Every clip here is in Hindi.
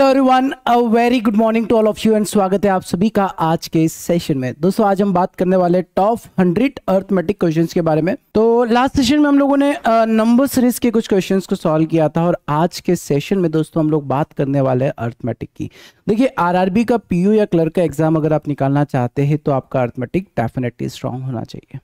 Hello everyone uh very good morning to all of you and स्वागत है आप सभी का आज के इस सेशन में दोस्तों आज हम बात करने वाले टॉप हंड्रेड अर्थमेटिक क्वेश्चंस के बारे में तो लास्ट सेशन में हम लोगों ने नंबर सीरीज के कुछ क्वेश्चंस को सॉल्व किया था और आज के सेशन में दोस्तों हम लोग बात करने वाले हैं अर्थमेटिक की देखिए आरआरबी का यू या क्लर्क का एग्जाम अगर आप निकालना चाहते हैं तो आपका अर्थमेटिक डेफिनेटली स्ट्रांग होना चाहिए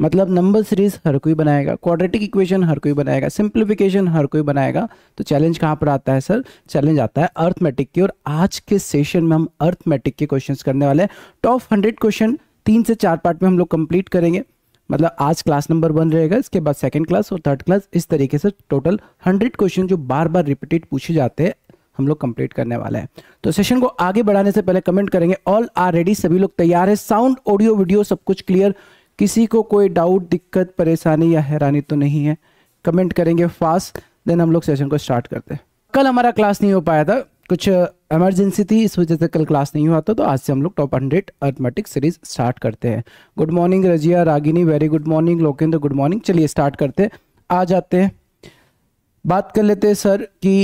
मतलब नंबर सीरीज हर कोई बनाएगा क्वाड्रेटिक इक्वेशन हर कोई बनाएगा सिंप्लीफिकेशन हर कोई बनाएगा तो चैलेंज कहाँ पर आता है सर चैलेंज आता है अर्थमेटिक की और आज के सेशन में हम अर्थमेटिक के क्वेश्चन करने वाले हैं टॉप हंड्रेड क्वेश्चन तीन से चार पार्ट में हम लोग कंप्लीट करेंगे मतलब आज क्लास नंबर वन रहेगा इसके बाद सेकंड क्लास और थर्ड क्लास इस तरीके से टोटल हंड्रेड क्वेश्चन जो बार बार रिपीटेड पूछे जाते हैं हम लोग कंप्लीट करने वाले हैं तो सेशन को आगे बढ़ाने से पहले कमेंट करेंगे ऑल आर रेडी सभी लोग तैयार है साउंड ऑडियो वीडियो सब कुछ क्लियर किसी को कोई डाउट दिक्कत परेशानी या हैरानी तो नहीं है कमेंट करेंगे फास्ट देन हम लोग सेशन को स्टार्ट करते हैं कल हमारा क्लास नहीं हो पाया था कुछ इमरजेंसी थी इस वजह से कल क्लास नहीं हुआ था तो आज से हम लोग top hundred arithmetic series start करते हैं good morning Razia Ragini very good morning Lokendra good morning चलिए स्टार्ट करते हैं आ जाते हैं बात कर लेते हैं सर कि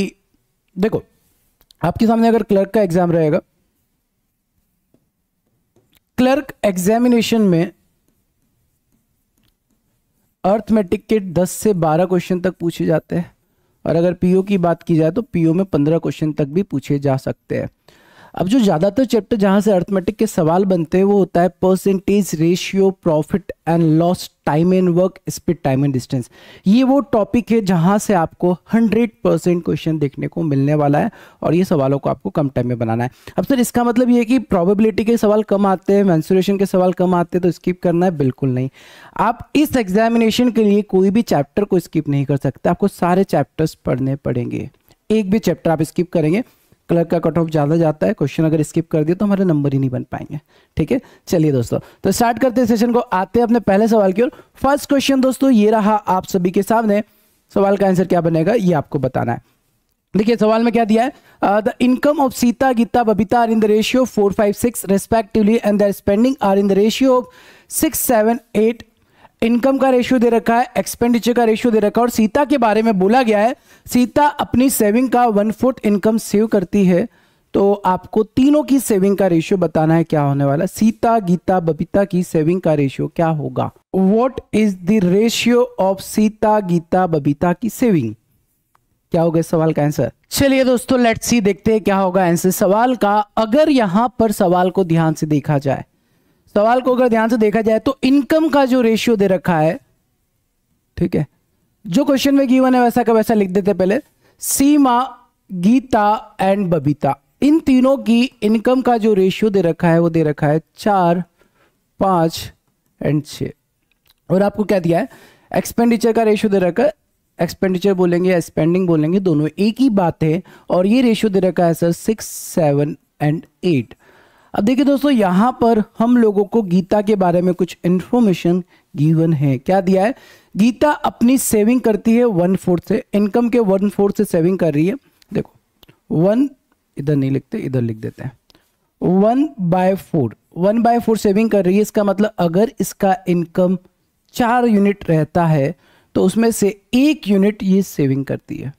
देखो आपके सामने अगर क्लर्क का एग्जाम रहेगा क्लर्क एग्जामिनेशन में अर्थमेटिक के 10 से 12 क्वेश्चन तक पूछे जाते हैं और अगर पीओ की बात की जाए तो पीओ में 15 क्वेश्चन तक भी पूछे जा सकते हैं अब जो ज़्यादातर चैप्टर जहाँ से अर्थमेटिक के सवाल बनते हैं वो होता है percentage ratio profit and loss time and work speed time and distance ये वो टॉपिक है जहाँ से आपको 100 परसेंट क्वेश्चन देखने को मिलने वाला है और ये सवालों को आपको कम टाइम में बनाना है अब सर इसका मतलब ये कि प्रॉबेबिलिटी के सवाल कम आते हैं मैंसुरेशन के सवाल कम आते हैं तो स्किप करना है बिल्कुल नहीं आप इस एग्जामिनेशन के लिए कोई भी चैप्टर को स्किप नहीं कर सकते आपको सारे चैप्टर्स पढ़ने पड़ेंगे एक भी चैप्टर आप स्किप करेंगे कलर का कट ऑफ ज़्यादा जाता है क्वेश्चन अगर स्किप कर दिया तो हमारे नंबर ही नहीं बन पाएंगे ठीक है चलिए दोस्तों तो स्टार्ट करते हैं सेशन को आते हैं अपने पहले सवाल की ओर फर्स्ट क्वेश्चन दोस्तों ये रहा आप सभी के सामने सवाल का आंसर क्या बनेगा ये आपको बताना है देखिए सवाल में क्या दिया है the income of Sita Geeta Babita are in the ratio four five six respectively and spending are in the ratio of six seven eight income का रेशियो दे रखा है एक्सपेंडिचर का रेशियो दे रखा है और सीता के बारे में बोला गया है सीता अपनी सेविंग का वन फोर्थ इनकम सेव करती है तो आपको तीनों की सेविंग का रेशियो बताना है क्या होने वाला सीता गीता बबीता की सेविंग का रेशियो क्या होगा what is the ratio of Sita Geeta Babita की सेविंग क्या होगा सवाल का आंसर चलिए दोस्तों लेट्स सी देखते हैं क्या होगा आंसर सवाल का अगर यहां पर सवाल को ध्यान से देखा जाए सवाल को अगर ध्यान से देखा जाए तो इनकम का जो रेशियो दे रखा है ठीक है जो क्वेश्चन में गीवन है वैसा का वैसा लिख देते पहले सीमा गीता एंड बबीता इन तीनों की इनकम का जो रेशियो दे रखा है वो दे रखा है चार पांच एंड छ और आपको क्या दिया है एक्सपेंडिचर का रेशियो दे रखा है एक्सपेंडिचर बोलेंगे या स्पेंडिंग बोलेंगे दोनों एक ही बात है और ये रेशियो दे रखा है sir six seven and eight अब देखिए दोस्तों यहाँ पर हम लोगों को गीता के बारे में कुछ इन्फॉर्मेशन गिवन है क्या दिया है गीता अपनी सेविंग करती है वन फोर्थ से इनकम के वन फोर्थ से सेविंग कर रही है देखो वन इधर नहीं लिखते इधर लिख देते हैं one by four one by four saving कर रही है इसका मतलब अगर इसका इनकम चार यूनिट रहता है तो उसमें से एक यूनिट ये सेविंग करती है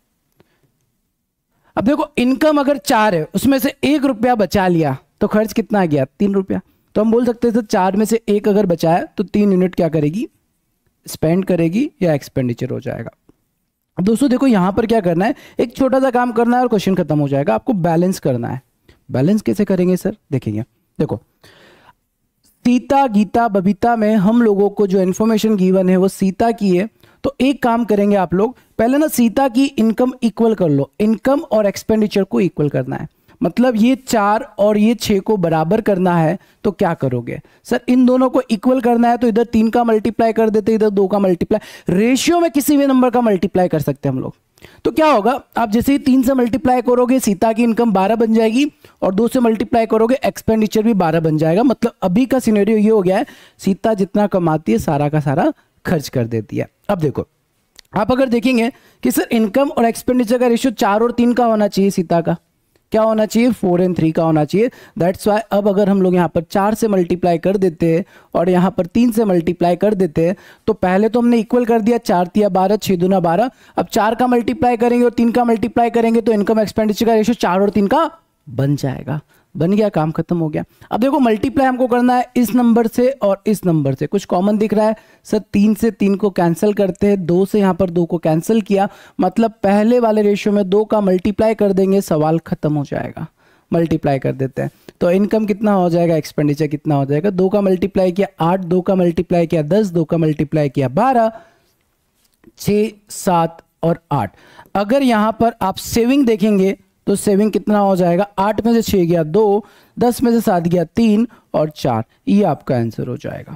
अब देखो इनकम अगर चार है उसमें से एक रुपया बचा लिया तो खर्च कितना आ गया तीन रुपया तो हम बोल सकते थे चार में से एक अगर बचाया तो तीन यूनिट क्या करेगी स्पेंड करेगी या एक्सपेंडिचर हो जाएगा दोस्तों देखो यहाँ पर क्या करना है एक छोटा सा काम करना है और क्वेश्चन खत्म हो जाएगा आपको बैलेंस करना है बैलेंस कैसे करेंगे सर देखेंगे देखो सीता गीता बबीता में हम लोगों को जो इन्फॉर्मेशन गिवन है वो सीता की है तो एक काम करेंगे आप लोग पहले ना सीता की इनकम इक्वल कर लो इनकम और एक्सपेंडिचर को इक्वल करना है मतलब ये चार और ये छः को बराबर करना है तो क्या करोगे सर इन दोनों को इक्वल करना है तो इधर तीन का मल्टीप्लाई कर देते इधर दो का मल्टीप्लाई रेशियो में किसी भी नंबर का मल्टीप्लाई कर सकते हैं हम लोग तो क्या होगा आप जैसे ही तीन से मल्टीप्लाई करोगे सीता की इनकम बारह बन जाएगी और दो से मल्टीप्लाई करोगे एक्सपेंडिचर भी बारह बन जाएगा मतलब अभी का सीनेरियो ये हो गया है सीता जितना कमाती है सारा का सारा खर्च कर देती है अब देखो आप अगर देखेंगे कि सर इनकम और एक्सपेंडिचर का रेशियो चार और तीन का होना चाहिए सीता का क्या होना चाहिए फोर एंड थ्री का होना चाहिए दैट्स वाई अब अगर हम लोग यहाँ पर चार से मल्टीप्लाई कर देते हैं और यहाँ पर तीन से मल्टीप्लाई कर देते हैं तो पहले तो हमने इक्वल कर दिया चार तिया बारह छः दुना बारह अब चार का मल्टीप्लाई करेंगे और तीन का मल्टीप्लाई करेंगे तो इनकम एक्सपेंडिचर का रेशियो चार और तीन का बन जाएगा बन गया काम खत्म हो गया अब देखो मल्टीप्लाई हमको करना है इस नंबर से और इस नंबर से कुछ कॉमन दिख रहा है सर तीन से तीन को कैंसिल करते हैं दो से यहाँ पर दो को कैंसिल किया मतलब पहले वाले रेशियो में दो का मल्टीप्लाई कर देंगे सवाल खत्म हो जाएगा मल्टीप्लाई कर देते हैं तो इनकम कितना हो जाएगा एक्सपेंडिचर कितना हो जाएगा दो का मल्टीप्लाई किया आठ दो का मल्टीप्लाई किया दस दो का मल्टीप्लाई किया बारह छ सात और आठ अगर यहां पर आप सेविंग देखेंगे तो सेविंग कितना हो जाएगा आठ में से छः गया दो दस में से सात गया तीन और चार ये आपका आंसर हो जाएगा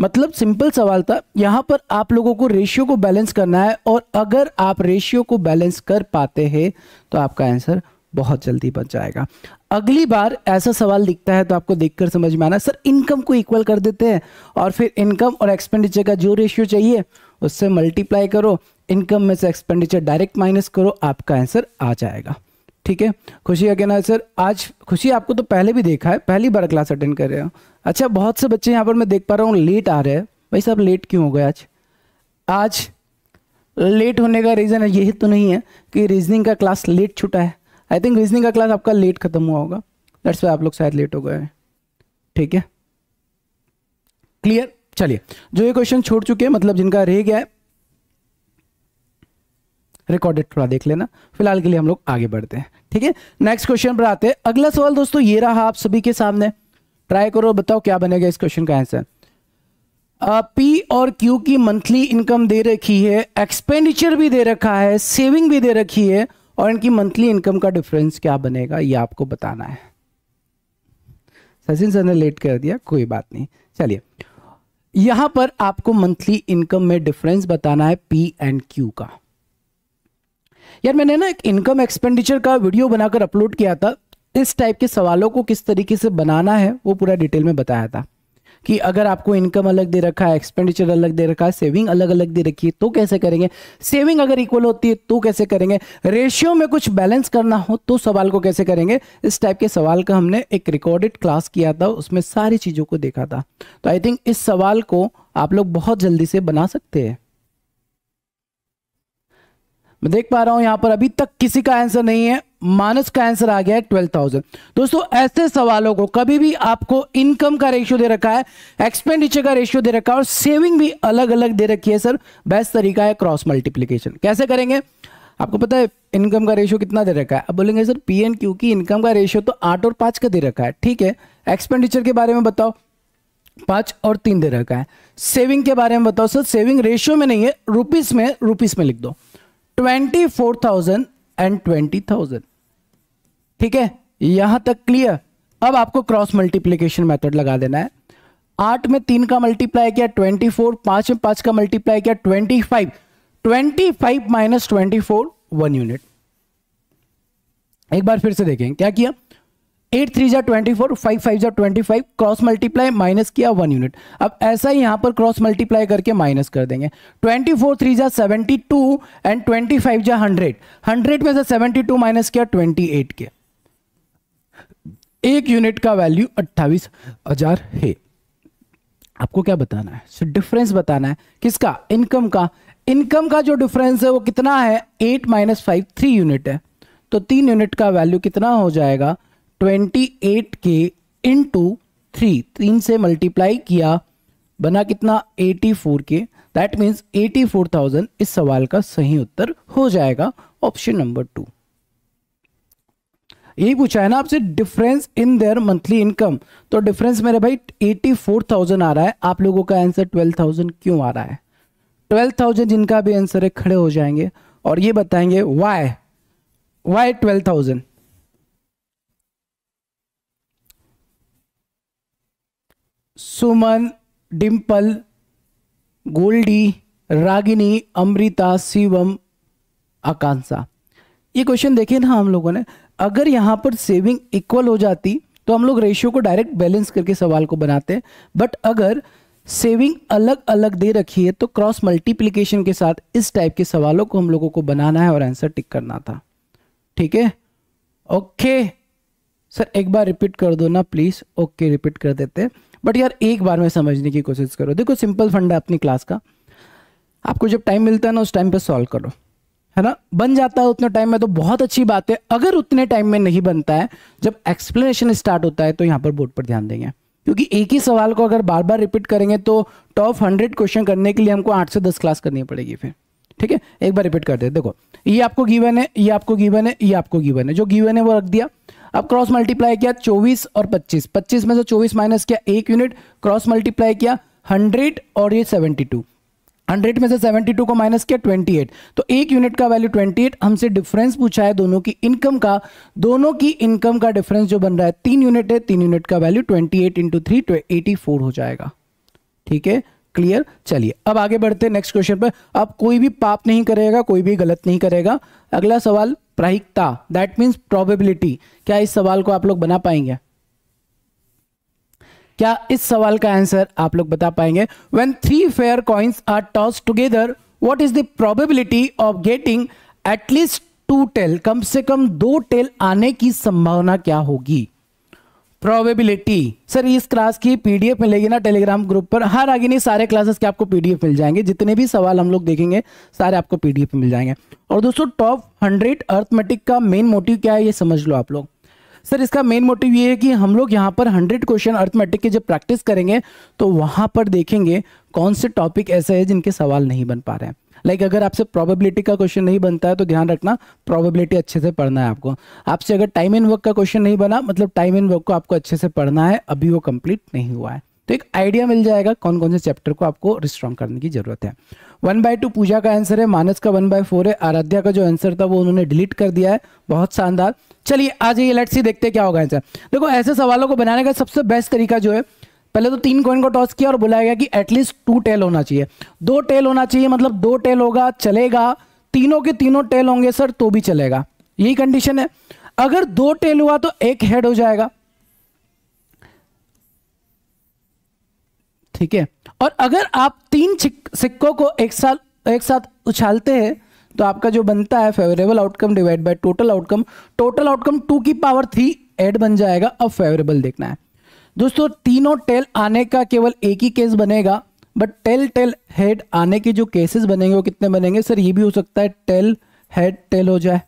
मतलब सिंपल सवाल था यहां पर आप लोगों को रेशियो को बैलेंस करना है और अगर आप रेशियो को बैलेंस कर पाते हैं तो आपका आंसर बहुत जल्दी बन जाएगा अगली बार ऐसा सवाल दिखता है तो आपको देखकर समझ में आना सर इनकम को इक्वल कर देते हैं और फिर इनकम और एक्सपेंडिचर का जो रेशियो चाहिए उससे मल्टीप्लाई करो इनकम में से एक्सपेंडिचर डायरेक्ट माइनस करो आपका आंसर आ जाएगा ठीक है खुशी का कहना है सर आज खुशी आपको तो पहले भी देखा है पहली बार क्लास अटेंड कर रहे हो अच्छा बहुत से बच्चे यहाँ पर मैं देख पा रहा हूँ लेट आ रहे हैं भाई साहब लेट क्यों हो गए आज आज लेट होने का रीज़न यही तो नहीं है कि रीजनिंग का क्लास लेट छूटा है आई थिंक रीजनिंग का क्लास आपका लेट खत्म हुआ होगा दैट्स वाई आप लोग शायद लेट हो गए हैं ठीक है क्लियर चलिए जो ये क्वेश्चन छोड़ चुके हैं मतलब जिनका रह गया है रिकॉर्डेड थोड़ा देख लेना फिलहाल के लिए हम लोग आगे बढ़ते हैं ठीक है नेक्स्ट क्वेश्चन पर आते हैं अगला सवाल दोस्तों ये रहा आप सभी के सामने ट्राई करो बताओ क्या बनेगा इस क्वेश्चन का आंसर पी और क्यू की मंथली इनकम दे रखी है एक्सपेंडिचर भी दे रखा है सेविंग भी दे रखी है और इनकी मंथली इनकम का डिफरेंस क्या बनेगा ये आपको बताना है सचिन सर ने लेट कर दिया कोई बात नहीं चलिए यहां पर आपको मंथली इनकम में डिफरेंस बताना है पी एंड क्यू का यार मैंने ना एक इनकम एक्सपेंडिचर का वीडियो बनाकर अपलोड किया था इस टाइप के सवालों को किस तरीके से बनाना है वो पूरा डिटेल में बताया था कि अगर आपको इनकम अलग दे रखा है एक्सपेंडिचर अलग दे रखा है सेविंग अलग अलग दे रखी है तो कैसे करेंगे सेविंग अगर इक्वल होती है तो कैसे करेंगे रेशियो में कुछ बैलेंस करना हो तो सवाल को कैसे करेंगे इस टाइप के सवाल का हमने एक रिकॉर्डेड क्लास किया था उसमें सारी चीज़ों को देखा था तो आई थिंक इस सवाल को आप लोग बहुत जल्दी से बना सकते हैं मैं देख पा रहा हूं यहां पर अभी तक किसी का आंसर नहीं है मानस का आंसर आ गया है ट्वेल्व थाउजेंड दोस्तों ऐसे सवालों को कभी भी आपको इनकम का रेशियो दे रखा है एक्सपेंडिचर का रेशियो दे रखा है और सेविंग भी अलग अलग दे रखी है सर बेस्ट तरीका है क्रॉस मल्टीप्लीकेशन कैसे करेंगे आपको पता है इनकम का रेशियो कितना दे रखा है अब बोलेंगे सर पी एन क्यू की इनकम का रेशियो तो आठ और पांच का दे रखा है ठीक है एक्सपेंडिचर के बारे में बताओ पांच और तीन दे रखा है सेविंग के बारे में बताओ सर सेविंग रेशियो में नहीं है रुपीस में रुपीस में लिख दो twenty four thousand and twenty thousand ठीक है यहां तक क्लियर अब आपको क्रॉस मल्टीप्लीकेशन मेथड लगा देना है आठ में तीन का मल्टीप्लाई किया ट्वेंटी फोर पांच में पांच का मल्टीप्लाई किया twenty five twenty five minus twenty four one unit एक बार फिर से देखें क्या किया एट थ्री जा ट्वेंटी फोर फाइव फाइव जा twenty five cross multiply minus किया वन यूनिट अब ऐसा ही यहाँ पर क्रॉस मल्टीप्लाई करके माइनस कर देंगे ट्वेंटी फोर थ्री जा seventy two and twenty five जा हंड्रेड हंड्रेड में से सेवेंटी टू माइनस किया ट्वेंटी एट के एक यूनिट का वैल्यू अट्ठाईस हजार है आपको क्या बताना है सो डिफरेंस बताना है किसका इनकम का इनकम का जो डिफरेंस है वो कितना है eight minus five three unit है तो तीन यूनिट का वैल्यू कितना हो जाएगा ट्वेंटी एट के इंटू थ्री तीन से मल्टीप्लाई किया बना कितना एटी फोर के that means eighty four thousand इस सवाल का सही उत्तर हो जाएगा ऑप्शन नंबर टू यही पूछा है ना आपसे difference in their monthly income तो डिफरेंस मेरे भाई एटी फोर थाउजेंड आ रहा है आप लोगों का आंसर ट्वेल्व थाउजेंड क्यों आ रहा है ट्वेल्व थाउजेंड जिनका भी आंसर है खड़े हो जाएंगे और ये बताएंगे Y Y twelve thousand Suman Dimple Goldi Ragini Amrita Shivam Akanksha ये क्वेश्चन देखे ना हम लोगों ने अगर यहाँ पर सेविंग इक्वल हो जाती तो हम लोग रेशियो को डायरेक्ट बैलेंस करके सवाल को बनाते हैं बट अगर सेविंग अलग अलग दे रखी है तो क्रॉस मल्टीप्लीकेशन के साथ इस टाइप के सवालों को हम लोगों को बनाना है और आंसर टिक करना था ठीक है ओके सर एक बार रिपीट कर दो ना प्लीज़ ओके रिपीट कर देते हैं बट यार एक बार में समझने की कोशिश करो देखो सिंपल फंड है अपनी क्लास का आपको जब टाइम मिलता है ना उस टाइम पर सॉल्व करो है ना बन जाता है उतने टाइम में तो बहुत अच्छी बात है अगर उतने टाइम में नहीं बनता है जब एक्सप्लेनेशन स्टार्ट होता है तो यहाँ पर बोर्ड पर ध्यान देंगे क्योंकि एक ही सवाल को अगर बार बार रिपीट करेंगे तो टॉप हंड्रेड क्वेश्चन करने के लिए हमको आठ से दस क्लास करनी पड़ेगी फिर ठीक है एक बार रिपीट कर दे देखो ये आपको गिवन है ये आपको गिवन है ये आपको गिवन है जो गिवन है वो रख दिया अब क्रॉस मल्टीप्लाई किया चौबीस और पच्चीस पच्चीस में से चौबीस माइनस किया एक यूनिट क्रॉस मल्टीप्लाई किया हंड्रेड और ये सेवेंटी टू हंड्रेड में से सेवेंटी टू को माइनस किया ट्वेंटी एट तो एक यूनिट का वैल्यू ट्वेंटी एट हमसे डिफरेंस पूछा है दोनों की इनकम का दोनों की इनकम का डिफरेंस जो बन रहा है तीन यूनिट है तीन यूनिट का value twenty eight into three eighty four हो जाएगा ठीक है क्लियर चलिए अब आगे बढ़ते हैं नेक्स्ट क्वेश्चन पर आप कोई भी पाप नहीं करेगा कोई भी गलत नहीं करेगा अगला सवाल प्रायिकता दैट मीन्स प्रोबेबिलिटी क्या इस सवाल को आप लोग बना पाएंगे क्या इस सवाल का आंसर आप लोग बता पाएंगे when three fair coins are toss together what is the probability of getting at least two tail कम से कम दो टेल आने की संभावना क्या होगी प्रोबेबिलिटी सर इस क्लास की पीडीएफ मिलेगी ना टेलीग्राम ग्रुप पर हर आगे नहीं सारे क्लासेस के आपको पीडीएफ मिल जाएंगे जितने भी सवाल हम लोग देखेंगे सारे आपको पीडीएफ मिल जाएंगे और दोस्तों टॉप हंड्रेड अर्थमेटिक का मेन मोटिव क्या है ये समझ लो आप लोग सर इसका मेन मोटिव ये है कि हम लोग यहाँ पर हंड्रेड क्वेश्चन अर्थमेटिक के जब प्रैक्टिस करेंगे तो वहाँ पर देखेंगे कौन से टॉपिक ऐसे है जिनके सवाल नहीं बन पा रहे हैं लाइक अगर आपसे प्रोबेबिलिटी का क्वेश्चन नहीं बनता है तो ध्यान रखना प्रोबेबिलिटी अच्छे से पढ़ना है आपको आपसे अगर टाइम एंड वर्क का क्वेश्चन नहीं बना मतलब टाइम एंड वर्क को आपको अच्छे से पढ़ना है अभी वो कंप्लीट नहीं हुआ है तो एक आइडिया मिल जाएगा कौन कौन से चैप्टर को आपको रिस्ट्रॉन्ग करने की जरूरत है वन बाय टू पूजा का आंसर है मानस का वन बाय फोर है आराध्या का जो आंसर था वो उन्होंने डिलीट कर दिया है बहुत शानदार चलिए आ जाइए लेट्स ही देखते क्या होगा आंसर देखो ऐसे सवालों को बनाने का सबसे बेस्ट तरीका जो है पहले तो तीन कॉइन को टॉस किया और बुलाया गया कि एटलीस्ट टू टेल होना चाहिए दो टेल होना चाहिए मतलब दो टेल होगा चलेगा तीनों के तीनों टेल होंगे सर तो भी चलेगा यही कंडीशन है अगर दो टेल हुआ तो एक हेड हो जाएगा ठीक है और अगर आप तीन सिक्कों को एक साथ एक साथ उछालते हैं तो आपका जो बनता है favourable outcome divide by total outcome total outcome two की पावर थ्री एड बन जाएगा अब फेवरेबल देखना है दोस्तों तीनों टेल आने का केवल एक ही केस बनेगा बट टेल टेल हेड आने के जो केसेस बनेंगे वो कितने बनेंगे सर ये भी हो सकता है टेल हेड टेल हो जाए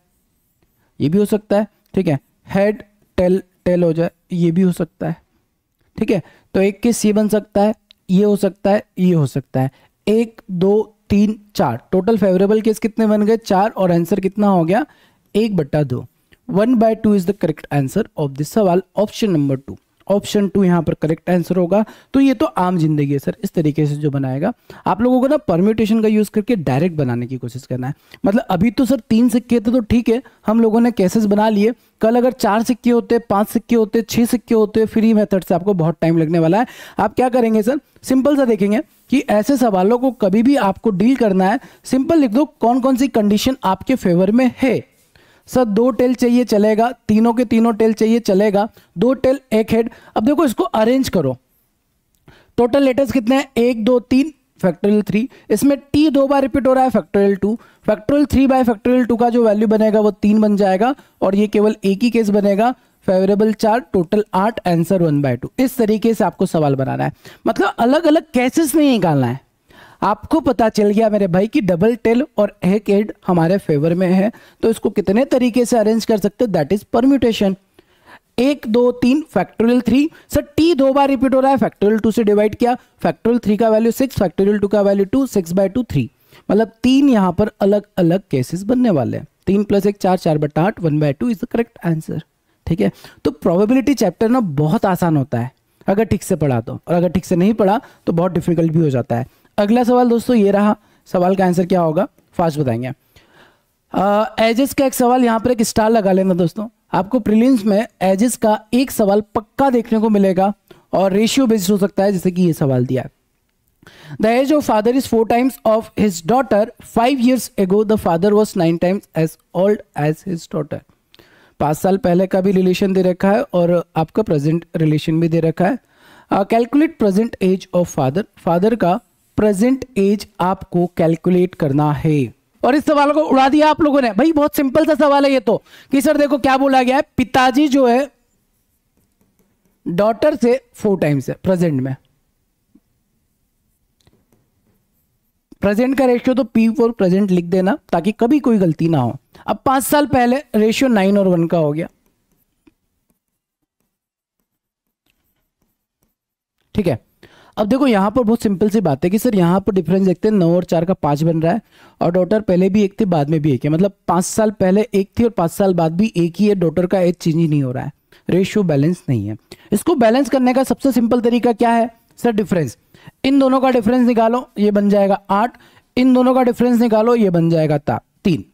ये भी हो सकता है ठीक है हेड टेल टेल हो जाए ये भी हो सकता है ठीक है तो एक केस ये बन सकता है ये हो सकता है ये हो सकता है एक दो तीन चार टोटल फेवरेबल केस कितने बन गए चार और आंसर कितना हो गया एक बट्टा दो one by two is the correct answer of this सवाल option number two option two यहाँ पर करेक्ट आंसर होगा तो ये तो आम जिंदगी है सर इस तरीके से जो बनाएगा आप लोगों को ना परम्यूटेशन का यूज करके डायरेक्ट बनाने की कोशिश करना है मतलब अभी तो सर तीन सिक्के थे तो ठीक है हम लोगों ने केसेस बना लिए कल अगर चार सिक्के होते पांच सिक्के होते छह सिक्के होते फिर ही मेथड से आपको बहुत टाइम लगने वाला है आप क्या करेंगे सर सिंपल सा देखेंगे कि ऐसे सवालों को कभी भी आपको डील करना है सिंपल लिख दो कौन कौन सी कंडीशन आपके फेवर में है सर दो टेल चाहिए चलेगा तीनों के तीनों टेल चाहिए चलेगा दो टेल एक हेड अब देखो इसको अरेंज करो टोटल लेटर्स कितने हैं एक दो तीन फैक्टोरियल थ्री इसमें टी दो बार रिपीट हो रहा है factorial two factorial three by factorial two का जो वैल्यू बनेगा वो तीन बन जाएगा और ये केवल एक ही केस बनेगा फेवरेबल चार टोटल आठ आंसर वन बाय टू इस तरीके से आपको सवाल बनाना है मतलब अलग अलग केसेस में निकालना है आपको पता चल गया मेरे भाई कि डबल टेल और एक एड हमारे फेवर में है तो इसको कितने तरीके से अरेंज कर सकते दैट इज परम्यूटेशन एक दो तीन फैक्टोरियल थ्री सर टी दो बार रिपीट हो रहा है फैक्टोरियल टू से डिवाइड किया फैक्टोरियल थ्री का वैल्यू सिक्स फैक्टोरियल टू का value two six by two three मतलब तीन यहां पर अलग अलग केसेस बनने वाले हैं तीन प्लस एक चार चार बटा आठ one by two is the correct answer ठीक है तो प्रोबेबिलिटी चैप्टर ना बहुत आसान होता है अगर ठीक से पढ़ा तो और अगर ठीक से नहीं पढ़ा तो बहुत डिफिकल्ट भी हो जाता है अगला सवाल दोस्तों ये रहा सवाल का आंसर क्या होगा फास्ट बताएंगे एजिस का एक सवाल यहाँ पर एक स्टार लगा लेना दोस्तों आपको प्रिलिम्स में एजिस का एक सवाल पक्का देखने को मिलेगा और रेशियो बेस्ड हो सकता है जैसे कि ये सवाल दिया है the age of father is four times of his daughter five years ago the father was nine times age old age his daughter पाँच साल पहले का भी रिलेशन दे रखा है और आपका प्रेजेंट रिलेशन भी दे रखा है calculate present age of father father का प्रेजेंट एज आपको कैलकुलेट करना है और इस सवाल को उड़ा दिया आप लोगों ने भाई बहुत सिंपल सा सवाल है ये तो कि सर देखो क्या बोला गया है पिताजी जो है डॉटर से फोर टाइम्स है प्रेजेंट में प्रेजेंट का रेशियो तो पी फोर प्रेजेंट लिख देना ताकि कभी कोई गलती ना हो अब पांच साल पहले रेशियो नाइन और वन का हो गया ठीक है अब देखो यहाँ पर बहुत सिंपल सी बात है कि सर यहाँ पर डिफरेंस देखते हैं नौ और चार का पाँच बन रहा है और डॉटर पहले भी एक थी बाद में भी एक है मतलब पाँच साल पहले एक थी और पाँच साल बाद भी एक ही है डॉटर का एज चेंज ही नहीं हो रहा है रेशियो बैलेंस नहीं है इसको बैलेंस करने का सबसे सिंपल तरीका क्या है सर डिफरेंस इन दोनों का डिफरेंस निकालो ये बन जाएगा आठ इन दोनों का डिफरेंस निकालो ये बन जाएगा ता तीन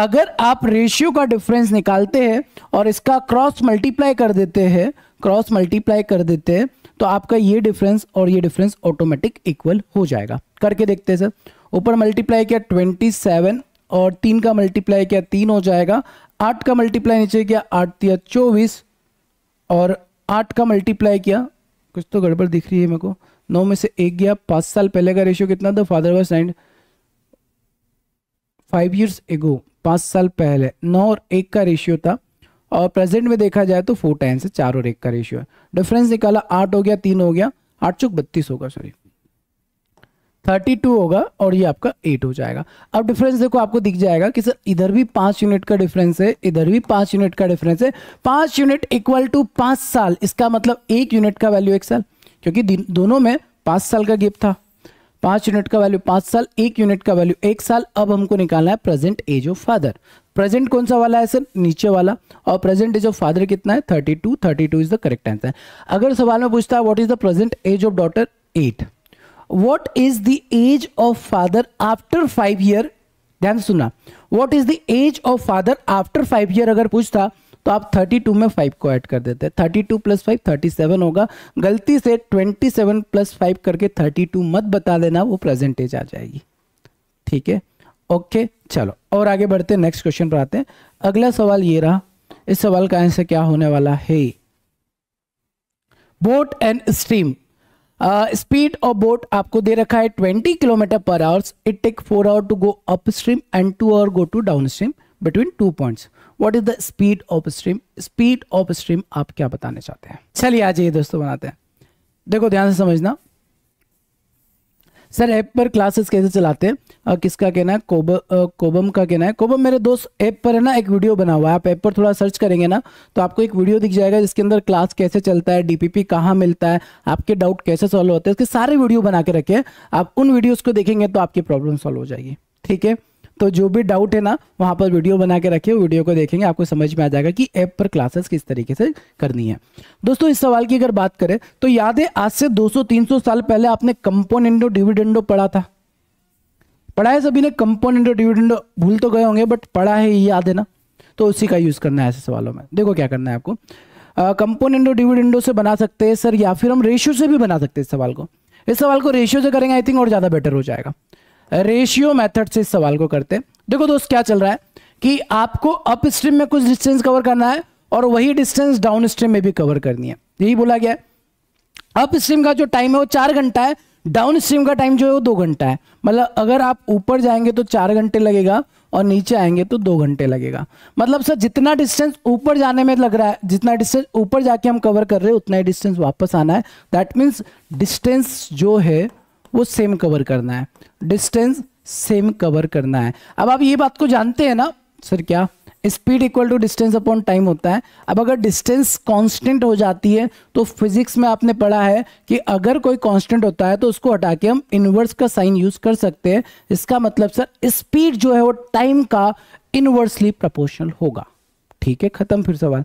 अगर आप रेशियो का डिफरेंस निकालते हैं और इसका क्रॉस मल्टीप्लाई कर देते हैं क्रॉस मल्टीप्लाई कर देते हैं तो आपका ये डिफरेंस और ये डिफरेंस ऑटोमेटिक इक्वल हो जाएगा करके देखते हैं सर ऊपर मल्टीप्लाई किया ट्वेंटी सेवन और तीन का मल्टीप्लाई किया तीन हो जाएगा आठ का मल्टीप्लाई नीचे किया आठ दिया चौबीस और आठ का मल्टीप्लाई किया कुछ तो गड़बड़ दिख रही है मेरे को नौ में से एक गया पाँच साल पहले का रेशियो कितना था father was nine five years ago पाँच साल पहले नौ और एक का रेशियो था और प्रेजेंट में देखा जाए तो फोर टाइम से चार और एक का रेशियो है डिफरेंस निकाला आठ हो गया तीन हो गया आठ चौक बत्तीस होगा सॉरी थर्टी टू होगा और ये आपका एट हो जाएगा अब डिफरेंस देखो आपको दिख जाएगा कि सर इधर भी पांच यूनिट का डिफरेंस है इधर भी पांच यूनिट का डिफरेंस है पांच यूनिट इक्वल टू पांच साल इसका मतलब एक यूनिट का वैल्यू एक साल क्योंकि दोनों में पांच साल का गेप था पांच यूनिट का वैल्यू पांच साल एक यूनिट का वैल्यू एक साल अब हमको निकालना है present age of father present कौन सा वाला है सर नीचे वाला और प्रेजेंट एज ऑफ फादर कितना है thirty two thirty two is the correct answer अगर सवाल में पूछता है what is the present age of daughter eight what is the age of father after five year ध्यान सुना what is the age of father after five year अगर पूछता तो आप 32 में 5 को ऐड कर देते हैं 32 प्लस फाइव थर्टी होगा गलती से 27 प्लस फाइव करके 32 मत बता देना वो प्रेजेंटेज आ जाएगी ठीक है ओके चलो और आगे बढ़ते नेक्स्ट क्वेश्चन पर आते हैं अगला सवाल ये रहा इस सवाल का आंसर क्या होने वाला है boat and stream speed of boat आपको दे रखा है 20 kilometre per hours it take four hour to go up stream and two hour go to down stream between two point what is the speed of stream speed of stream आप क्या बताने चाहते हैं चलिए आज ये दोस्तों बनाते हैं देखो ध्यान से समझना सर ऐप पर क्लासेस कैसे चलाते हैं और किसका कहना है कोब कोबम का कहना है कोबम मेरे दोस्त ऐप पर है ना एक वीडियो बना हुआ है आप ऐप पर थोड़ा सर्च करेंगे ना तो आपको एक वीडियो दिख जाएगा जिसके अंदर क्लास कैसे चलता है डीपीपी कहाँ मिलता है आपके डाउट कैसे सॉल्व होते हैं उसके सारे वीडियो बना के रखें आप उन वीडियोज़ को देखेंगे तो आपकी प्रॉब्लम सॉल्व हो जाएगी ठीक है तो जो भी डाउट है ना वहाँ पर वीडियो बना के रखे वीडियो को देखेंगे आपको समझ में आ जाएगा कि ऐप पर क्लासेस किस तरीके से करनी है दोस्तों इस सवाल की अगर बात करें तो याद है आज से 200-300 साल पहले आपने कंपोनेंडो डिविडेंडो पढ़ा था पढ़ा है सभी ने कंपोनेंडो डिविडेंडो भूल तो गए होंगे बट पढ़ा है याद है ना तो उसी का यूज़ करना है ऐसे सवालों में देखो क्या करना है आपको कंपोनेंडो डिविडेंडो से बना सकते हैं सर या फिर हम रेशियो से भी बना सकते हैं इस सवाल को इस सवाल को रेशियो से करेंगे आई थिंक और ज़्यादा बेटर हो जाएगा रेशियो मेथड से इस सवाल को करते हैं देखो दोस्त क्या चल रहा है कि आपको अपस्ट्रीम में कुछ डिस्टेंस कवर करना है और वही डिस्टेंस डाउन स्ट्रीम में भी कवर करनी है यही बोला गया है अप स्ट्रीम का जो टाइम है वो चार घंटा है डाउन स्ट्रीम का टाइम जो है वो दो घंटा है मतलब अगर आप ऊपर जाएंगे तो चार घंटे लगेगा और नीचे आएंगे तो दो घंटे लगेगा मतलब सर जितना डिस्टेंस ऊपर जाने में लग रहा है जितना डिस्टेंस ऊपर जाके हम कवर कर रहे हैं उतना ही डिस्टेंस वापस आना है दैट मीन्स डिस्टेंस जो है वो सेम कवर करना है डिस्टेंस सेम कवर करना है अब आप ये बात को जानते हैं ना सर क्या speed equal to distance upon time होता है अब अगर डिस्टेंस कांस्टेंट हो जाती है तो फिजिक्स में आपने पढ़ा है कि अगर कोई कांस्टेंट होता है तो उसको हटा के हम इनवर्स का साइन यूज कर सकते हैं इसका मतलब सर स्पीड जो है वो टाइम का इनवर्सली प्रपोर्शनल होगा ठीक है खत्म फिर सवाल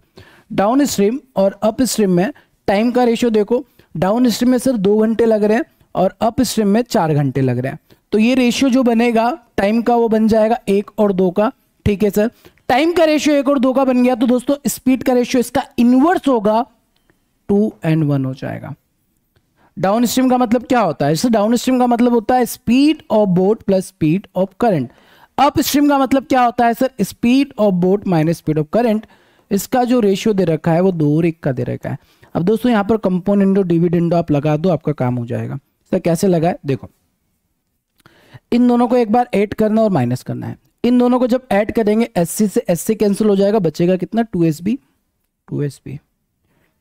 डाउन स्ट्रीम और अप स्ट्रीम में टाइम का रेशियो देखो डाउन स्ट्रीम में सर दो घंटे लग रहे हैं और अप स्ट्रीम में चार घंटे लग रहे हैं तो ये रेशियो जो बनेगा टाइम का वो बन जाएगा एक और दो का ठीक है सर टाइम का रेशियो एक और दो का बन गया तो दोस्तों स्पीड का रेशियो इसका इनवर्स होगा टू एंड वन हो जाएगा डाउन स्ट्रीम का मतलब क्या होता है डाउन स्ट्रीम का मतलब होता है speed of boat plus speed of current up stream का मतलब क्या होता है sir speed of boat minus speed of current इसका जो रेशियो दे रखा है वो दो और एक का दे रखा है अब दोस्तों यहां पर कंपोनेंडो डिविडेंडो आप लगा दो आपका काम हो जाएगा सर तो कैसे लगा है देखो इन दोनों को एक बार ऐड करना और माइनस करना है इन दोनों को जब ऐड करेंगे एस से एस कैंसिल हो जाएगा बचेगा कितना two S B two S B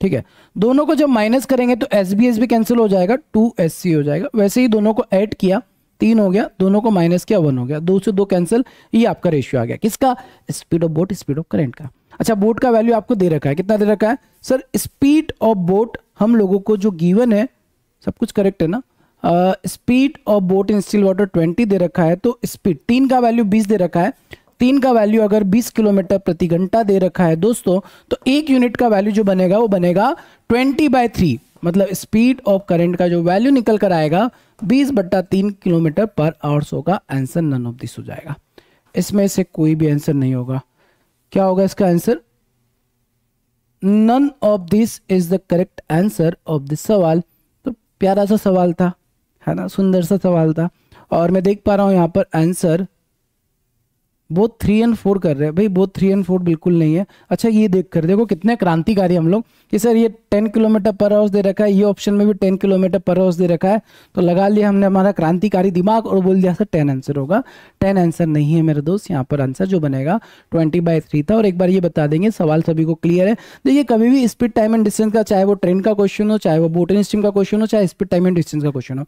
ठीक है दोनों को जब माइनस करेंगे तो S B S B cancel हो जाएगा टू एस सी हो जाएगा वैसे ही दोनों को ऐड किया तीन हो गया दोनों को माइनस किया वन हो गया दो से दो कैंसिल ये आपका रेशियो आ गया किसका speed of boat speed of current का अच्छा बोट का वैल्यू आपको दे रखा है कितना दे रखा है सर स्पीड ऑफ बोट हम लोगों को जो गिवन है सब कुछ करेक्ट है ना speed of boat in still water twenty दे रखा है तो स्पीड तीन का वैल्यू बीस दे रखा है तीन का वैल्यू अगर 20 किलोमीटर प्रति घंटा दे रखा है दोस्तों तो एक यूनिट का वैल्यू जो बनेगा वो बनेगा 20 बाय थ्री मतलब स्पीड ऑफ करंट का जो वैल्यू निकल कर आएगा 20 बट्टा तीन किलोमीटर पर आवर सो होगा आंसर नन ऑफ दिस हो जाएगा इसमें से कोई भी आंसर नहीं होगा क्या होगा इसका answer none of this is the correct answer of this सवाल तो प्यारा सा सवाल था है ना सुंदर सा सवाल था और मैं देख पा रहा हूँ यहाँ पर answer both three and four कर रहे हैं भाई बोथ थ्री एंड फोर बिल्कुल नहीं है अच्छा ये देख कर देखो कितने क्रांतिकारी हम लोग कि सर ये टेन किलोमीटर पर हाउस दे रखा है ये ऑप्शन में भी टेन किलोमीटर पर हाउस दे रखा है तो लगा लिया हमने हमारा क्रांतिकारी दिमाग और बोल दिया सर टेन आंसर होगा टेन आंसर नहीं है मेरे दोस्त यहाँ पर आंसर जो बनेगा ट्वेंटी बाय थ्री था और एक बार ये बता देंगे सवाल सभी को क्लियर है देखिए कभी भी स्पीड टाइम एंड डिस्टेंस का चाहे वो ट्रेन का क्वेश्चन हो चाहे वो बोटिंग स्ट्रीम का क्वेश्चन हो चाहे स्पीड टाइम एंड डिस्टेंस का क्वेश्चन हो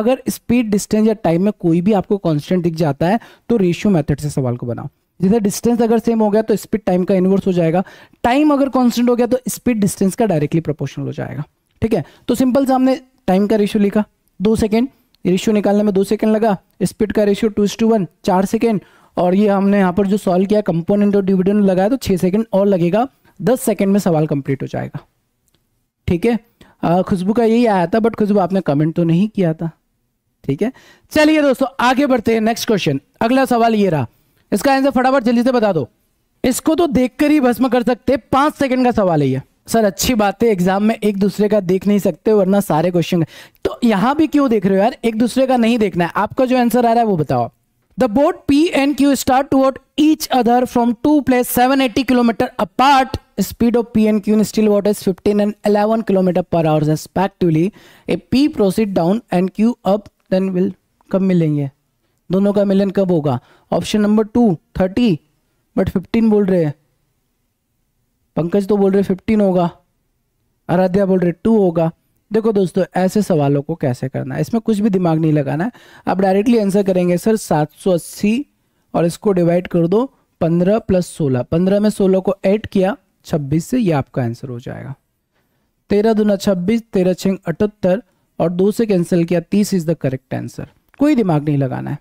अगर स्पीड डिस्टेंस या टाइम में कोई भी आपको कॉन्स्टेंट दिख जाता है तो रेशियो मैथड से सवाल इंटरवल को बनाओ जैसे डिस्टेंस अगर सेम हो गया तो स्पीड टाइम का इन्वर्स हो जाएगा टाइम अगर कॉन्स्टेंट हो गया तो स्पीड डिस्टेंस का डायरेक्टली प्रोपोर्शनल हो जाएगा ठीक है तो सिंपल से हमने टाइम का रेशियो लिखा दो सेकेंड रेशियो निकालने में दो सेकेंड लगा स्पीड का ratio two is to one चार सेकेंड और ये हमने यहाँ पर जो सॉल्व किया कंपोनेंट और डिविडेंड लगाया तो छः सेकेंड और लगेगा दस सेकेंड में सवाल कंप्लीट हो जाएगा ठीक है खुशबू का यही आया था बट खुशबू आपने कमेंट तो नहीं किया था ठीक है चलिए दोस्तों आगे बढ़ते हैं नेक्स्ट क्वेश्चन अगला सवाल ये रहा इसका आंसर फटाफट जल्दी से बता दो इसको तो देखकर ही भस्म कर सकते पांच सेकंड का सवाल है सर अच्छी बात है एग्जाम में एक दूसरे का देख नहीं सकते वरना सारे क्वेश्चन तो यहां भी क्यों देख रहे हो यार एक दूसरे का नहीं देखना है आपका जो आंसर आ रहा है वो बताओ the boat P and Q start toward each other from two place seven eighty kilometre apart speed of P and Q in still water fifteen and and kilometre per per hour P proceed down proceed Q अपन Q कब मिलेंगे दोनों का मिलन कब होगा option number two thirty but fifteen बोल रहे हैं पंकज तो बोल रहे फिफ्टीन होगा आराध्या बोल रहे टू होगा देखो दोस्तों ऐसे सवालों को कैसे करना है इसमें कुछ भी दिमाग नहीं लगाना है आप डायरेक्टली आंसर करेंगे सर 780 और इसको डिवाइड कर दो 15 प्लस 16 15 में 16 को ऐड किया 26 से ये आपका आंसर हो जाएगा तेरह दुना छब्बीस तेरह छिंग अठहत्तर और दो से कैंसिल किया तीस इज द करेक्ट आंसर कोई दिमाग नहीं लगाना है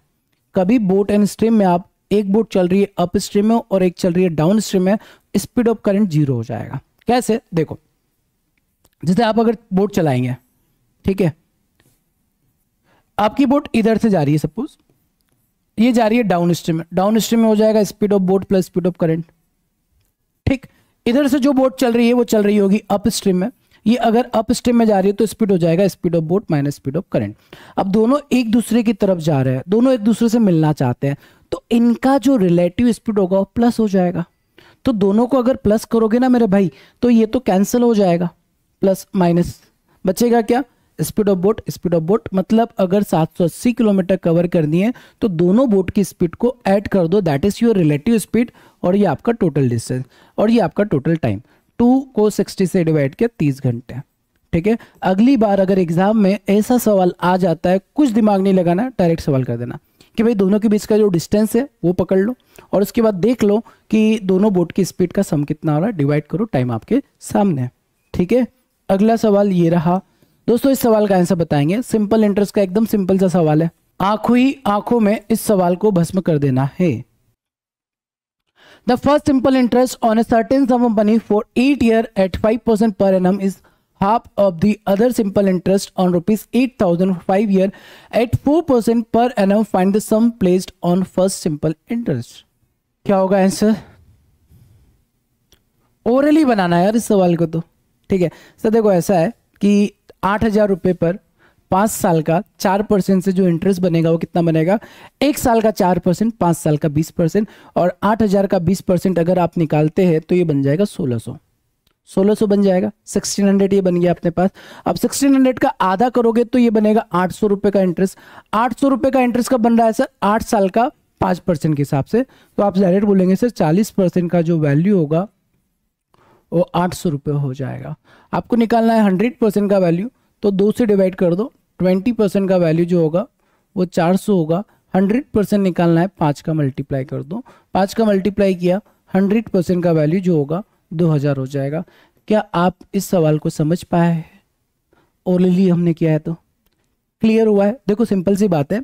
कभी बोट एंड स्ट्रीम में आप एक बोट चल रही है अप स्ट्रीम में और एक चल रही है डाउन स्ट्रीम में स्पीड ऑफ करंट जीरो हो जाएगा कैसे देखो जैसे आप अगर बोट चलाएंगे ठीक है आपकी बोट इधर से जा रही है सपोज ये जा रही है डाउन स्ट्रीम में डाउन स्ट्रीम में हो जाएगा speed of boat plus speed of current ठीक इधर से जो बोट चल रही है वो चल रही होगी अप स्ट्रीम में ये अगर अप स्टेप में जा रही है तो स्पीड हो जाएगा speed of boat minus speed of current अब दोनों एक दूसरे की तरफ जा रहे हैं दोनों एक दूसरे से मिलना चाहते हैं तो इनका जो रिलेटिव स्पीड होगा वो प्लस हो जाएगा तो दोनों को अगर प्लस करोगे ना मेरे भाई तो ये तो कैंसिल हो जाएगा प्लस माइनस बचेगा क्या speed of boat speed of boat मतलब अगर 780 किलोमीटर कवर करनी है तो दोनों बोट की स्पीड को ऐड कर दो that is your relative speed और ये आपका टोटल डिस्टेंस और ये आपका टोटल टाइम टू को सिक्सटी से डिवाइड किया तीस घंटे ठीक है अगली बार अगर एग्जाम में ऐसा सवाल आ जाता है कुछ दिमाग नहीं लगाना डायरेक्ट सवाल कर देना कि भाई दोनों के बीच का जो डिस्टेंस है वो पकड़ लो और उसके बाद देख लो कि दोनों बोट की स्पीड का सम कितना हो रहा है डिवाइड करो टाइम आपके सामने है ठीक है अगला सवाल ये रहा दोस्तों इस सवाल का आंसर बताएंगे सिंपल इंटरेस्ट का एकदम सिंपल सा सवाल है आंखों ही आंखों में इस सवाल को भस्म कर देना है The first simple interest on a certain sum of money for 8 year at 5% per annum is half of the other simple interest on rupees 8000 5 year at 4% per annum find the sum placed on first simple interest. क्या होगा आंसर ओरली बनाना है यार इस सवाल को तो ठीक है सर देखो ऐसा है कि आठ हजार रुपये पर पांच साल का चार परसेंट से जो इंटरेस्ट बनेगा वो कितना बनेगा एक साल का चार परसेंट पांच साल का बीस परसेंट और आठ हज़ार का बीस परसेंट अगर आप निकालते हैं तो ये बन जाएगा सोलह सौ सोलह सौ बन जाएगा सिक्सटीन हंड्रेड ये बन गया अपने पास अब सिक्सटीन हंड्रेड का आधा करोगे तो ये बनेगा आठ सौ रुपए का इंटरेस्ट आठ सौ रुपए का इंटरेस्ट कब बन रहा है सर आठ साल का पांच परसेंट के हिसाब से तो आप डायरेक्ट बोलेंगे सर चालीस परसेंट का जो वैल्यू होगा वो आठ सौ रुपये हो जाएगा आपको निकालना है हंड्रेड परसेंट का वैल्यू तो दो से डिवाइड कर दो ट्वेंटी परसेंट का वैल्यू जो होगा वो चार सौ होगा हंड्रेड परसेंट निकालना है पाँच का मल्टीप्लाई कर दो पाँच का मल्टीप्लाई किया हंड्रेड परसेंट का वैल्यू जो होगा दो हज़ार हो जाएगा क्या आप इस सवाल को समझ पाए हैं ओरली हमने किया है तो क्लियर हुआ है देखो सिंपल सी बात है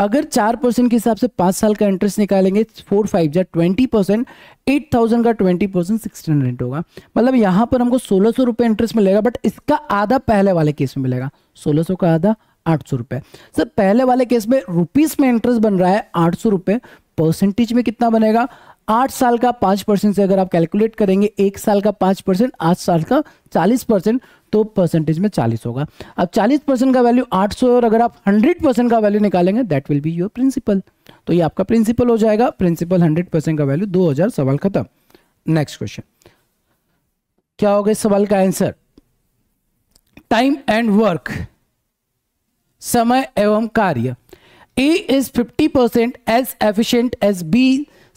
अगर चार परसेंट के हिसाब से पांच साल का इंटरेस्ट निकालेंगे फोर फाइव या ट्वेंटी परसेंट एट थाउजेंड का ट्वेंटी परसेंट सिक्सटीन हंड्रेड होगा मतलब यहां पर हमको सोलह सौ रुपए इंटरेस्ट मिलेगा बट इसका आधा पहले वाले केस में मिलेगा सोलह सौ का आधा आठ सौ रुपए सर पहले वाले केस में रुपीज़ में इंटरेस्ट बन रहा है आठ सौ रुपए परसेंटेज में कितना बनेगा आठ साल का पांच परसेंट से अगर आप कैलकुलेट करेंगे एक साल का पांच परसेंट आठ साल का चालीस परसेंट तो परसेंटेज में 40 होगा अब 40 परसेंट का वैल्यू 800 सौ और अगर आप 100 परसेंट का वैल्यू निकालेंगे that will be your principal तो ये आपका प्रिंसिपल हो जाएगा प्रिंसिपल 100 परसेंट का वैल्यू 2000 सवाल खत्म नेक्स्ट क्वेश्चन क्या होगा इस सवाल का आंसर टाइम एंड वर्क समय एवं कार्य A is fifty percent as efficient as B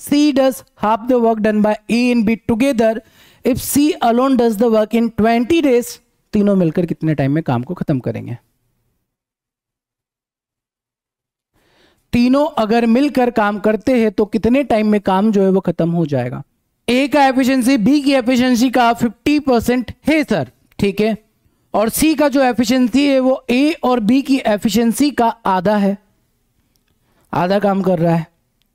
C does half the work done by A and B together. If C alone does the work in 20 days, तीनों मिलकर कितने टाइम में काम को खत्म करेंगे तीनों अगर मिलकर काम करते हैं तो कितने टाइम में काम जो है वो खत्म हो जाएगा ए का एफिशिएंसी बी की एफिशिएंसी का 50 परसेंट है सर ठीक है और सी का जो एफिशिएंसी है वो ए और बी की एफिशिएंसी का आधा है आधा काम कर रहा है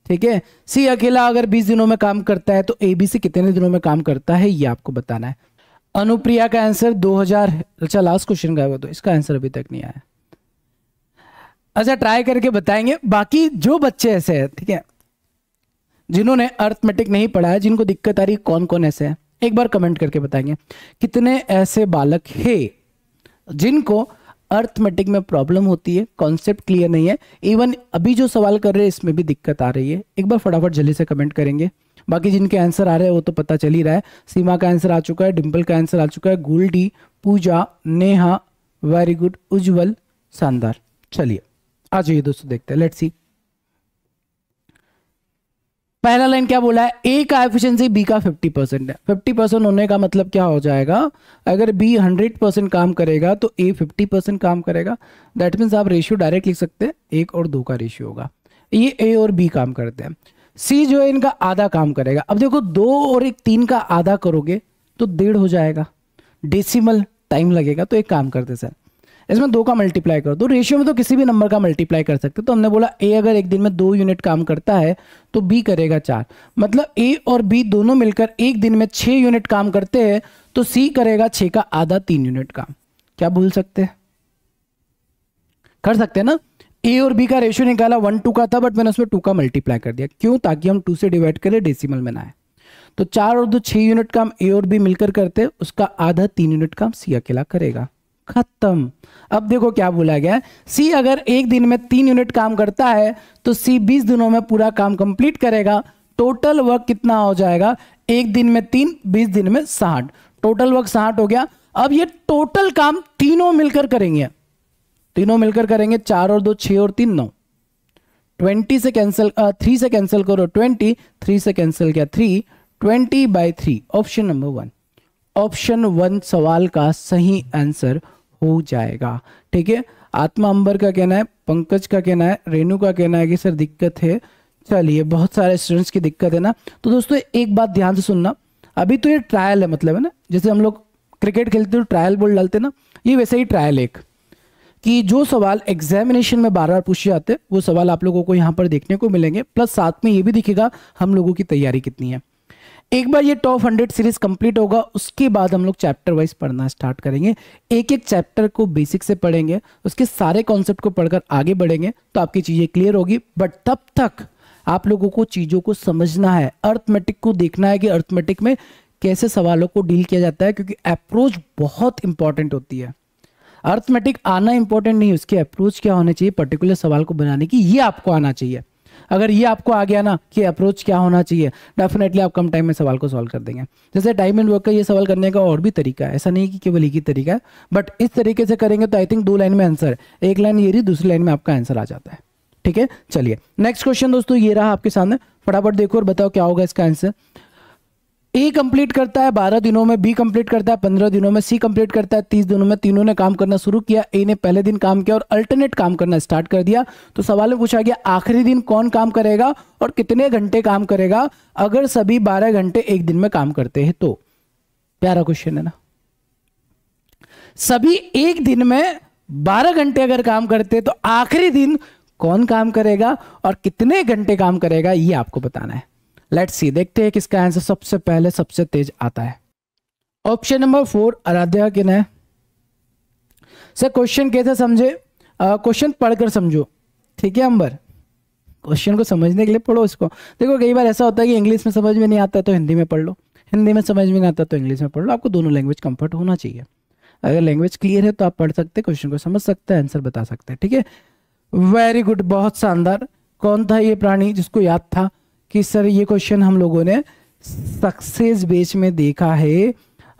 ठीक है सी अकेला अगर 20 दिनों में काम करता है तो ए बी सी कितने दिनों में काम करता है ये आपको बताना है अनुप्रिया का आंसर 2000 हजार अच्छा लास्ट क्वेश्चन का है तो इसका आंसर अभी तक नहीं आया अच्छा ट्राई करके बताएंगे बाकी जो बच्चे ऐसे हैं ठीक है जिन्होंने अर्थमेटिक नहीं पढ़ा है जिनको दिक्कत आ रही कौन कौन ऐसे हैं एक बार कमेंट करके बताएंगे कितने ऐसे बालक है जिनको अर्थमेटिक में प्रॉब्लम होती है कॉन्सेप्ट क्लियर नहीं है इवन अभी जो सवाल कर रहे हैं इसमें भी दिक्कत आ रही है एक बार फटाफट जल्दी से कमेंट करेंगे बाकी जिनके आंसर आ रहे हैं वो तो पता चल ही रहा है सीमा का आंसर आ चुका है डिम्पल का आंसर आ चुका है गोल्डी पूजा नेहा वेरी गुड उज्जवल शानदार चलिए आ जाइए दोस्तों देखते हैं लेट्स सी पहला लाइन क्या बोला है ए का एफिशिएंसी बी का 50 परसेंट है फिफ्टी परसेंट होने का मतलब क्या हो जाएगा अगर बी 100 परसेंट काम करेगा तो ए 50 परसेंट काम करेगा दैट मीन्स आप रेशियो डायरेक्ट लिख सकते हैं एक और दो का रेशियो होगा ये ए और बी काम करते हैं सी जो है इनका आधा काम करेगा अब देखो दो और एक तीन का आधा करोगे तो डेढ़ हो जाएगा डेसिमल टाइम लगेगा तो एक काम करते सर इसमें दो का मल्टीप्लाई कर दो रेशियो में तो किसी भी नंबर का मल्टीप्लाई कर सकते तो हमने बोला ए अगर एक दिन में दो यूनिट काम करता है तो बी करेगा चार मतलब ए और बी दोनों मिलकर एक दिन में छः यूनिट काम करते हैं तो सी करेगा छः का आधा तीन यूनिट काम क्या भूल सकते हैं कर सकते हैं ना ए और बी का रेशियो निकाला वन टू का था बट मैंने उसमें टू का मल्टीप्लाई कर दिया क्यों ताकि हम टू से डिवाइड करें डेसिमल में ना आए तो चार और दो छह यूनिट काम ए और बी मिलकर करते उसका आधा तीन यूनिट काम सी अकेला करेगा खत्म अब देखो क्या बोला गया सी अगर एक दिन में तीन यूनिट काम करता है तो सी बीस दिनों में पूरा काम कंप्लीट करेगा टोटल वर्क कितना हो जाएगा एक दिन में तीन बीस दिन में साठ टोटल वर्क साठ हो गया अब ये टोटल काम तीनों मिलकर करेंगे तीनों मिलकर करेंगे चार और दो छ और तीन नौ ट्वेंटी से कैंसिल थ्री से कैंसिल करो ट्वेंटी थ्री से कैंसिल किया three twenty by three option number one option one सवाल का सही आंसर हो जाएगा ठीक है आत्मा अंबर का कहना है पंकज का कहना है रेणु का कहना है कि सर दिक्कत है चलिए बहुत सारे स्टूडेंट्स की दिक्कत है ना तो दोस्तों एक बात ध्यान से सुनना अभी तो ये ट्रायल है मतलब है ना जैसे हम लोग क्रिकेट खेलते हो ट्रायल बोल डालते ना ये वैसे ही ट्रायल एक कि जो सवाल एग्जामिनेशन में बार बार पूछे जाते हैं वो सवाल आप लोगों को यहाँ पर देखने को मिलेंगे प्लस साथ में ये भी दिखेगा हम लोगों की तैयारी कितनी है एक बार ये टॉप हंड्रेड सीरीज कंप्लीट होगा उसके बाद हम लोग चैप्टर वाइज पढ़ना स्टार्ट करेंगे एक एक चैप्टर को बेसिक से पढ़ेंगे उसके सारे कॉन्सेप्ट को पढ़कर आगे बढ़ेंगे तो आपकी चीज़ें क्लियर होगी बट तब तक आप लोगों को चीज़ों को समझना है अर्थमेटिक को देखना है कि अर्थमेटिक में कैसे सवालों को डील किया जाता है क्योंकि अप्रोच बहुत इंपॉर्टेंट होती है अर्थमेटिक आना इंपॉर्टेंट नहीं उसके अप्रोच क्या होना चाहिए पर्टिकुलर सवाल को बनाने की ये आपको आना चाहिए अगर ये आपको आ गया ना कि अप्रोच क्या होना चाहिए डेफिनेटली आप कम टाइम में सवाल को सॉल्व कर देंगे जैसे डायमंड वर्क का ये सवाल करने का और भी तरीका है ऐसा नहीं कि केवल एक ही तरीका है बट इस तरीके से करेंगे तो आई थिंक दो लाइन में आंसर एक लाइन ये रही दूसरी लाइन में आपका आंसर आ जाता है ठीक है चलिए नेक्स्ट क्वेश्चन दोस्तों ये रहा आपके सामने फटाफट देखो और बताओ क्या होगा इसका आंसर ए कंप्लीट करता है बारह दिनों में बी कंप्लीट करता है पंद्रह दिनों में सी कंप्लीट करता है तीस दिनों में तीनों ने काम करना शुरू किया ए ने पहले दिन काम किया और अल्टरनेट काम करना स्टार्ट कर दिया तो सवाल में पूछा गया आखिरी दिन कौन काम करेगा और कितने घंटे काम करेगा अगर सभी बारह घंटे एक दिन में काम करते हैं तो प्यारा क्वेश्चन है ना सभी एक दिन में बारह घंटे अगर काम करते तो आखिरी दिन कौन काम करेगा और कितने घंटे काम करेगा ये आपको बताना है लेट सी देखते हैं किसका आंसर सबसे पहले सबसे तेज आता है ऑप्शन नंबर फोर आराध्या किन है सर क्वेश्चन कैसे समझे क्वेश्चन पढ़कर समझो ठीक है अंबर क्वेश्चन को समझने के लिए पढ़ो इसको देखो कई बार ऐसा होता है कि इंग्लिश में समझ में नहीं आता तो हिंदी में पढ़ लो हिंदी में समझ में नहीं आता तो इंग्लिश में पढ़ लो आपको दोनों लैंग्वेज कंफर्ट होना चाहिए अगर लैंग्वेज क्लियर है तो आप पढ़ सकते हैं क्वेश्चन को समझ सकते हैं आंसर बता सकते हैं ठीक है वेरी गुड बहुत शानदार कौन था ये प्राणी जिसको याद था कि सर ये क्वेश्चन हम लोगों ने सक्सेस बेच में देखा है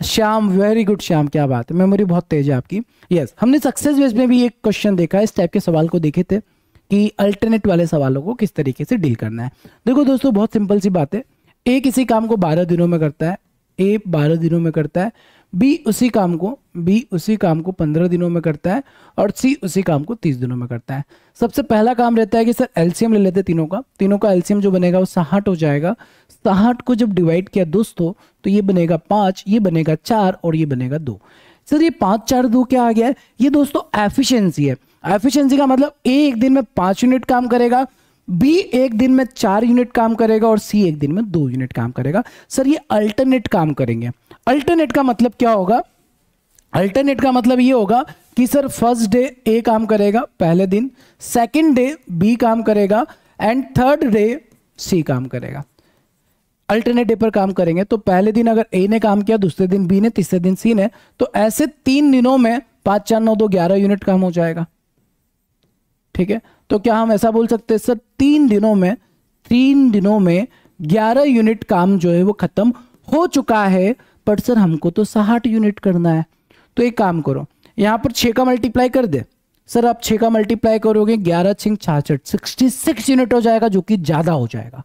श्याम वेरी गुड श्याम क्या बात है मेमोरी बहुत तेज है आपकी यस yes, हमने सक्सेस बेस में भी एक क्वेश्चन देखा इस टाइप के सवाल को देखे थे कि अल्टरनेट वाले सवालों को किस तरीके से डील करना है देखो दोस्तों बहुत सिंपल सी बात है ए किसी काम को बारह दिनों में करता है ए बारह दिनों में करता है बी उसी काम को बी उसी काम को पंद्रह दिनों में करता है और सी उसी काम को तीस दिनों में करता है सबसे पहला काम रहता है कि सर एल्सियम ले लेते तीनों का तीनों का एल्सियम जो बनेगा वो साहठ हो जाएगा साहठ को जब डिवाइड किया दोस्तों तो ये बनेगा पाँच ये बनेगा चार और ये बनेगा दो सर ये पाँच चार दो क्या आ गया है ये दोस्तों एफिशियंसी है एफिशियंसी का मतलब ए एक दिन में पांच यूनिट काम करेगा बी एक दिन में चार यूनिट काम करेगा और सी एक दिन में दो यूनिट काम करेगा सर ये अल्टरनेट काम करेंगे अल्टरनेट का मतलब क्या होगा अल्टरनेट का मतलब ये होगा कि सर फर्स्ट डे ए काम करेगा पहले दिन सेकंड डे बी काम करेगा एंड थर्ड डे सी काम करेगा अल्टरनेट डे पर काम करेंगे तो पहले दिन अगर ए ने काम किया दूसरे दिन बी ने तीसरे दिन सी ने तो ऐसे तीन दिनों में पांच चार नौ दो ग्यारह यूनिट काम हो जाएगा ठीक है तो क्या हम ऐसा बोल सकते हैं सर तीन दिनों में तीन दिनों में ग्यारह यूनिट काम जो है वो ख़त्म हो चुका है पर सर हमको तो साठ यूनिट करना है तो एक काम करो यहाँ पर छः का मल्टीप्लाई कर दे सर आप छः का मल्टीप्लाई करोगे ग्यारह छिंग छाछठ सिक्सटी सिक्स यूनिट हो जाएगा जो कि ज़्यादा हो जाएगा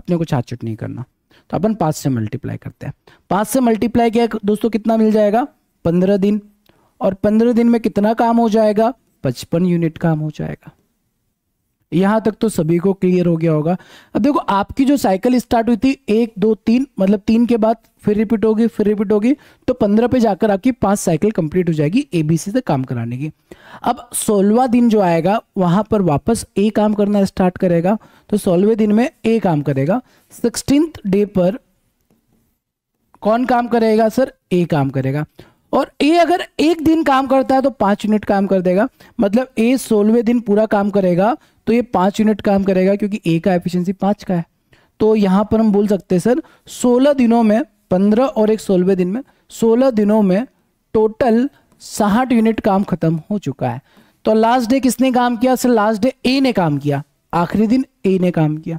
अपने को छाछठ नहीं करना तो अपन पाँच से मल्टीप्लाई करते हैं पाँच से मल्टीप्लाई किया दोस्तों कितना मिल जाएगा पंद्रह दिन और पंद्रह दिन में कितना काम हो जाएगा पचपन यूनिट काम हो जाएगा यहां तक तो सभी को क्लियर हो गया होगा अब देखो आपकी जो साइकिल स्टार्ट हुई थी एक दो तीन मतलब तीन के बाद फिर रिपीट होगी फिर रिपीट होगी तो पंद्रह पे जाकर आपकी पांच साइकिल कंप्लीट हो जाएगी एबीसी से काम कराने की अब सोलवा दिन जो आएगा वहां पर वापस ए काम करना स्टार्ट करेगा तो सोलवे दिन में ए काम करेगा सिक्सटींथ डे पर कौन काम करेगा सर ए काम करेगा और ए अगर एक दिन काम करता है तो पांच यूनिट काम कर देगा मतलब ए सोलहवें दिन पूरा काम करेगा तो ये पांच यूनिट काम करेगा क्योंकि ए का एफिशिएंसी पांच का है तो यहां पर हम बोल सकते हैं सर सोलह दिनों में पंद्रह और एक सोलहवें दिन में सोलह दिनों में टोटल साठ यूनिट काम खत्म हो चुका है तो लास्ट डे किसने काम किया सर लास्ट डे ए ने काम किया आखिरी दिन ए ने काम किया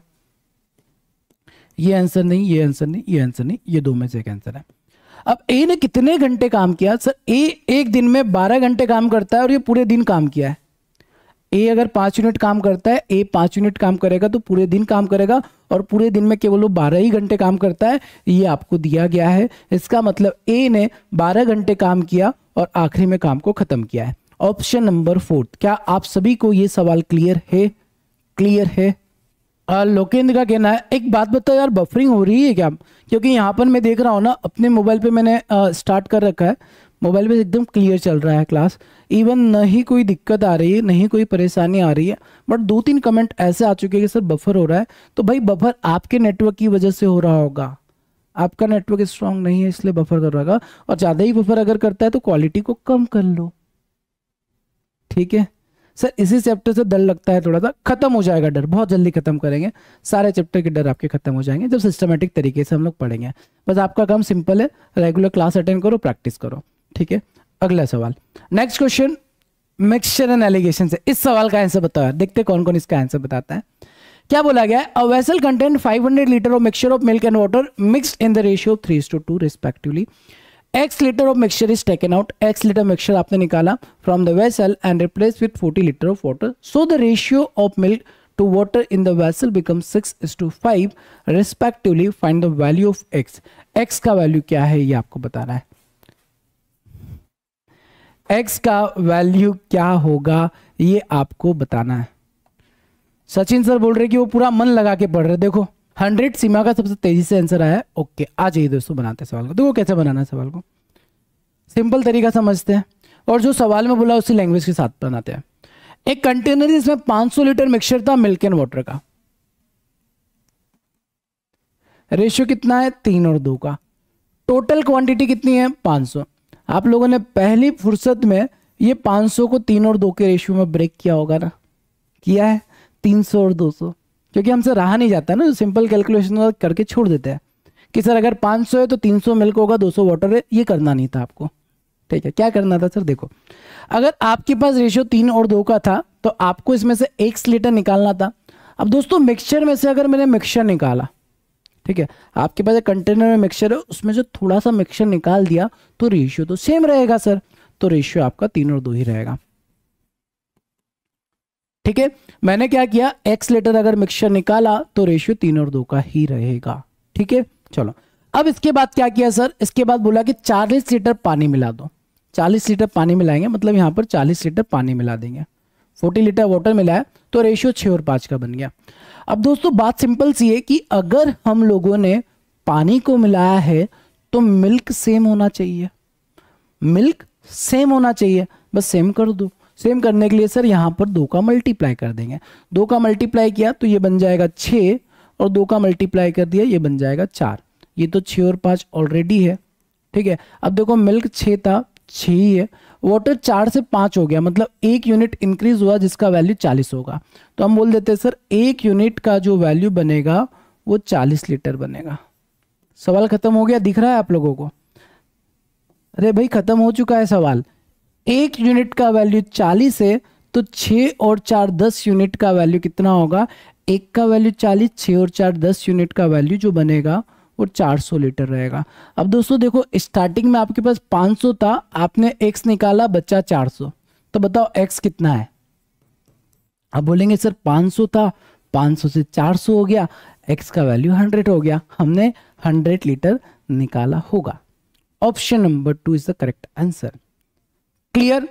ये आंसर नहीं ये आंसर नहीं ये आंसर नहीं ये दो में से एक आंसर है अब ए ने कितने घंटे काम किया सर ए एक दिन में बारह घंटे काम करता है और ये पूरे दिन काम किया है ए अगर पांच यूनिट काम करता है ए पांच यूनिट काम करेगा तो पूरे दिन काम करेगा और पूरे दिन में केवल वो बारह ही घंटे काम करता है ये आपको दिया गया है इसका मतलब ए ने बारह घंटे काम किया और आखिरी में काम को ख़त्म किया है ऑप्शन नंबर फोर्थ क्या आप सभी को ये सवाल क्लियर है क्लियर है लोकेंद्र का कहना है एक बात बताओ यार बफरिंग हो रही है क्या क्योंकि यहाँ पर मैं देख रहा हूँ ना अपने मोबाइल पे मैंने स्टार्ट कर रखा है मोबाइल पे एकदम क्लियर चल रहा है क्लास इवन नहीं कोई दिक्कत आ रही है नहीं कोई परेशानी आ रही है बट दो तीन कमेंट ऐसे आ चुके हैं कि सर बफर हो रहा है तो भाई बफर आपके नेटवर्क की वजह से हो रहा होगा आपका नेटवर्क स्ट्रांग नहीं है इसलिए बफर कर रहा होगा और ज़्यादा ही बफर अगर करता है तो क्वालिटी को कम कर लो ठीक है सर इसी चैप्टर से डर लगता है थोड़ा सा खत्म हो जाएगा डर बहुत जल्दी खत्म करेंगे सारे चैप्टर के डर आपके खत्म हो जाएंगे जब सिस्टमेटिक तरीके से हम लोग पढ़ेंगे बस आपका काम सिंपल है रेगुलर क्लास अटेंड करो प्रैक्टिस करो ठीक है अगला सवाल next question mixture and alligation से इस सवाल का आंसर बताओ देखते कौन कौन इसका आंसर बताता है क्या बोला गया a vessel content 500 litre of mixture of milk and water mixed in the ratio of three two respectively x litre of mixture is taken out x litre mixture आपने निकाला from the vessel and replace with forty litre of water so the ratio of milk to water in the vessel becomes 6 is to 5 respectively find the value of x x का वैल्यू क्या है ये आपको बताना है x का वैल्यू क्या होगा ये आपको बताना है सचिन सर बोल रहे कि वो पूरा मन लगा के पढ़ रहे देखो हंड्रेड सीमा का सबसे तेजी से आंसर आया ओके आ जाइए दोस्तों बनाते हैं सवाल को देखो कैसे बनाना है सवाल को सिंपल तरीका समझते हैं और जो सवाल में बोला उसी लैंग्वेज के साथ बनाते हैं एक कंटेनर जिसमें 500 लीटर मिक्सचर था मिल्क एंड वाटर का रेशियो कितना है तीन और दो का टोटल क्वांटिटी कितनी है 500 आप लोगों ने पहली फुर्सत में ये 500 को तीन और दो के रेशियो में ब्रेक किया होगा ना किया है 300 और सौ क्योंकि हमसे रहा नहीं जाता ना सिंपल कैलकुलेशन करके छोड़ देते हैं कि सर अगर 500 है तो 300 मिल्क होगा 200 वाटर है ये करना नहीं था आपको ठीक है क्या करना था सर देखो अगर आपके पास रेशियो तीन और दो का था तो आपको इसमें से एक लीटर निकालना था अब दोस्तों मिक्सचर में से अगर मैंने मिक्सचर निकाला ठीक है आपके पास एक कंटेनर में मिक्सचर है उसमें से थोड़ा सा मिक्सचर निकाल दिया तो रेशियो तो सेम रहेगा सर तो रेशियो आपका तीन और दो ही रहेगा ठीक है मैंने क्या किया एक्स लेटर अगर मिक्सचर निकाला तो रेशियो तीन और दो का ही रहेगा ठीक है चलो अब इसके बाद क्या किया सर इसके बाद बोला कि चालीस लीटर पानी मिला दो चालीस लीटर पानी मिलाएंगे मतलब यहां पर चालीस लीटर पानी मिला देंगे फोर्टी लीटर वाटर मिलाया तो रेशियो छ और पांच का बन गया अब दोस्तों बात सिंपल सी है कि अगर हम लोगों ने पानी को मिलाया है तो मिल्क सेम होना चाहिए मिल्क सेम होना चाहिए बस सेम कर दो सेम करने के लिए सर यहाँ पर दो का मल्टीप्लाई कर देंगे दो का मल्टीप्लाई किया तो ये बन जाएगा छः और दो का मल्टीप्लाई कर दिया ये बन जाएगा चार ये तो छः और पाँच ऑलरेडी है ठीक है अब देखो मिल्क छः था छः ही है वाटर चार से पाँच हो गया मतलब एक यूनिट इंक्रीज हुआ जिसका वैल्यू चालीस होगा तो हम बोल देते हैं सर एक यूनिट का जो वैल्यू बनेगा वो चालीस लीटर बनेगा सवाल खत्म हो गया दिख रहा है आप लोगों को अरे भाई खत्म हो चुका है सवाल एक यूनिट का वैल्यू चालीस है तो छः और चार दस यूनिट का वैल्यू कितना होगा एक का वैल्यू चालीस छ और चार दस यूनिट का वैल्यू जो बनेगा वो 400 लीटर रहेगा अब दोस्तों देखो स्टार्टिंग में आपके पास 500 था आपने एक्स निकाला बच्चा 400 तो बताओ एक्स कितना है अब बोलेंगे सर 500 था 500 से 400 हो गया एक्स का वैल्यू 100 हो गया हमने 100 लीटर निकाला होगा option number two is the correct answer clear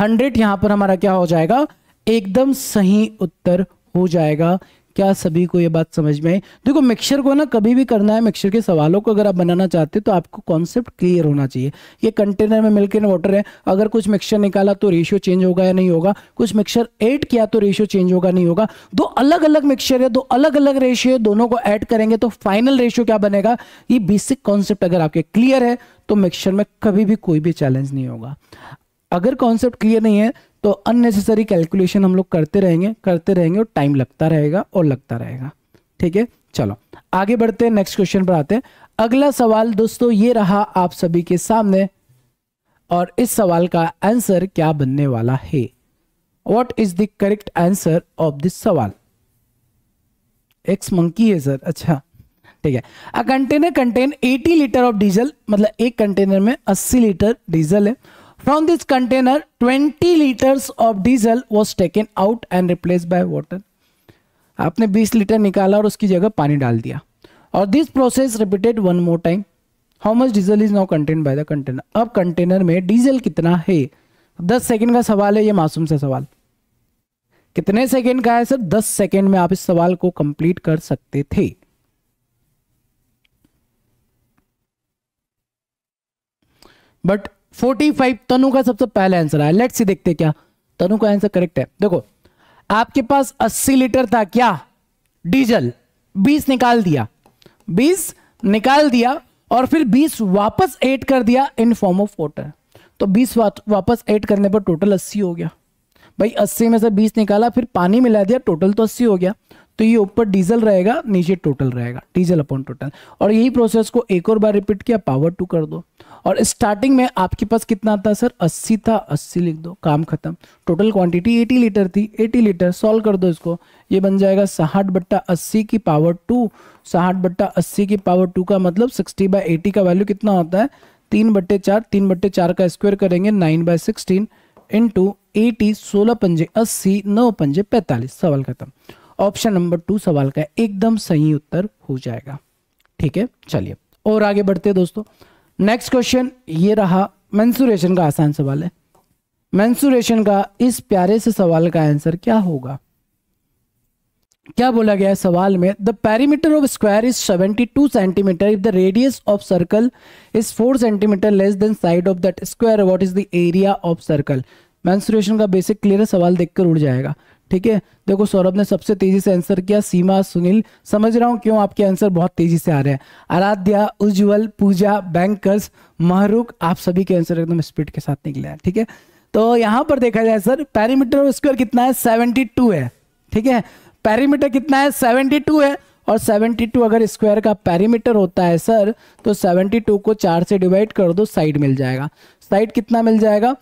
hundred यहां पर हमारा क्या हो जाएगा एकदम सही उत्तर हो जाएगा क्या सभी को यह बात समझ में आई देखो मिक्सर को ना कभी भी करना है मिक्सर के सवालों को अगर आप बनाना चाहते हो तो आपको कॉन्सेप्ट क्लियर होना चाहिए ये कंटेनर में मिल्क एंड वाटर है अगर कुछ मिक्सर निकाला तो रेशियो चेंज होगा या नहीं होगा कुछ मिक्सर ऐड किया तो रेशियो चेंज होगा नहीं होगा दो अलग अलग मिक्सचर है दो अलग अलग रेशियो दोनों को ऐड करेंगे तो फाइनल रेशियो क्या बनेगा ये बेसिक कॉन्सेप्ट अगर आपके क्लियर है तो मिक्सर में कभी भी कोई भी चैलेंज नहीं होगा अगर कॉन्सेप्ट क्लियर नहीं है तो अननेसेसरी कैलकुलेशन हम लोग करते रहेंगे करते रहेंगे और टाइम लगता रहेगा और लगता रहेगा ठीक है चलो आगे बढ़ते हैं नेक्स्ट क्वेश्चन पर आते हैं अगला सवाल दोस्तों ये रहा आप सभी के सामने और इस सवाल का आंसर क्या बनने वाला है what is the correct answer of this सवाल एक्स मंकी है सर अच्छा ठीक है a container contain 80 litre of diesel मतलब एक कंटेनर में 80 लीटर डीजल है From this container, 20 liters of diesel was taken out and replaced by water. आपने 20 लीटर निकाला और उसकी जगह पानी डाल दिया और this process repeated one more time how much diesel is now contain by the container अब कंटेनर में डीजल कितना है दस सेकेंड का सवाल है ये मासूम सा सवाल कितने सेकेंड का है सर दस सेकेंड में आप इस सवाल को कंप्लीट कर सकते थे बट फोर्टी फाइव तनु का सबसे पहला आंसर आया लेट्स सी देखते क्या तनु का आंसर करेक्ट है देखो आपके पास अस्सी लीटर था क्या डीजल बीस निकाल दिया बीस निकाल दिया और फिर बीस वापस एड कर दिया इन फॉर्म ऑफ वाटर तो बीस वापस एड करने पर टोटल अस्सी हो गया भाई अस्सी में से बीस निकाला फिर पानी मिला दिया टोटल तो अस्सी हो गया तो ये ऊपर डीजल रहेगा नीचे टोटल रहेगा डीजल अपॉन टोटल और यही प्रोसेस को एक और बार रिपीट किया पावर टू कर दो और स्टार्टिंग में आपके पास कितना था सर अस्सी था अस्सी लिख दो काम खत्म टोटल क्वांटिटी एटी लीटर थी एटी लीटर सॉल्व कर दो इसको ये बन जाएगा साठ बट्टा अस्सी की पावर टू साहठ बट्टा अस्सी की पावर टू का मतलब सिक्सटी बाय एटी का वैल्यू कितना होता है तीन बट्टे चार तीन बट्टे चार का स्क्वायर करेंगे nine by sixteen into eighty सोलह पंजे अस्सी नौ पंजे पैंतालीस सवाल खत्म ऑप्शन नंबर टू सवाल का एकदम सही उत्तर हो जाएगा ठीक है चलिए और आगे बढ़ते हैं दोस्तों नेक्स्ट क्वेश्चन ये रहा मैंसुरेशन का आसान सवाल है मैंसुरेशन का इस प्यारे से सवाल का आंसर क्या होगा क्या बोला गया है सवाल में the perimeter of square is 72 centimetre if the radius of circle is 4 centimetre less than side of that square what is the area of circle mensuration का बेसिक क्लियर सवाल देखकर उड़ जाएगा ठीक है देखो सौरभ ने सबसे तेजी से आंसर किया सीमा सुनील समझ रहा हूँ क्यों आपके आंसर बहुत तेजी से आ रहे हैं आराध्या उज्जवल पूजा बैंकर्स महरुख आप सभी के आंसर एकदम स्पीड के साथ निकले हैं ठीक है तो यहाँ पर देखा जाए सर पैरीमीटर स्क्वायर कितना है सेवेंटी टू है ठीक है पैरीमीटर कितना है सेवेंटी टू है और 72 अगर स्क्वायर का पैरीमीटर होता है सर तो 72 को चार से डिवाइड कर दो साइड मिल जाएगा साइड कितना मिल जाएगा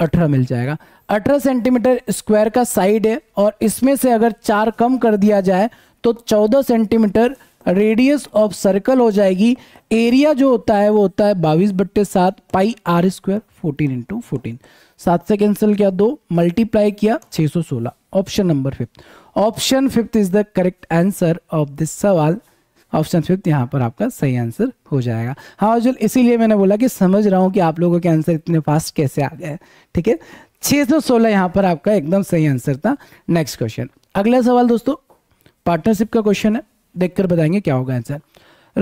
अठारह मिल जाएगा अठारह सेंटीमीटर स्क्वायर का साइड है और इसमें से अगर चार कम कर दिया जाए तो चौदह सेंटीमीटर रेडियस ऑफ सर्कल हो जाएगी एरिया जो होता है वो होता है बाईस बट्टे सात pi r square fourteen into fourteen सात से कैंसिल किया दो मल्टीप्लाई किया छः सौ सोलह option number fifth option fifth is the correct answer of this सवाल ऑप्शन फिफ्थ यहाँ पर आपका सही आंसर हो जाएगा हाँ अजल इसीलिए मैंने बोला कि समझ रहा हूँ कि आप लोगों के आंसर इतने फास्ट कैसे आ गए ठीक है 616 यहां पर आपका एकदम सही आंसर था नेक्स्ट क्वेश्चन अगला सवाल दोस्तों पार्टनरशिप का क्वेश्चन है देखकर बताएंगे क्या होगा answer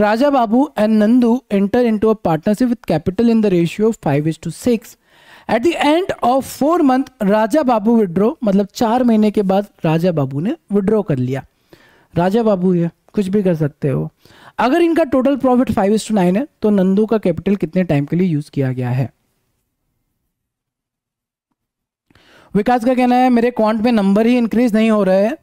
Raja Babu and Nandu enter into a partnership with capital in the ratio five is to six at the end of four month Raja Babu withdrew मतलब चार महीने के बाद राजा बाबू ने विड्रो कर लिया राजा बाबू है कुछ भी कर सकते हो अगर इनका total profit five is to nine है तो नंदू का कैपिटल कितने टाइम के लिए यूज किया गया है विकास का कहना है मेरे अकाउंट में नंबर ही इंक्रीज नहीं हो रहा है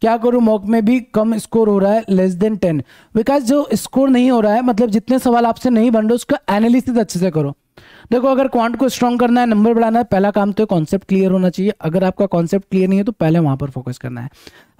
क्या करूं मॉक में भी कम स्कोर हो रहा है लेस देन टेन विकास जो स्कोर नहीं हो रहा है मतलब जितने सवाल आपसे नहीं बन रहे उसका एनालिसिस अच्छे से करो देखो अगर क्वांट को स्ट्रॉन्ग करना है नंबर बढ़ाना है पहला काम तो कॉन्सेप्ट क्लियर होना चाहिए अगर आपका कॉन्सेप्ट क्लियर नहीं है तो पहले वहां पर फोकस करना है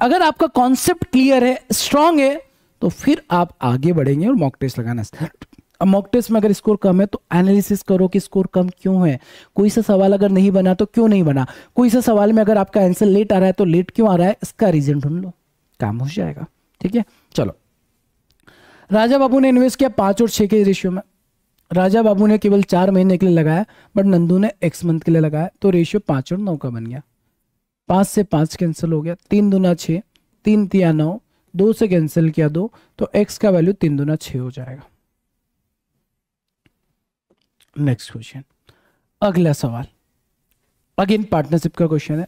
अगर आपका कॉन्सेप्ट क्लियर है स्ट्रांग है तो फिर आप आगे बढ़ेंगे और मॉक टेस्ट लगाना स्टार्ट अब मॉक टेस्ट में अगर स्कोर कम है तो एनालिसिस करो कि स्कोर कम क्यों है कोई सा सवाल अगर नहीं बना तो क्यों नहीं बना कोई सा सवाल में अगर आपका आंसर लेट आ रहा है तो लेट क्यों आ रहा है इसका रीजन ढूंढ लो काम हो जाएगा ठीक है चलो राजा बाबू ने इन्वेस्ट किया पांच और छह के रेशियो में राजा बाबू ने केवल चार महीने के लिए लगाया बट नंदू ने एक्स मंथ के लिए लगाया तो रेशियो पांच और नौ का बन गया पांच से पांच कैंसिल हो गया तीन दुना छ तीन तिया नौ दो से कैंसिल किया दो तो एक्स का वैल्यू तीन दुना छ हो जाएगा नेक्स्ट क्वेश्चन अगला सवाल अगेन पार्टनरशिप का क्वेश्चन है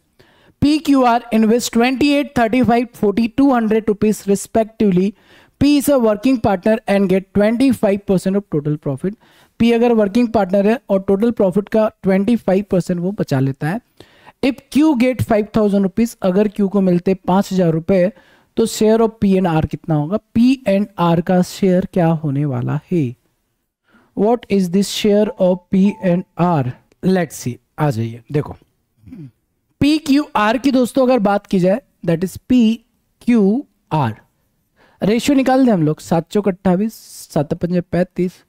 P Q R invest twenty eight thirty five forty two hundred rupees respectively P is a working partner and get twenty five percent of total profit P अगर वर्किंग पार्टनर है और टोटल प्रॉफिट का ट्वेंटी फाइव परसेंट वो बचा लेता है if Q get five thousand rupees अगर क्यू को मिलते पांच हजार रुपए तो share of P and are कितना होगा पी एंड आर का शेयर क्या होने वाला है what is this share of P and R let see आ जाइए देखो पी क्यू आर की दोस्तों अगर बात की जाए that is P Q R ratio निकाल दें हम लोग सात सौ अट्ठावी सात पंजे पैंतीस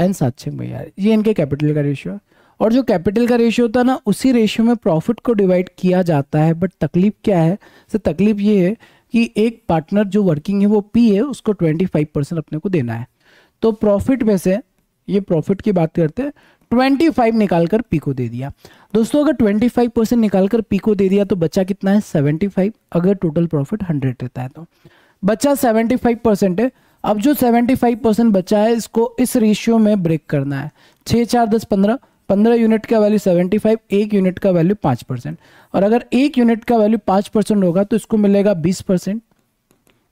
एंड सात छः भैया ये इनके कैपिटल का रेशियो है और जो कैपिटल का रेशियो होता है ना उसी रेशियो में प्रॉफिट को डिवाइड किया जाता है बट तकलीफ क्या है सर तो तकलीफ ये है कि एक पार्टनर जो वर्किंग है वो पी है उसको ट्वेंटी फाइव परसेंट अपने को देना है तो प्रॉफिट में से ये प्रॉफिट की बात करते हैं 25 निकाल कर पी को दे दिया दोस्तों अगर 25 परसेंट निकाल कर पी को दे दिया तो बच्चा कितना है 75 अगर टोटल प्रॉफिट 100 रहता है तो बच्चा 75 परसेंट है अब जो 75 परसेंट बच्चा है इसको इस रेशियो में ब्रेक करना है 6 चार दस पंद्रह पंद्रह यूनिट का वैल्यू सेवेंटी फाइव एक यूनिट का वैल्यू पाँच परसेंट और अगर एक यूनिट का वैल्यू पाँच परसेंट होगा तो इसको मिलेगा बीस परसेंट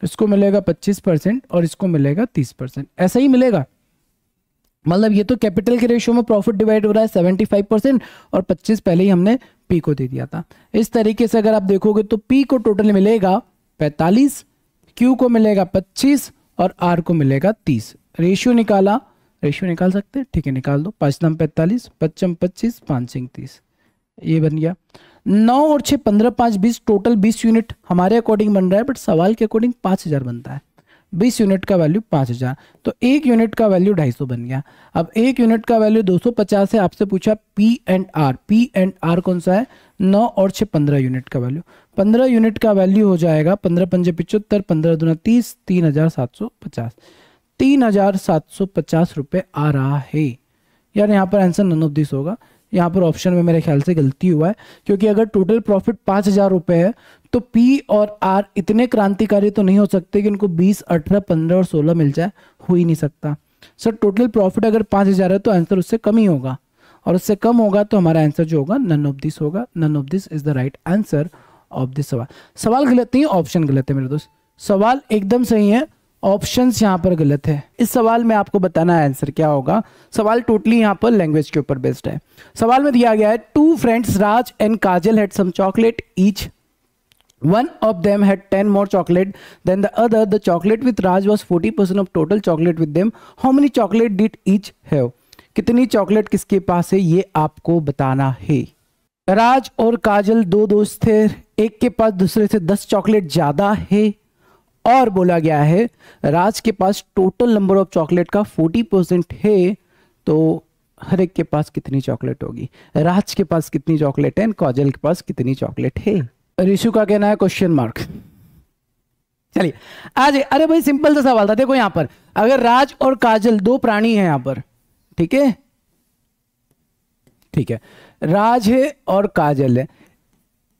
इसको मिलेगा पच्चीस परसेंट और इसको मिलेगा तीस परसेंट ऐसा ही मिलेगा मतलब ये तो कैपिटल के रेशियो में प्रॉफिट डिवाइड हो रहा है सेवेंटी फाइव परसेंट और पच्चीस पहले ही हमने पी को दे दिया था इस तरीके से अगर आप देखोगे तो पी को टोटल मिलेगा पैंतालीस क्यू को मिलेगा पच्चीस और आर को मिलेगा तीस रेशियो निकाला रेशियो निकाल सकते हैं ठीक है निकाल दो पाँच नम पैंतालीस पच्चम पच्चीस पाँच सिंह तीस ये बन गया नौ और छः पंद्रह पाँच बीस टोटल बीस यूनिट हमारे अकॉर्डिंग बन रहा है बट सवाल के अकॉर्डिंग पाँच हज़ार बनता है बीस यूनिट का वैल्यू पाँच हज़ार तो एक यूनिट का वैल्यू ढाई सौ बन गया अब एक यूनिट का वैल्यू दो सौ पचास है आपसे पूछा P and R P and R कौन सा है नौ और छः पंद्रह यूनिट का वैल्यू पंद्रह यूनिट का वैल्यू हो जाएगा पंद्रह पंजे पिचहत्तर पंद्रह दुना तीस तीन हज़ार सात सौ पचास तीन हज़ार सात सौ पचास रुपये आ रहा है यार यहाँ पर आंसर नन ऑफ दिस होगा यहाँ पर ऑप्शन में मेरे ख्याल से गलती हुआ है क्योंकि अगर टोटल प्रॉफिट पाँच हज़ार रुपये है तो पी और आर इतने क्रांतिकारी तो नहीं हो सकते कि उनको बीस अठारह पंद्रह और सोलह मिल जाए हो ही नहीं सकता सर टोटल प्रॉफिट अगर पाँच हज़ार है तो आंसर उससे कम ही होगा और उससे कम होगा तो हमारा आंसर जो होगा नन ऑफ दिस होगा none of this is the right answer of this सवाल सवाल गलत नहीं ऑप्शन गलत है मेरे दोस्त सवाल एकदम सही है ऑप्शन यहाँ पर गलत है इस सवाल में आपको बताना है आंसर क्या होगा सवाल टोटली यहाँ पर लैंग्वेज के ऊपर बेस्ड है सवाल में दिया गया है two friends Raj and Kajal had some chocolate each of them had ten more chocolate than the other the chocolate with Raj was forty percent of total chocolate with them how many chocolate did each have? कितनी चॉकलेट किसके पास है ये आपको बताना है राज और काजल दो दोस्त थे एक के पास दूसरे से दस चॉकलेट ज़्यादा है और बोला गया है राज के पास टोटल नंबर ऑफ चॉकलेट का 40 परसेंट है तो हर एक के पास कितनी चॉकलेट होगी राज के पास कितनी चॉकलेट है एंड कौजल के पास कितनी चॉकलेट है ऋषु का कहना है क्वेश्चन मार्क चलिए आज अरे भाई सिंपल सा सवाल था देखो यहां पर अगर राज और काजल दो प्राणी हैं यहां पर ठीक है ठीक है राज है और काजल है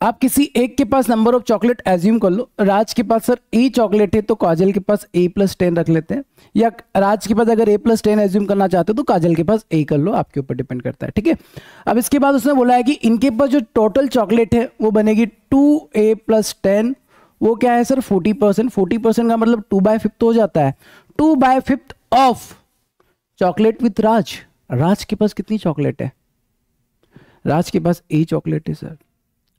आप किसी एक के पास नंबर ऑफ चॉकलेट एज्यूम कर लो राज के पास सर ए चॉकलेट है तो काजल के पास ए प्लस टेन रख लेते हैं या राज के पास अगर ए प्लस टेन एज्यूम करना चाहते हो तो काजल के पास ए कर लो आपके ऊपर डिपेंड करता है ठीक है अब इसके बाद उसने बोला है कि इनके पास जो टोटल चॉकलेट है वो बनेगी टू ए प्लस टेन वो क्या है sir forty percent forty percent का मतलब टू बाय फिफ्थ हो जाता है two by fifth of chocolate with Raj Raj के पास कितनी चॉकलेट है राज के पास ए चॉकलेट है सर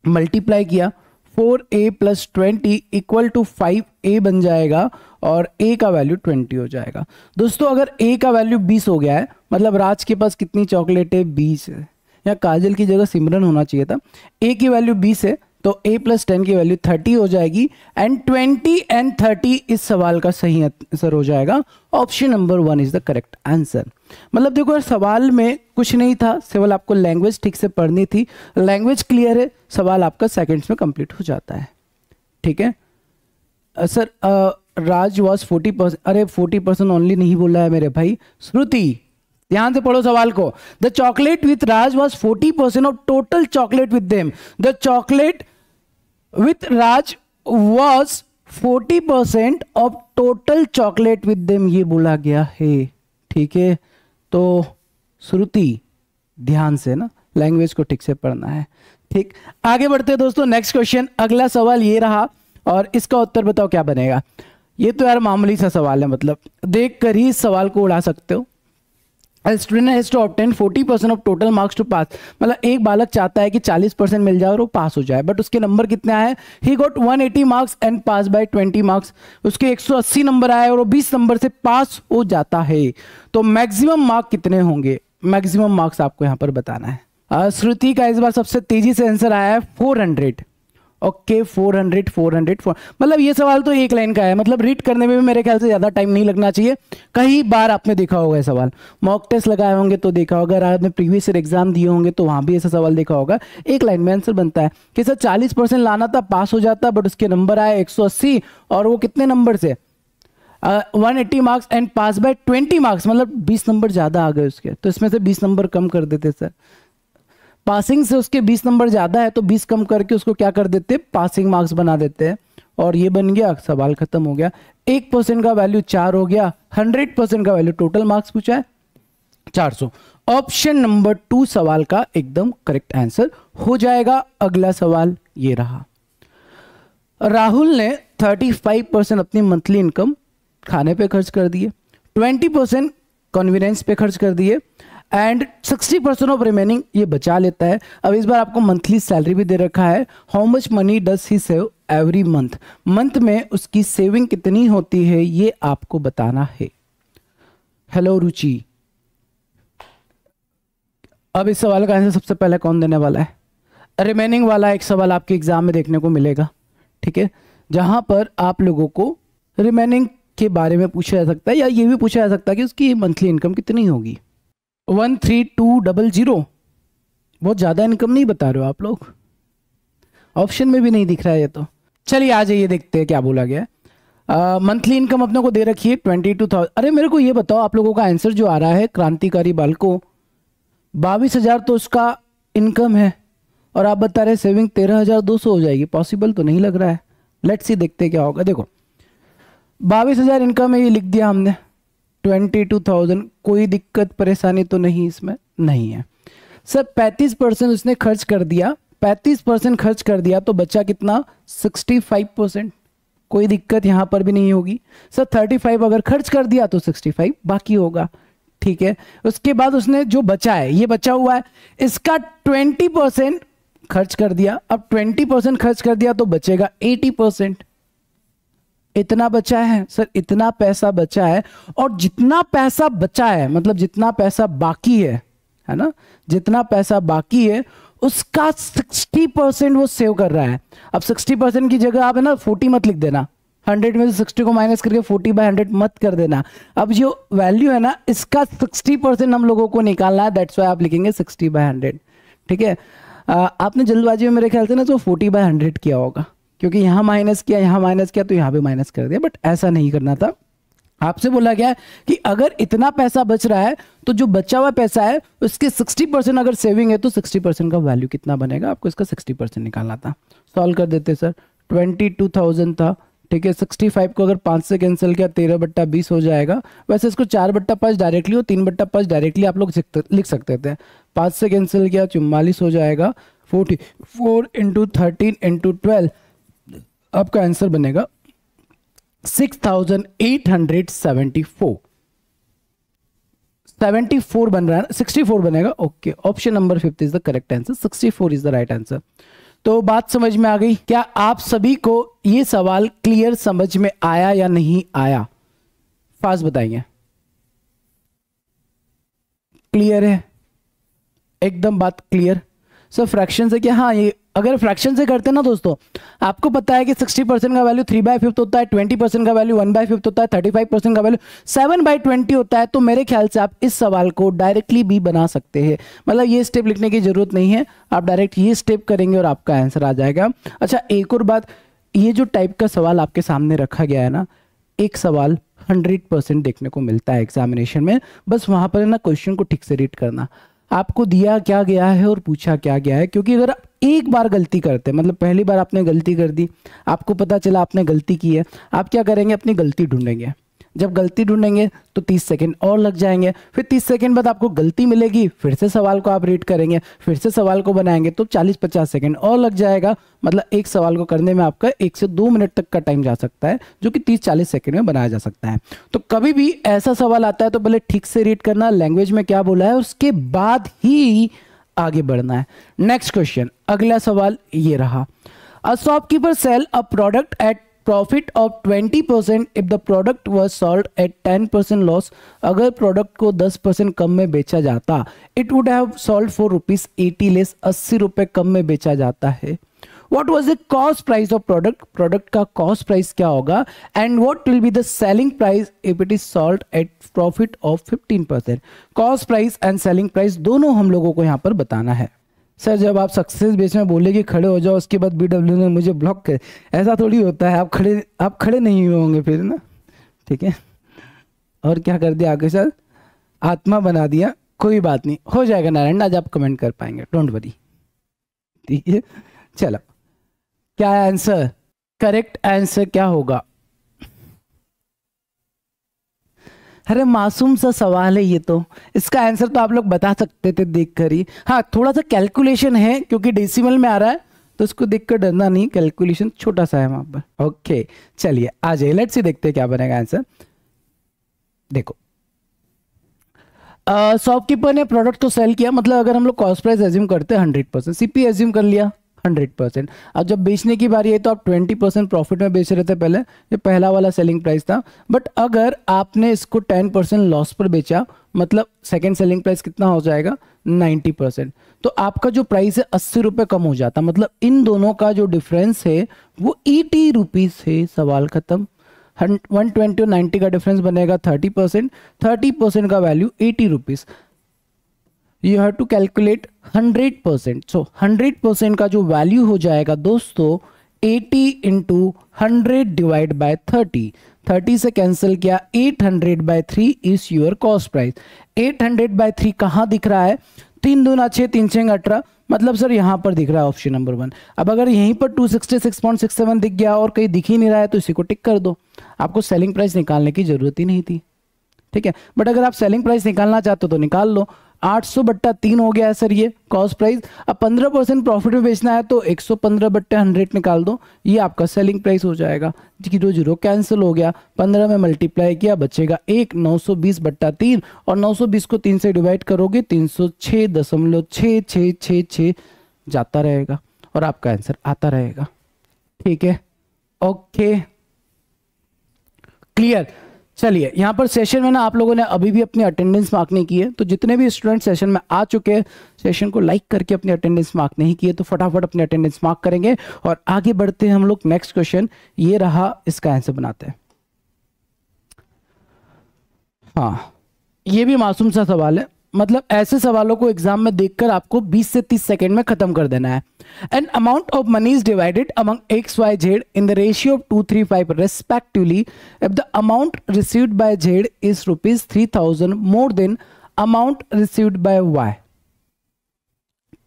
मल्टीप्लाई किया four a plus twenty equal to five a बन जाएगा और ए का वैल्यू ट्वेंटी हो जाएगा दोस्तों अगर ए का वैल्यू बीस हो गया है मतलब राज के पास कितनी चॉकलेट है बीस है या काजल की जगह सिमरन होना चाहिए था ए की वैल्यू बीस है तो a प्लस टेन की वैल्यू 30 हो जाएगी एंड 20 एंड 30 इस सवाल का सही आंसर हो जाएगा option number one is the correct answer मतलब देखो यार सवाल में कुछ नहीं था केवल आपको लैंग्वेज ठीक से पढ़नी थी लैंग्वेज क्लियर है सवाल आपका सेकेंड्स में कंप्लीट हो जाता है ठीक है sir Raj was forty percent अरे फोर्टी परसेंट ओनली नहीं बोला है मेरे भाई श्रुति ध्यान से पढ़ो सवाल को the chocolate with Raj was forty percent of total chocolate with them the chocolate Raj was forty percent of total chocolate with them ये बोला गया है ठीक है तो श्रुति ध्यान से ना लैंग्वेज को ठीक से पढ़ना है ठीक आगे बढ़ते हैं दोस्तों नेक्स्ट क्वेश्चन अगला सवाल ये रहा और इसका उत्तर बताओ क्या बनेगा ये तो यार मामूली सा सवाल है मतलब देख कर ही सवाल को उड़ा सकते हो student has to obtain 40 percent of total marks to pass मतलब एक बालक चाहता है कि 40 परसेंट मिल जाए और वो पास हो जाए बट उसके नंबर कितने आए he got 180 marks and pass by 20 marks उसके 180 नंबर आए और वो 20 नंबर से पास हो जाता है तो मैक्सिमम मार्क कितने होंगे मैक्सिमम मार्क्स आपको यहाँ पर बताना है श्रुति का इस बार सबसे तेजी से आंसर आया है 400 okay four hundred four hundred four मतलब ये सवाल तो एक लाइन का है मतलब रीड करने में भी मेरे ख्याल से ज़्यादा टाइम नहीं लगना चाहिए कई बार आपने देखा होगा ये सवाल मॉक टेस्ट लगाए होंगे तो देखा होगा अगर आपने प्रीवियस ईयर एग्जाम दिए होंगे तो वहां भी ऐसा सवाल देखा होगा एक लाइन में आंसर बनता है कि सर चालीस परसेंट लाना था पास हो जाता बट उसके नंबर आए एक और वो कितने नंबर से one eighty marks and pass by twenty marks मतलब बीस नंबर ज़्यादा आ गए उसके तो इसमें से बीस नंबर कम कर देते सर पासिंग से उसके 20 नंबर ज़्यादा है तो 20 कम करके उसको क्या कर देते हैं पासिंग मार्क्स बना देते हैं और ये बन गया सवाल खत्म हो गया एक परसेंट का वैल्यू चार हो गया हंड्रेड परसेंट का वैल्यू टोटल मार्क्स पूछा है चार सौ ऑप्शन नंबर टू सवाल का एकदम करेक्ट आंसर हो जाएगा अगला सवाल ये रहा राहुल ने थर्टी फाइव परसेंट अपनी मंथली इनकम खाने पे खर्च कर दिए ट्वेंटी परसेंट कन्वीनियंस पे खर्च कर दिए एंड 60 परसेंट ऑफ रिमेनिंग ये बचा लेता है अब इस बार आपको मंथली सैलरी भी दे रखा है how much money does he save every month month में उसकी सेविंग कितनी होती है ये आपको बताना है हेलो रुचि अब इस सवाल का आंसर सबसे पहले कौन देने वाला है रिमेनिंग वाला एक सवाल आपके एग्जाम में देखने को मिलेगा ठीक है जहां पर आप लोगों को रिमेनिंग के बारे में पूछा जा सकता है या ये भी पूछा जा सकता है कि उसकी मंथली इनकम कितनी होगी one three two double zero बहुत ज़्यादा इनकम नहीं बता रहे हो आप लोग ऑप्शन में भी नहीं दिख रहा है ये तो चलिए आ जाइए देखते हैं क्या बोला गया मंथली इनकम अपने को दे रखी है ट्वेंटी टू थाउजेंड अरे मेरे को ये बताओ आप लोगों का आंसर जो आ रहा है क्रांतिकारी बालको बाईस हज़ार तो उसका इनकम है और आप बता रहे सेविंग तेरह हज़ार दो सौ हो जाएगी पॉसिबल तो नहीं लग रहा है लेट्स ही देखते क्या होगा देखो बाईस हज़ार इनकम है ये लिख दिया हमने ट्वेंटी टू थाउजेंड कोई दिक्कत परेशानी तो नहीं इसमें नहीं है सर पैंतीस परसेंट उसने खर्च कर दिया पैंतीस परसेंट खर्च कर दिया तो बच्चा कितना सिक्सटी फाइव परसेंट कोई दिक्कत यहाँ पर भी नहीं होगी सर थर्टी फाइव अगर खर्च कर दिया तो सिक्सटी फाइव बाकी होगा ठीक है उसके बाद उसने जो बचा है ये बचा हुआ है इसका ट्वेंटी परसेंट खर्च कर दिया अब ट्वेंटी परसेंट खर्च कर दिया तो बचेगा एटी परसेंट इतना बचा है सर इतना पैसा बचा है और जितना पैसा बचा है मतलब जितना पैसा बाकी है है ना जितना पैसा बाकी है उसका 60 परसेंट वो सेव कर रहा है अब 60 परसेंट की जगह आप है ना 40 मत लिख देना 100 में से 60 को माइनस करके 40 बाय 100 मत कर देना अब जो वैल्यू है ना इसका 60 परसेंट हम लोगों को निकालना है दैट्स वाई आप लिखेंगे 60 बाय 100 ठीक है आपने जल्दबाजी में मेरे ख्याल से ना तो 40 बाय 100 किया होगा क्योंकि यहाँ माइनस किया यहाँ माइनस किया तो यहाँ पे माइनस कर दिया बट ऐसा नहीं करना था आपसे बोला गया कि अगर इतना पैसा बच रहा है तो जो बचा हुआ पैसा है उसके 60 परसेंट अगर सेविंग है तो 60 परसेंट का वैल्यू कितना बनेगा आपको इसका 60 परसेंट निकालना था सॉल्व कर देते सर 22,000 था ठीक है 65 को अगर पाँच से कैंसिल किया तेरह बट्टा बीस हो जाएगा वैसे इसको चार बट्टा पाँच डायरेक्टली और तीन बट्टा पाँच डायरेक्टली आप लोग लिख सकते थे पाँच से कैंसिल किया चुम्बालीस हो जाएगा forty four into thirteen into twelve आपका आंसर बनेगा 6874 74 बन रहा है 64 बनेगा okay option number fifth is the correct answer 64 is the right answer तो बात समझ में आ गई क्या आप सभी को यह सवाल क्लियर समझ में आया या नहीं आया फास्ट बताइए क्लियर है एकदम बात क्लियर सर फ्रैक्शन से क्या हाँ ये अगर फ्रैक्शन से करते ना दोस्तों आपको पता है कि 60 परसेंट का वैल्यू थ्री बाई फिफ्थ होता है 20 परसेंट का वैल्यू वन बाई फिफ्थ होता है 35 परसेंट का वैल्यू सेवन बाई ट्वेंटी होता है तो मेरे ख्याल से आप इस सवाल को डायरेक्टली भी बना सकते हैं मतलब ये स्टेप लिखने की जरूरत नहीं है आप डायरेक्ट ये स्टेप करेंगे और आपका आंसर आ जाएगा अच्छा एक और बात ये जो टाइप का सवाल आपके सामने रखा गया है ना एक सवाल 100 परसेंट देखने को मिलता है एग्जामिनेशन में बस वहां पर ना क्वेश्चन को ठीक से रीड करना आपको दिया क्या गया है और पूछा क्या गया है क्योंकि अगर आप एक बार गलती करते हैं मतलब पहली बार आपने गलती कर दी आपको पता चला आपने गलती की है आप क्या करेंगे अपनी गलती ढूंढेंगे जब गलती ढूंढेंगे तो 30 सेकेंड और लग जाएंगे फिर 30 सेकेंड बाद आपको गलती मिलेगी फिर से सवाल को आप रीड करेंगे फिर से सवाल को बनाएंगे तो 40-50 सेकेंड और लग जाएगा मतलब एक सवाल को करने में आपका एक से दो मिनट तक का टाइम जा सकता है जो कि 30-40 सेकेंड में बनाया जा सकता है तो कभी भी ऐसा सवाल आता है तो पहले ठीक से रीड करना लैंग्वेज में क्या बोला है उसके बाद ही आगे बढ़ना है नेक्स्ट क्वेश्चन अगला सवाल ये रहा a shopkeeper sell a product at profit of 20 percent if the product was sold at 10 percent loss अगर प्रोडक्ट को 10 परसेंट कम में बेचा जाता it would have sold for rupees eighty less अस्सी रुपये कम में बेचा जाता है what was the cost price of product product का कॉस्ट प्राइस क्या होगा and what will be the selling price if it is solved at profit of 15 percent cost price and selling price दोनों हम लोगों को यहाँ पर बताना है सर जब आप सक्सेस बेस में बोले कि खड़े हो जाओ उसके बाद बी डब्ल्यू ने मुझे ब्लॉक करे ऐसा थोड़ी होता है आप खड़े आप खड़े नहीं हुए होंगे फिर ना ठीक है और क्या कर दिया आगे सर आत्मा बना दिया कोई बात नहीं हो जाएगा नारायण आज आप कमेंट कर पाएंगे डोंट वरी ठीक है चलो क्या आंसर करेक्ट आंसर क्या होगा अरे मासूम सा सवाल है ये तो इसका आंसर तो आप लोग बता सकते थे देख कर ही हाँ थोड़ा सा कैलकुलेशन है क्योंकि डेसिमल में आ रहा है तो इसको देख कर डरना नहीं कैलकुलेशन छोटा सा है वहां पर ओके चलिए आ जाइए लेट से देखते हैं क्या बनेगा आंसर देखो शॉपकीपर ने प्रोडक्ट को सेल किया मतलब अगर हम लोग कॉस्ट प्राइस एज्यूम करते हैं हंड्रेड परसेंट सीपी एज्यूम कर लिया हंड्रेड परसेंट अब जब बेचने की बारी है तो आप ट्वेंटी परसेंट प्रॉफिट में बेच रहे थे पहले ये पहला वाला सेलिंग प्राइस था बट अगर आपने इसको टेन परसेंट लॉस पर बेचा मतलब सेकेंड सेलिंग प्राइस कितना हो जाएगा नाइन्टी परसेंट तो आपका जो प्राइस है अस्सी रुपये कम हो जाता मतलब इन दोनों का जो डिफरेंस है वो एटी रुपीज़ है सवाल ख़त्म वन ट्वेंटी और नाइन्टी का डिफरेंस बनेगा थर्टी परसेंट थर्टी परसेंट का value eighty rupees you have to calculate 100 percent so hundred percent का जो वैल्यू हो जाएगा दोस्तों 80 इंटू हंड्रेड डिवाइड बाय 30 30 से कैंसिल किया 800 hundred by three is your cost price 800 hundred by three कहाँ दिख रहा है तीन दूना छः तीन छः अठारह मतलब सर यहाँ पर दिख रहा है ऑप्शन नंबर वन अब अगर यहीं पर 266.67 दिख गया और कहीं दिख ही नहीं रहा है तो इसी को टिक कर दो आपको सेलिंग प्राइस निकालने की ज़रूरत ही नहीं थी ठीक है बट अगर आप सेलिंग प्राइस निकालना चाहते हो तो निकाल लो 800 बट्टा तीन हो गया है सर ये कॉस्ट प्राइस अब 15 परसेंट प्रॉफिट में बेचना है तो 115 बट्टे हंड्रेड निकाल दो ये आपका सेलिंग प्राइस हो जाएगा जीरो जीरो कैंसिल हो गया 15 में मल्टीप्लाई किया बचेगा एक 920 बट्टा तीन और 920 को तीन से डिवाइड करोगे तीन सौ छः दशमलव छः छः छः छः जाता रहेगा और आपका आंसर आता रहेगा ठीक है ओके क्लियर चलिए यहाँ पर सेशन में ना आप लोगों ने अभी भी अपनी अटेंडेंस मार्क नहीं की है तो जितने भी स्टूडेंट सेशन में आ चुके हैं सेशन को लाइक करके अपनी अटेंडेंस मार्क नहीं किए तो फटाफट अपनी अटेंडेंस मार्क करेंगे और आगे बढ़ते हैं हम लोग नेक्स्ट क्वेश्चन ये रहा इसका आंसर बनाते हैं हाँ ये भी मासूम सा सवाल है मतलब ऐसे सवालों को एग्जाम में देखकर आपको 20 से 30 सेकंड में खत्म कर देना है an amount of money is divided among X Y Z in the ratio of two three five respectively if the amount received by Z is rupees three thousand more than amount received by Y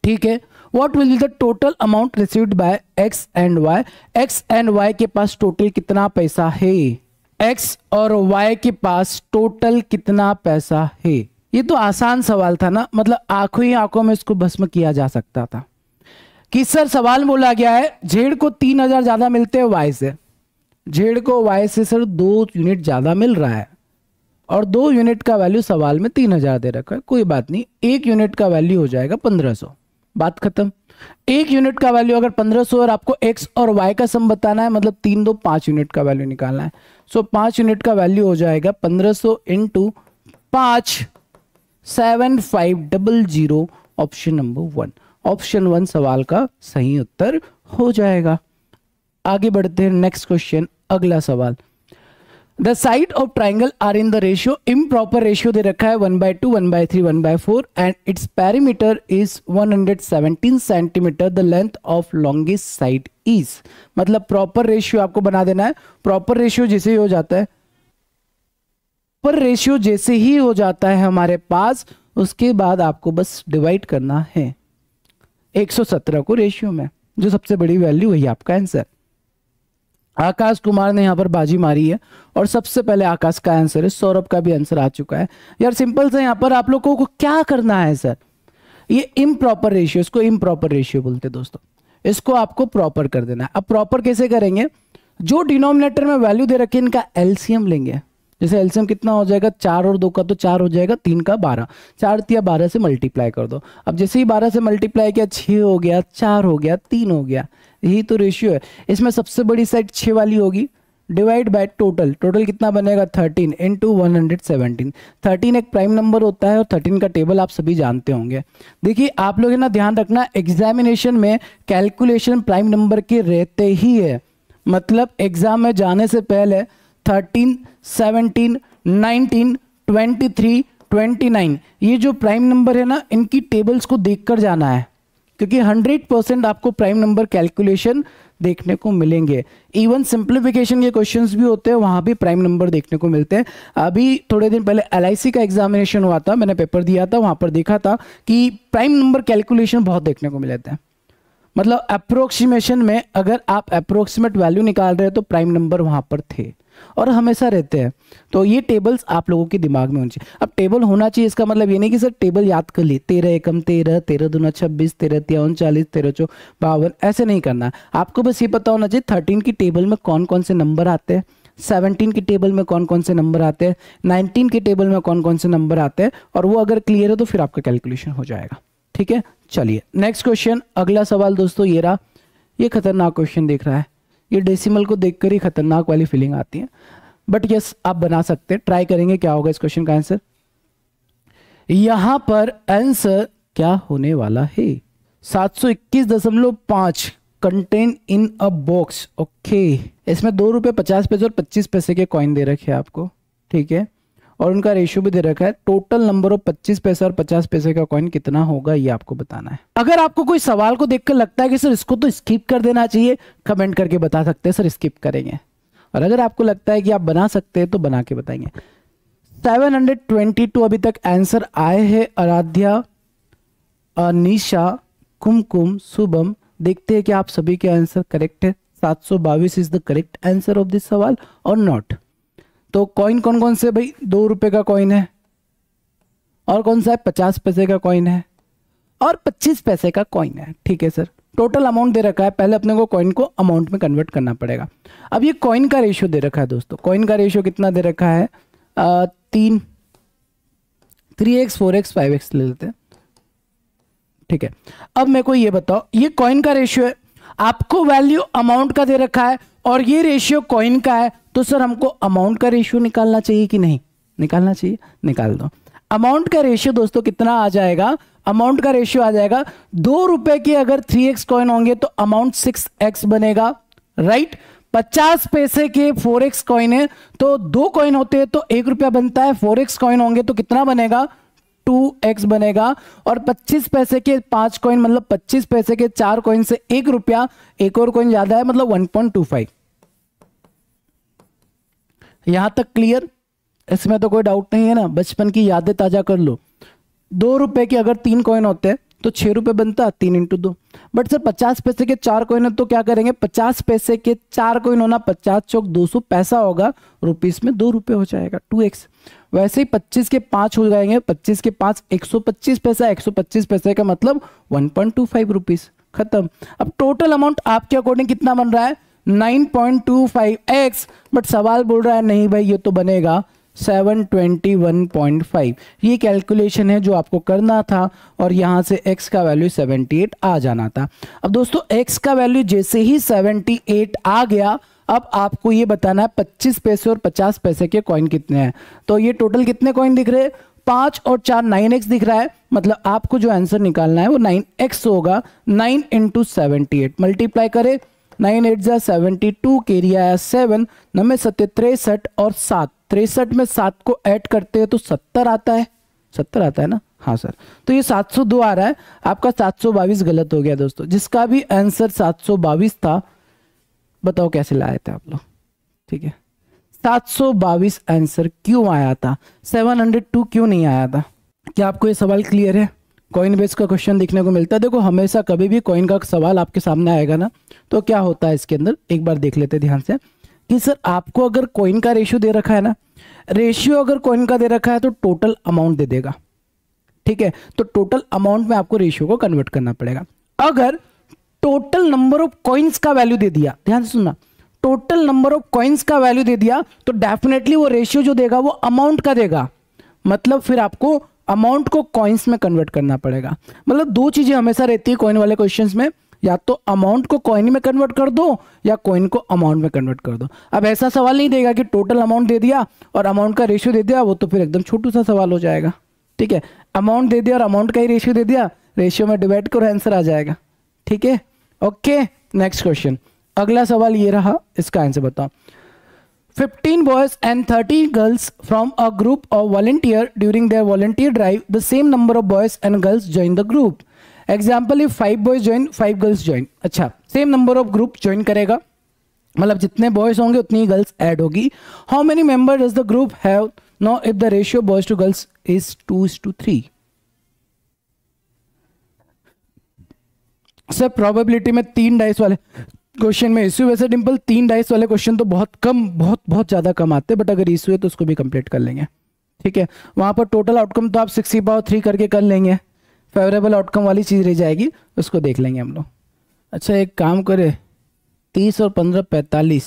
ठीक है what will the total amount received by X and Y X and Y के पास टोटल कितना पैसा है एक्स और वाई के पास टोटल कितना पैसा है ये तो आसान सवाल था ना मतलब आंखों ही आंखों में इसको भस्म किया जा सकता था कि सर सवाल बोला गया है झेड़ को तीन हजार ज्यादा मिलते हैं वाई से झेड़ को वाई से सर दो यूनिट ज्यादा मिल रहा है और दो यूनिट का वैल्यू सवाल में तीन हजार दे रखा है कोई बात नहीं एक यूनिट का वैल्यू हो जाएगा पंद्रह बात खत्म एक यूनिट का वैल्यू अगर पंद्रह और आपको एक्स और वाई का सम बताना है मतलब तीन दो पांच यूनिट का वैल्यू निकालना है सो पांच यूनिट का वैल्यू हो जाएगा पंद्रह so seven five double zero option number one option one सवाल का सही उत्तर हो जाएगा आगे बढ़ते हैं नेक्स्ट क्वेश्चन अगला सवाल the side of triangle are in the ratio improper ratio दे रखा है one by two one by three one by four and its perimeter is seventeen centimeter the length of longest side is मतलब प्रॉपर रेशियो आपको बना देना है प्रॉपर रेशियो जिसे हो जाता है पर रेशियो जैसे ही हो जाता है हमारे पास उसके बाद आपको बस डिवाइड करना है 117 को रेशियो में जो सबसे बड़ी वैल्यू है आपका आंसर आकाश कुमार ने यहां पर बाजी मारी है और सबसे पहले आकाश का आंसर है सौरभ का भी आंसर आ चुका है यार सिंपल से यहां पर आप लोगों को क्या करना है सर ये इम्प्रॉपर रेशियो इसको इम्प्रॉपर रेशियो बोलते हैं दोस्तों इसको आपको प्रॉपर कर देना है अब प्रॉपर कैसे करेंगे जो डिनोमिनेटर में वैल्यू दे रखी है इनका एलसीएम लेंगे जैसे एल्सियम कितना हो जाएगा चार और दो का तो चार हो जाएगा तीन का बारह चार या बारह से मल्टीप्लाई कर दो अब जैसे ही बारह से मल्टीप्लाई किया छः हो गया चार हो गया तीन हो गया यही तो रेशियो है इसमें सबसे बड़ी साइड छः वाली होगी डिवाइड बाय टोटल टोटल कितना बनेगा thirteen into one hundred seventeen thirteen एक प्राइम नंबर होता है और थर्टीन का टेबल आप सभी जानते होंगे देखिए आप लोग ना ध्यान रखना एग्जामिनेशन में कैलकुलेशन प्राइम नंबर के रहते ही है मतलब एग्जाम में जाने से पहले thirteen seventeen nineteen twenty three twenty nine ये जो प्राइम नंबर है ना इनकी टेबल्स को देख कर जाना है क्योंकि हंड्रेड परसेंट आपको प्राइम नंबर कैलकुलेशन देखने को मिलेंगे इवन सिंप्लीफिकेशन के क्वेश्चन भी होते हैं वहाँ भी प्राइम नंबर देखने को मिलते हैं अभी थोड़े दिन पहले एल का एग्जामिनेशन हुआ था मैंने पेपर दिया था वहाँ पर देखा था कि प्राइम नंबर कैलकुलेशन बहुत देखने को मिले थे मतलब अप्रोक्सीमेशन में अगर आप अप्रोक्सीमेट वैल्यू निकाल रहे हो तो प्राइम नंबर वहाँ पर थे और हमेशा रहते हैं तो ये टेबल्स आप लोगों के दिमाग में होनी चाहिए अब टेबल होना चाहिए इसका मतलब ये नहीं कि सर टेबल याद कर ली तेरह एकम तेरह तेरह दूना छब्बीस तेरह तिया उनचालीस तेरह चौ बावन ऐसे नहीं करना आपको बस ये पता होना चाहिए थर्टीन की टेबल में कौन कौन से नंबर आते हैं 17 के टेबल में कौन कौन से नंबर आते हैं 19 के टेबल में कौन कौन से नंबर आते हैं और वो अगर क्लियर है तो फिर आपका कैलकुलेशन हो जाएगा ठीक है चलिए नेक्स्ट क्वेश्चन अगला सवाल दोस्तों ये रहा ये खतरनाक क्वेश्चन देख रहा है ये डेसिमल को देखकर ही खतरनाक वाली फीलिंग आती है बट यस आप बना सकते हैं ट्राई करेंगे क्या होगा इस क्वेश्चन का आंसर यहां पर आंसर क्या होने वाला है सात सौ इक्कीस दशमलव पांच contain in a box okay इसमें दो रुपये पचास पैसे और पच्चीस पैसे के कॉइन दे रखे हैं आपको ठीक है और उनका रेशियो भी दे रखा है टोटल नंबर ऑफ पच्चीस पैसे और पचास पैसे का कॉइन कितना होगा ये आपको बताना है अगर आपको कोई सवाल को देखकर लगता है कि सर इसको तो स्किप कर देना चाहिए कमेंट करके बता सकते हैं सर स्किप करेंगे और अगर आपको लगता है कि आप बना सकते हैं तो बना के बताएंगे 722 अभी तक आंसर आए हैं आराध्या अनिशा कुमकुम शुभम देखते हैं कि आप सभी के आंसर करेक्ट है 722 is the correct answer of this सवाल और नॉट तो कॉइन कौन कौन से भाई दो रुपए का कॉइन है और कौन सा है पचास पैसे का कॉइन है और पच्चीस पैसे का कॉइन है ठीक है सर टोटल अमाउंट दे रखा है पहले अपने को कॉइन को अमाउंट में कन्वर्ट करना पड़ेगा अब ये कॉइन का रेशियो दे रखा है दोस्तों कॉइन का रेशियो कितना दे रखा है आ, तीन three X four X five X ले लेते हैं ठीक है अब मेरे को ये बताओ ये कॉइन का रेशियो है आपको वैल्यू अमाउंट का दे रखा है और ये रेशियो कॉइन का है तो सर हमको अमाउंट का रेशियो निकालना चाहिए कि नहीं निकालना चाहिए निकाल दो अमाउंट का रेशियो दोस्तों कितना आ जाएगा अमाउंट का रेशियो आ जाएगा दो रुपए के अगर थ्री एक्स कॉइन होंगे तो अमाउंट सिक्स एक्स बनेगा राइट पचास पैसे के फोर एक्स कॉइन है तो दो कॉइन होते हैं तो एक रुपया बनता है फोर एक्स कॉइन होंगे तो कितना बनेगा टू एक्स बनेगा और पच्चीस पैसे के पांच कॉइन मतलब पच्चीस पैसे के चार कॉइन से एक रुपया एक और कॉइन ज्यादा है मतलब वन पॉइंट टू फाइव यहाँ तक क्लियर इसमें तो कोई डाउट नहीं है ना बचपन की यादें ताज़ा कर लो दो रुपए के अगर तीन कॉइन होते हैं तो छह रुपए बनता तीन इंटू दो बट सर पचास पैसे के चार कॉइन है तो क्या करेंगे पचास पैसे के चार कॉइन होना पचास चौक दो सौ पैसा होगा रुपीस में दो रुपए हो जाएगा टू एक्स वैसे ही पच्चीस के पांच हो जाएंगे पच्चीस के पांच एक सौ पच्चीस पैसा एक सौ पच्चीस पैसे का मतलब one point two five rupees खत्म अब टोटल अमाउंट आपके अकॉर्डिंग कितना बन रहा है nine point two five X but सवाल बोल रहा है नहीं भाई ये तो बनेगा 721.5 ये कैलकुलेशन है जो आपको करना था और यहाँ से x का वैल्यू 78 आ जाना था अब दोस्तों x का वैल्यू जैसे ही 78 आ गया अब आपको ये बताना है 25 पैसे और 50 पैसे के कॉइन कितने हैं तो ये टोटल कितने कॉइन दिख रहे हैं और चार नाइन एक्स दिख रहा है मतलब आपको जो आंसर निकालना है वो नाइन एक्स होगा nine into seventy eight multiply करें नाइन एट जै सेवेंटी टू कैरी है सेवन नमे सत्य तिरसठ और सात तिरसठ में सात को ऐड करते हैं तो सत्तर आता है सत्तर आता है ना हाँ सर तो ये सात सौ दो आ रहा है आपका सात सौ बाईस गलत हो गया दोस्तों जिसका भी आंसर सात सौ बाईस था बताओ कैसे लाए थे आप लोग ठीक है सात सौ बाईस आंसर क्यों आया था सेवन हंड्रेड टू क्यों नहीं आया था क्या आपको ये सवाल क्लियर है कॉइन बेस का क्वेश्चन देखने को मिलता है देखो हमेशा कभी भी कॉइन का सवाल आपके सामने आएगा ना तो क्या होता है इसके अंदर एक बार देख लेते ध्यान से कि सर आपको अगर कॉइन का रेशियो दे रखा है ना रेशियो अगर कॉइन का दे रखा है तो टोटल अमाउंट दे देगा ठीक है तो टोटल अमाउंट में आपको रेशियो को कन्वर्ट करना पड़ेगा अगर टोटल नंबर ऑफ कॉइन्स का वैल्यू दे दिया ध्यान से सुनना टोटल नंबर ऑफ कॉइन्स का वैल्यू दे दिया तो डेफिनेटली वो रेशियो जो देगा वो अमाउंट का देगा मतलब फिर आपको अमाउंट को कॉइन्स में कन्वर्ट करना पड़ेगा मतलब दो चीज़ें हमेशा रहती है कॉइन वाले क्वेश्चन में या तो अमाउंट को कॉइन में कन्वर्ट कर दो या कॉइन को अमाउंट में कन्वर्ट कर दो अब ऐसा सवाल नहीं देगा कि टोटल अमाउंट दे दिया और अमाउंट का रेशियो दे दिया वो तो फिर एकदम छोटू सा सवाल हो जाएगा ठीक है अमाउंट दे दिया और अमाउंट का ही रेशियो दे दिया रेशियो में डिवाइड करो आंसर आ जाएगा ठीक है ओके नेक्स्ट क्वेश्चन अगला सवाल ये रहा इसका आंसर बताओ 15 boys and 30 girls from a group of volunteer during their volunteer drive the same number of boys and girls join the group example if five boys join five girls join अच्छा same number of group join करेगा मतलब जितने बॉयज होंगे उतनी गर्ल्स ऐड होगी how many member does the group have no if the ratio boys to girls is two is two three sir probability में तीन डाइस वाले क्वेश्चन में इश्यू वैसे डिम्पल तीन डाइस वाले क्वेश्चन तो बहुत कम बहुत बहुत ज़्यादा कम आते हैं बट अगर इश्यू है तो उसको भी कंप्लीट कर लेंगे ठीक है वहां पर टोटल आउटकम तो आप सिक्सटी पावर थ्री करके कर लेंगे फेवरेबल आउटकम वाली चीज़ रह जाएगी उसको देख लेंगे हम लोग अच्छा एक काम करे तीस और पंद्रह पैंतालीस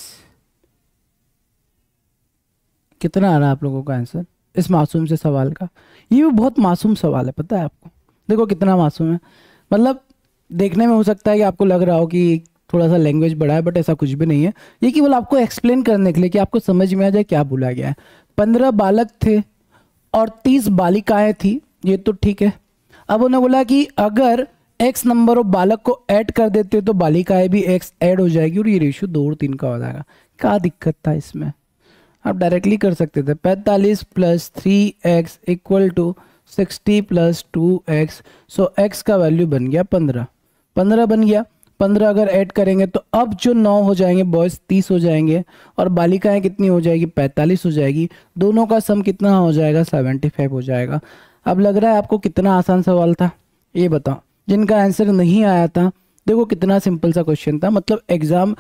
कितना आ रहा है आप लोगों का आंसर इस मासूम से सवाल का ये भी बहुत मासूम सवाल है पता है आपको देखो कितना मासूम है मतलब देखने में हो सकता है कि आपको लग रहा हो कि थोड़ा सा लैंग्वेज बढ़ा है बट ऐसा कुछ भी नहीं है ये केवल आपको एक्सप्लेन करने के लिए कि आपको समझ में आ जाए क्या बोला गया है पंद्रह बालक थे और तीस बालिकाएं थी ये तो ठीक है अब उन्हें बोला कि अगर एक्स नंबर ऑफ बालक को ऐड कर देते तो बालिकाएं भी एक्स ऐड हो जाएगी और ये रेशियो दो और तीन का हो जाएगा क्या दिक्कत था इसमें आप डायरेक्टली कर सकते थे पैंतालीस plus three X equal to sixty plus two X so X का वैल्यू बन गया पंद्रह पंद्रह बन गया पंद्रह अगर ऐड करेंगे तो अब जो नौ हो जाएंगे बॉयज़ तीस हो जाएंगे और बालिकाएं कितनी हो जाएगी पैंतालीस हो जाएगी दोनों का सम कितना हो जाएगा सेवेंटी फाइव हो जाएगा अब लग रहा है आपको कितना आसान सवाल था ये बताओ जिनका आंसर नहीं आया था देखो कितना सिंपल सा क्वेश्चन था मतलब एग्ज़ाम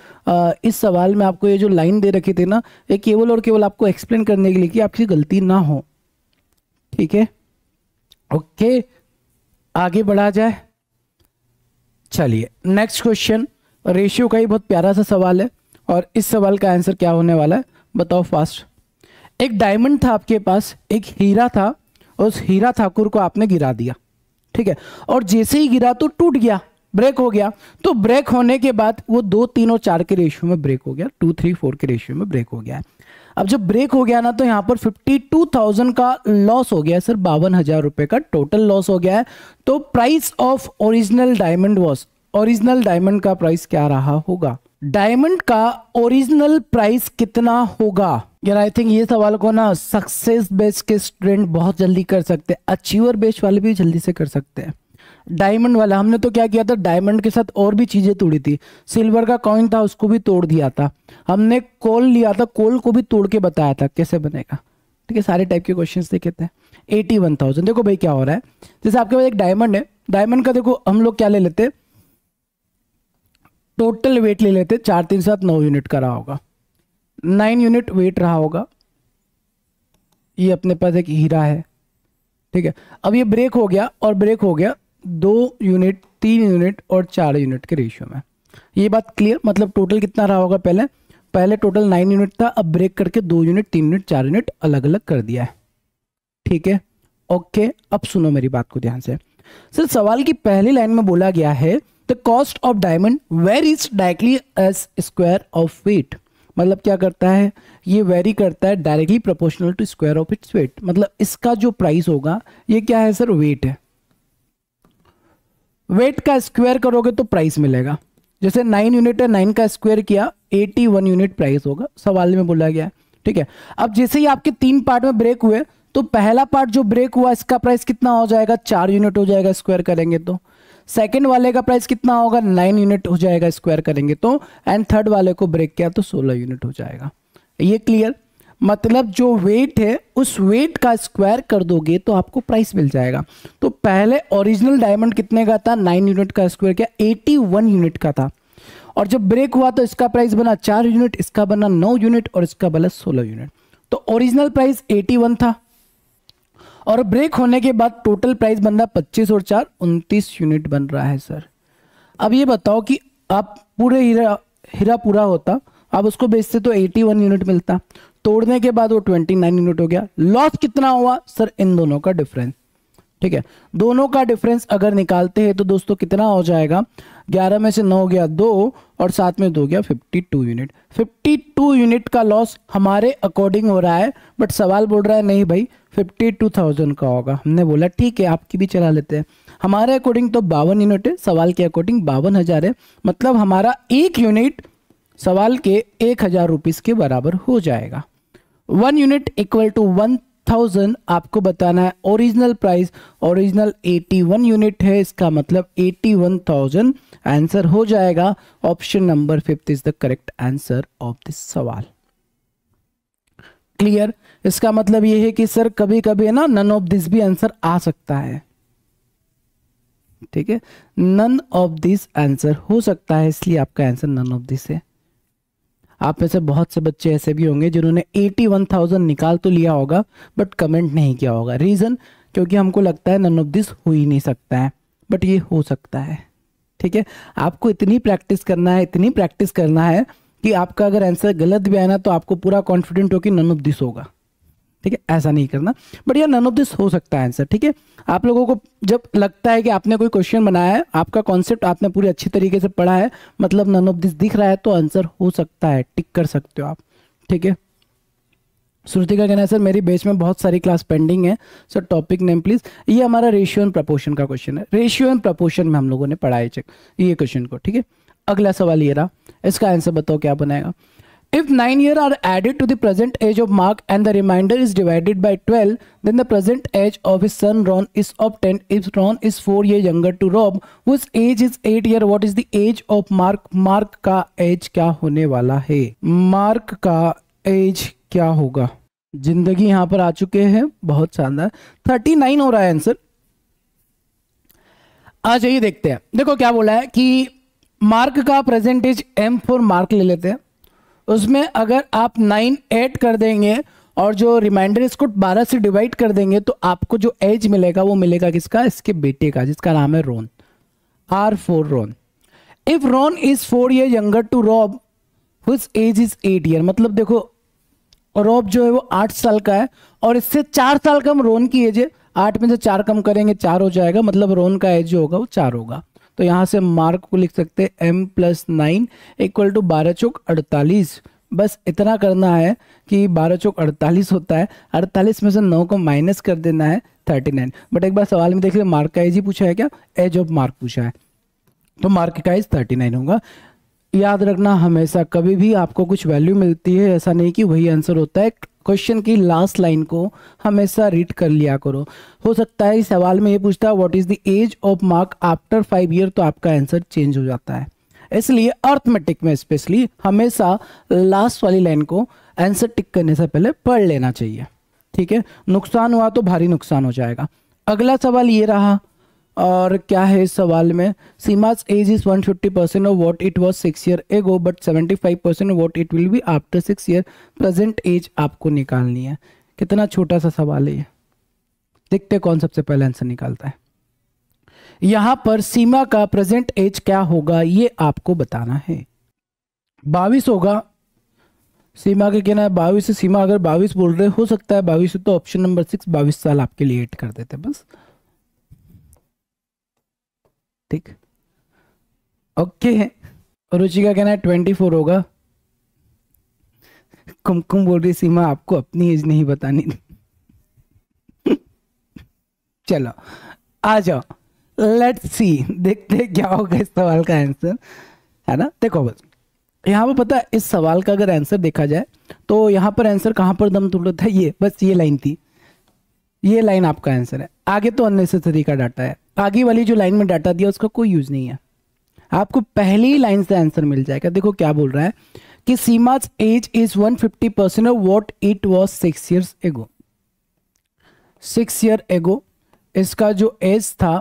इस सवाल में आपको ये जो लाइन दे रखी थी ना ये केवल और केवल आपको एक्सप्लेन करने के लिए कि आपकी गलती ना हो ठीक है ओके आगे बढ़ा जाए चलिए नेक्स्ट क्वेश्चन रेशियो का ही बहुत प्यारा सा सवाल है और इस सवाल का आंसर क्या होने वाला है बताओ फास्ट एक डायमंड था आपके पास एक हीरा था और उस हीरा ठाकुर को आपने गिरा दिया ठीक है और जैसे ही गिरा तो टूट गया ब्रेक हो गया तो ब्रेक होने के बाद वो दो तीन और चार के रेशियो में ब्रेक हो गया टू थ्री फोर के रेशियो में ब्रेक हो गया अब जब ब्रेक हो गया ना तो यहाँ पर 52,000 का लॉस हो गया है सर बावन हजार रुपए का टोटल लॉस हो गया है तो price of original diamond was original diamond का प्राइस क्या रहा होगा डायमंड का ओरिजिनल प्राइस कितना होगा यार आई थिंक ये सवाल को ना सक्सेस बेस्ड के स्टूडेंट बहुत जल्दी कर सकते हैं अचीवर बेस्ड वाले भी जल्दी से कर सकते हैं डायमंड वाला हमने तो क्या किया था डायमंड के साथ और भी चीज़ें तोड़ी थी सिल्वर का कॉइन था उसको भी तोड़ दिया था हमने कोल लिया था कोल को भी तोड़ के बताया था कैसे बनेगा ठीक है सारे टाइप के क्वेश्चन देखे थे एटी वन थाउजेंड देखो भाई क्या हो रहा है जैसे आपके पास एक डायमंड है डायमंड का देखो हम लोग क्या ले लेते टोटल वेट ले लेते चार तीन सात नौ यूनिट का रहा होगा नाइन यूनिट वेट रहा होगा ये अपने पास एक हीरा है ठीक है अब ये ब्रेक हो गया और ब्रेक हो गया दो यूनिट तीन यूनिट और चार यूनिट के रेशियो में ये बात क्लियर मतलब टोटल कितना रहा होगा पहले पहले टोटल नाइन यूनिट था अब ब्रेक करके दो यूनिट तीन यूनिट चार यूनिट अलग अलग कर दिया है ठीक है ओके अब सुनो मेरी बात को ध्यान से सर सवाल की पहली लाइन में बोला गया है the cost of diamond varies directly as square of weight मतलब क्या करता है ये वेरी करता है directly proportional to square of its weight मतलब इसका जो प्राइस होगा ये क्या है सर वेट है वेट का स्क्वायर करोगे तो प्राइस मिलेगा जैसे नाइन यूनिट है नाइन का स्क्वायर किया एटी वन यूनिट प्राइस होगा सवाल में बोला गया ठीक है अब जैसे ही आपके तीन पार्ट में ब्रेक हुए तो पहला पार्ट जो ब्रेक हुआ इसका प्राइस कितना हो जाएगा चार यूनिट हो जाएगा स्क्वायर करेंगे तो सेकेंड वाले का प्राइस कितना होगा नाइन यूनिट हो जाएगा स्क्वायर करेंगे तो एंड थर्ड वाले को ब्रेक किया तो सोलह यूनिट हो जाएगा ये क्लियर मतलब जो वेट है उस वेट का स्क्वायर कर दोगे तो आपको प्राइस मिल जाएगा तो पहले ओरिजिनल डायमंड कितने का था नाइन यूनिट का स्क्वायर क्या एटी वन यूनिट का था और जब ब्रेक हुआ तो इसका प्राइस बना चार यूनिट इसका बना नौ यूनिट और इसका बना सोलह यूनिट तो ओरिजिनल प्राइस एटी वन था और ब्रेक होने के बाद टोटल प्राइस बन रहा पच्चीस और चार उनतीस यूनिट बन रहा है सर अब ये बताओ कि आप पूरे हीरा हीरा पूरा होता आप उसको बेचते तो 81 यूनिट मिलता तोड़ने के बाद वो 29 यूनिट हो गया लॉस कितना हुआ सर इन दोनों का डिफरेंस ठीक है दोनों का डिफरेंस अगर निकालते हैं तो दोस्तों कितना हो जाएगा 11 में से 9 गया दो और सात में दो गया 52 यूनिट 52 यूनिट का लॉस हमारे अकॉर्डिंग हो रहा है बट सवाल बोल रहा है नहीं भाई 52,000 का होगा हमने बोला ठीक है आपकी भी चला लेते हैं हमारे अकॉर्डिंग तो बावन यूनिट है सवाल के अकॉर्डिंग बावन हज़ार है मतलब हमारा एक यूनिट सवाल के एक हज़ार रुपीज़ के बराबर हो जाएगा one unit equal to one thousand आपको बताना है original price original one unit है इसका मतलब एटी वन थाउजेंड आंसर हो जाएगा option number fifth is the correct answer of this सवाल क्लियर इसका मतलब यह है कि सर कभी कभी है ना नन ऑफ दिस भी आंसर आ सकता है ठीक है नन ऑफ दिस आंसर हो सकता है इसलिए आपका आंसर नन ऑफ दिस है आप में से बहुत से बच्चे ऐसे भी होंगे जिन्होंने 81,000 निकाल तो लिया होगा बट कमेंट नहीं किया होगा रीज़न क्योंकि हमको लगता है नन ऑफ दिस हो ही नहीं सकता है बट ये हो सकता है ठीक है आपको इतनी प्रैक्टिस करना है इतनी प्रैक्टिस करना है कि आपका अगर आंसर गलत भी आया ना तो आपको पूरा कॉन्फिडेंट हो कि नन ऑफ दिस होगा ठीक है ऐसा नहीं करना बट यार नन ऑफ दिस हो सकता है आंसर ठीक है आप लोगों को जब लगता है कि आपने कोई क्वेश्चन बनाया है आपका कॉन्सेप्ट आपने पूरी अच्छी तरीके से पढ़ा है मतलब नन ऑफ दिस दिख रहा है तो आंसर हो सकता है टिक कर सकते हो आप ठीक है श्रुति का कहना है सर मेरी बेच में बहुत सारी क्लास पेंडिंग है सर टॉपिक नेम प्लीज ये हमारा रेशियो एंड प्रपोर्शन का क्वेश्चन है रेशियो एंड प्रपोर्शन में हम लोगों ने पढ़ा है चेक ये क्वेश्चन को ठीक है अगला सवाल ये रहा इसका आंसर बताओ क्या बनाएगा If 9 years are added to the present age of Mark and the remainder is divided by 12, then the present age of his son Ron is obtained if Ron is 4 years younger to Rob, whose age is 8 years. What is the age of Mark? Mark ka age kya hone wala hai? Mark ka age क्या होगा जिंदगी यहाँ पर आ चुके हैं बहुत शानदार 39 ho raha hai answer. Aaj जाइए dekhte hai. Dekho kya bola hai ki Mark ka present age M for Mark le lete hai. उसमें अगर आप नाइन ऐड कर देंगे और जो रिमाइंडर इसको बारह से डिवाइड कर देंगे तो आपको जो एज मिलेगा वो मिलेगा किसका इसके बेटे का जिसका नाम है Ron R for Ron if Ron is four year younger to Rob whose age is eight year मतलब देखो रॉब जो है वो आठ साल का है और इससे चार साल कम रोन की एज है आठ में से चार कम करेंगे चार हो जाएगा मतलब रोन का एज जो होगा वो चार होगा तो यहाँ से मार्क को लिख सकते हैं M plus nine equal to बारह चौक अड़तालीस बस इतना करना है कि बारह चौक अड़तालीस होता है अड़तालीस में से नौ को माइनस कर देना है थर्टी नाइन बट एक बार सवाल में देख लिया मार्क का एज ही पूछा है क्या एज ऑफ मार्क पूछा है तो मार्क का एज थर्टी नाइन होगा याद रखना हमेशा कभी भी आपको कुछ वैल्यू मिलती है ऐसा नहीं कि वही आंसर होता है क्वेश्चन की लास्ट लाइन को हमेशा रीड कर लिया करो हो सकता है इस सवाल में ये पूछता है what is the age of Mark after five year तो आपका आंसर चेंज हो जाता है इसलिए अर्थमेटिक में स्पेशली हमेशा लास्ट वाली लाइन को आंसर टिक करने से पहले पढ़ लेना चाहिए ठीक है नुकसान हुआ तो भारी नुकसान हो जाएगा अगला सवाल ये रहा और क्या है इस सवाल में Seema's age is one fifty percent of what it was six year ago but seventy five percent what it will be after six year present age आपको निकालनी है कितना छोटा सा सवाल है ये देखते कौन सबसे पहले आंसर निकालता है यहां पर सीमा का प्रेजेंट एज क्या होगा ये आपको बताना है बाविस होगा सीमा का कहना है बाविस सीमा अगर बाविस बोल रहे हो सकता है बाविस तो ऑप्शन नंबर सिक्स बाईस साल आपके लिए एड कर देते बस कार्तिक ओके रुचि का कहना है ट्वेंटी फोर होगा कुमकुम बोल रही सीमा आपको अपनी एज नहीं बतानी चलो आ जाओ लेट सी देखते क्या होगा इस सवाल का आंसर है ना देखो बस यहाँ पर पता है इस सवाल का अगर आंसर देखा जाए तो यहाँ पर आंसर कहाँ पर दम तोड़ था ये बस ये लाइन थी ये लाइन आपका आंसर है आगे तो अननेसेसरी का डाटा है आगे वाली जो लाइन में डाटा दिया उसका कोई यूज नहीं है आपको पहली लाइन से आंसर मिल जाएगा देखो क्या बोल रहा है कि Seema's age is 150 fifty percent of what it was six year ago six year ago इसका जो एज था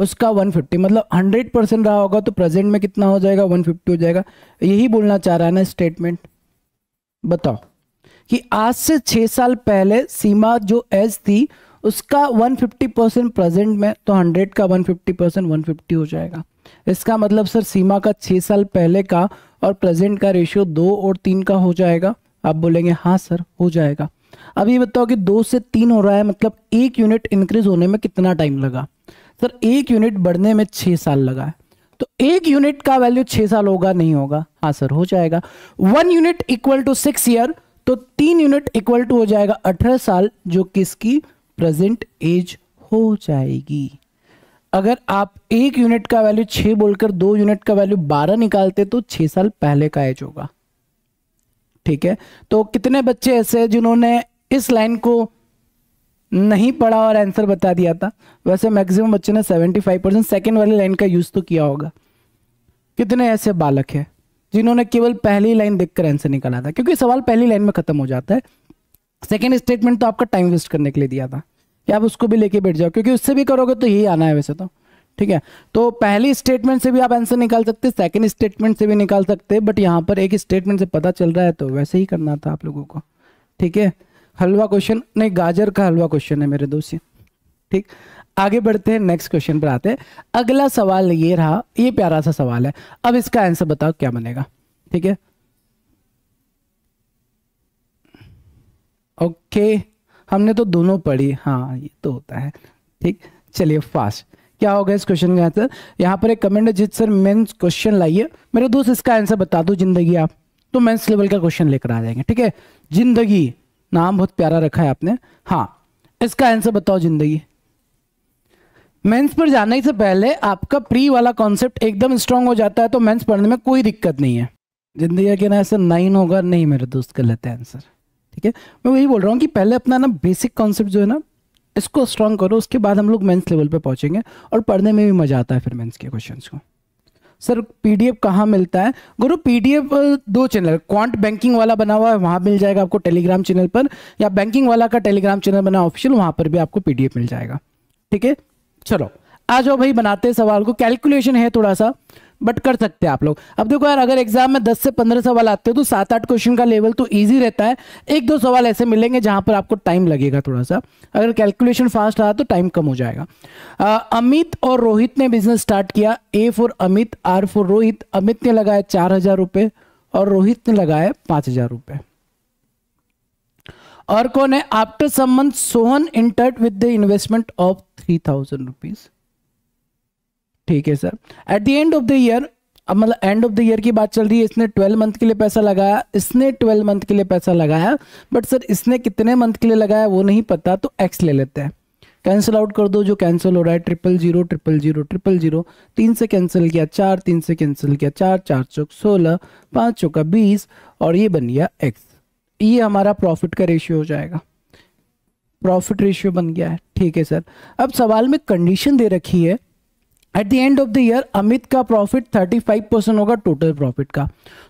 उसका 150 मतलब 100 परसेंट रहा होगा तो प्रेजेंट में कितना हो जाएगा 150 हो जाएगा यही बोलना चाह रहा है ना स्टेटमेंट बताओ कि आज से छह साल पहले सीमा जो एज थी उसका 150 परसेंट प्रेजेंट में तो 100 का 150 परसेंट 150 हो जाएगा इसका मतलब सर सीमा का छः साल पहले का और प्रेजेंट का रेशियो दो और तीन का हो जाएगा आप बोलेंगे हाँ सर हो जाएगा अब ये बताओ कि दो से तीन हो रहा है मतलब एक यूनिट इंक्रीज होने में कितना टाइम लगा सर एक यूनिट बढ़ने में छः साल लगा है तो एक यूनिट का वैल्यू छः साल होगा नहीं होगा हाँ सर हो जाएगा one unit equal to six year तो तीन यूनिट इक्वल टू हो जाएगा अठारह साल जो किसकी इसकी प्रेजेंट एज हो जाएगी अगर आप एक यूनिट का वैल्यू छः बोलकर दो यूनिट का वैल्यू बारह निकालते तो छह साल पहले का एज होगा ठीक है तो कितने बच्चे ऐसे हैं जिन्होंने इस लाइन को नहीं पढ़ा और आंसर बता दिया था वैसे मैक्सिमम बच्चे ने 75 परसेंट सेकेंड वाली लाइन का यूज़ तो किया होगा कितने ऐसे बालक हैं जिन्होंने केवल पहली लाइन देखकर आंसर निकाला था क्योंकि सवाल पहली लाइन में ख़त्म हो जाता है सेकेंड स्टेटमेंट तो आपका टाइम वेस्ट करने के लिए दिया था कि आप उसको भी लेके बैठ जाओ क्योंकि उससे भी करोगे तो यही आना है वैसे तो ठीक है तो पहली स्टेटमेंट से भी आप आंसर निकाल सकते सेकेंड स्टेटमेंट से भी निकाल सकते बट यहाँ पर एक स्टेटमेंट से पता चल रहा है तो वैसे ही करना था आप लोगों को ठीक है हलवा क्वेश्चन नहीं गाजर का हलवा क्वेश्चन है मेरे दोस्त ठीक आगे बढ़ते हैं नेक्स्ट क्वेश्चन पर आते हैं अगला सवाल ये रहा ये प्यारा सा सवाल है अब इसका आंसर बताओ क्या बनेगा ठीक है ओके हमने तो दोनों पढ़ी हाँ ये तो होता है ठीक चलिए फास्ट क्या होगा इस क्वेश्चन का आंसर यहाँ पर एक कमेंट है जित सर मेंस क्वेश्चन लाइए मेरे दोस्त इसका आंसर बता दो जिंदगी आप तो मेंस लेवल का क्वेश्चन लेकर आ जाएंगे ठीक है जिंदगी नाम बहुत प्यारा रखा है आपने हाँ इसका आंसर बताओ जिंदगी मेंस पर जाने से पहले आपका प्री वाला कॉन्सेप्ट एकदम स्ट्रांग हो जाता है तो मेंस पढ़ने में कोई दिक्कत नहीं है जिंदगी का आंसर नाइन होगा नहीं मेरे दोस्त गलत है आंसर ठीक है मैं वही बोल रहा हूँ कि पहले अपना ना बेसिक कॉन्सेप्ट जो है ना इसको स्ट्रॉन्ग करो उसके बाद हम लोग मेंस लेवल पे पहुंचेंगे और पढ़ने में भी मज़ा आता है फिर मेंस के क्वेश्चंस को सर पीडीएफ कहाँ मिलता है गुरु पीडीएफ दो चैनल क्वांट बैंकिंग वाला बना हुआ है वहाँ मिल जाएगा आपको टेलीग्राम चैनल पर या बैंकिंग वाला का टेलीग्राम चैनल बना ऑफिशियल वहाँ पर भी आपको पीडीएफ मिल जाएगा ठीक है चलो आ जाओ भाई बनाते हैं सवाल को कैलकुलेशन है थोड़ा सा बट कर सकते हैं आप लोग अब देखो यार अगर एग्जाम में 10 से 15 सवाल आते हो तो सात आठ क्वेश्चन का लेवल तो ईजी रहता है एक दो सवाल ऐसे मिलेंगे जहां पर आपको टाइम लगेगा थोड़ा सा अगर कैलकुलेशन फास्ट रहा तो टाइम कम हो जाएगा आ, अमित और रोहित ने बिजनेस स्टार्ट किया A for Amit R for Rohit Amit ने लगाया चार हजार और रोहित ने लगाया पांच हजार रुपये और कौन है after some month Sohan entered with the investment of three thousand rupees ठीक है sir at the end of the year अब मतलब एंड ऑफ द ईयर की बात चल रही है इसने ट्वेल्व मंथ के लिए पैसा लगाया इसने ट्वेल्व मंथ के लिए पैसा लगाया बट सर इसने कितने मंथ के लिए लगाया वो नहीं पता तो एक्स ले लेते हैं कैंसिल आउट कर दो जो कैंसिल हो रहा है triple zero triple zero triple zero तीन से कैंसिल किया चार तीन से कैंसिल किया चार चार चौक सोलह पाँच चौका बीस और ये बन गया एक्स ये हमारा प्रॉफिट का रेशियो हो जाएगा प्रॉफिट रेशियो बन गया है ठीक है सर अब सवाल में कंडीशन दे रखी है at the end of the year Amit का प्रॉफिट 35 परसेंट होगा टोटल प्रॉफिट का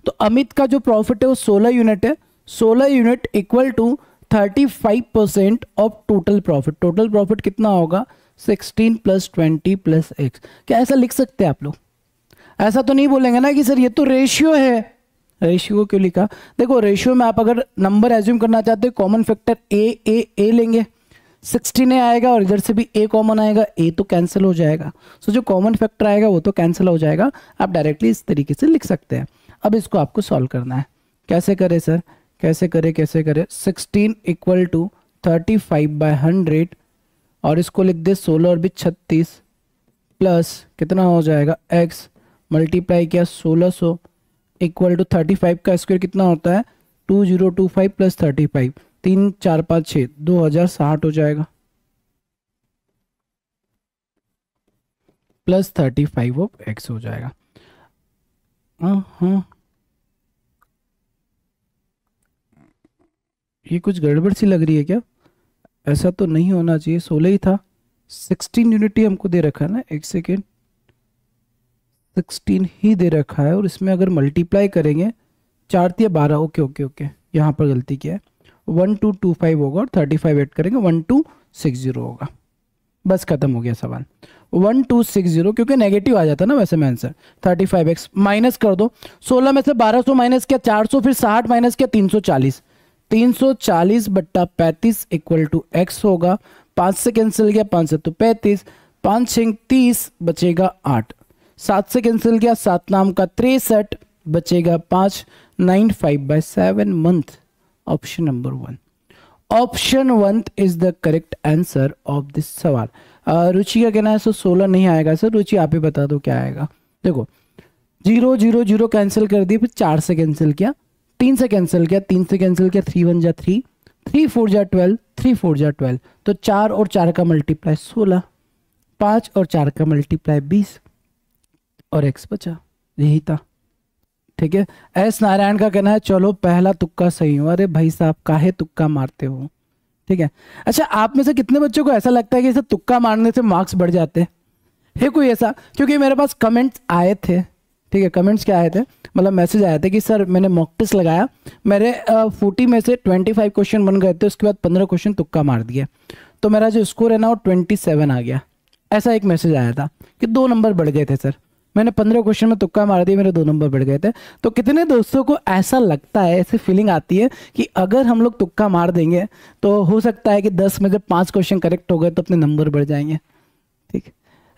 तो अमित का जो प्रॉफिट है वो 16 यूनिट है 16 unit equal to 35 percent of total profit total profit कितना होगा 16 प्लस ट्वेंटी प्लस एक्स क्या ऐसा लिख सकते हैं आप लोग ऐसा तो नहीं बोलेंगे ना कि सर ये तो रेशियो है रेशियो क्यों लिखा देखो रेशियो में आप अगर नंबर एज्यूम करना चाहते हो कॉमन फैक्टर ए ए ए लेंगे सिक्सटीन ए आएगा और इधर से भी ए कॉमन आएगा ए तो कैंसिल हो जाएगा सो so, जो कॉमन फैक्टर आएगा वो तो कैंसिल हो जाएगा आप डायरेक्टली इस तरीके से लिख सकते हैं अब इसको आपको सॉल्व करना है कैसे करें सर कैसे करें कैसे करें sixteen equal to thirty five by hundred और इसको लिख दे सोलह और भी छत्तीस प्लस कितना हो जाएगा एक्स मल्टीप्लाई किया सोलह सौ इक्वल टू थर्टी फाइव का स्क्वायर कितना होता है two zero two five plus thirty five तीन चार पाँच छः दो हजार साठ हो जाएगा plus thirty five of X हो जाएगा हाँ ये कुछ गड़बड़ सी लग रही है क्या ऐसा तो नहीं होना चाहिए सोलह ही था सिक्सटीन यूनिट हमको दे रखा है ना एक सेकेंड सिक्सटीन ही दे रखा है और इसमें अगर मल्टीप्लाई करेंगे चार या बारह ओके ओके ओके यहाँ पर गलती क्या है वन टू टू फाइव होगा और थर्टी फाइव एड करेंगे वन टू सिक्स जीरो होगा बस खत्म हो गया सवाल वन टू सिक्स जीरो क्योंकि नेगेटिव आ जाता है ना वैसे में answer thirty five X minus कर दो सोलह में से बारह सौ माइनस किया चार सौ फिर साठ माइनस किया तीन सौ चालीस तीन सौ चालीस बट्टा पैंतीस इक्वल टू एक्स होगा पाँच से कैंसिल किया पाँच से तो पैंतीस पाँच छिंग तीस बचेगा आठ सात से कैंसिल किया सात नाम का तिरसठ बचेगा पाँच nine five by seven month option number one option one is the correct answer of this सवाल रुचि का कहना है सो सोलह नहीं आएगा सर रुचि आप ही बता दो क्या आएगा देखो जीरो जीरो जीरो कैंसिल कर दिए फिर चार से कैंसिल किया तीन से कैंसिल किया तीन से कैंसिल किया थ्री वन जा थ्री थ्री फोर जा ट्वेल्व थ्री फोर जा ट्वेल्व तो चार और चार का मल्टीप्लाई सोलह पांच और चार का मल्टीप्लाई बीस और एक्स बचा यही था ठीक है एस नारायण का कहना है चलो पहला तुक्का सही हो अरे भाई साहब काहे तुक्का मारते हो ठीक है अच्छा आप में से कितने बच्चों को ऐसा लगता है कि तुक्का मारने से मार्क्स बढ़ जाते हैं है कोई ऐसा क्योंकि मेरे पास कमेंट्स आए थे ठीक है कमेंट्स क्या आए थे मतलब मैसेज आए थे कि सर मैंने मॉक टेस्ट लगाया मेरे फोर्टी में से ट्वेंटी फाइव क्वेश्चन बन गए थे उसके बाद पंद्रह क्वेश्चन तुक्का मार दिया तो मेरा जो स्कोर है ना वो ट्वेंटी सेवन आ गया ऐसा एक मैसेज आया था कि दो नंबर बढ़ गए थे सर मैंने पंद्रह क्वेश्चन में तुक्का मार दिया मेरे दो नंबर बढ़ गए थे तो कितने दोस्तों को ऐसा लगता है ऐसी फीलिंग आती है कि अगर हम लोग तुक्का मार देंगे तो हो सकता है कि दस में से पाँच क्वेश्चन करेक्ट हो गए तो अपने नंबर बढ़ जाएंगे ठीक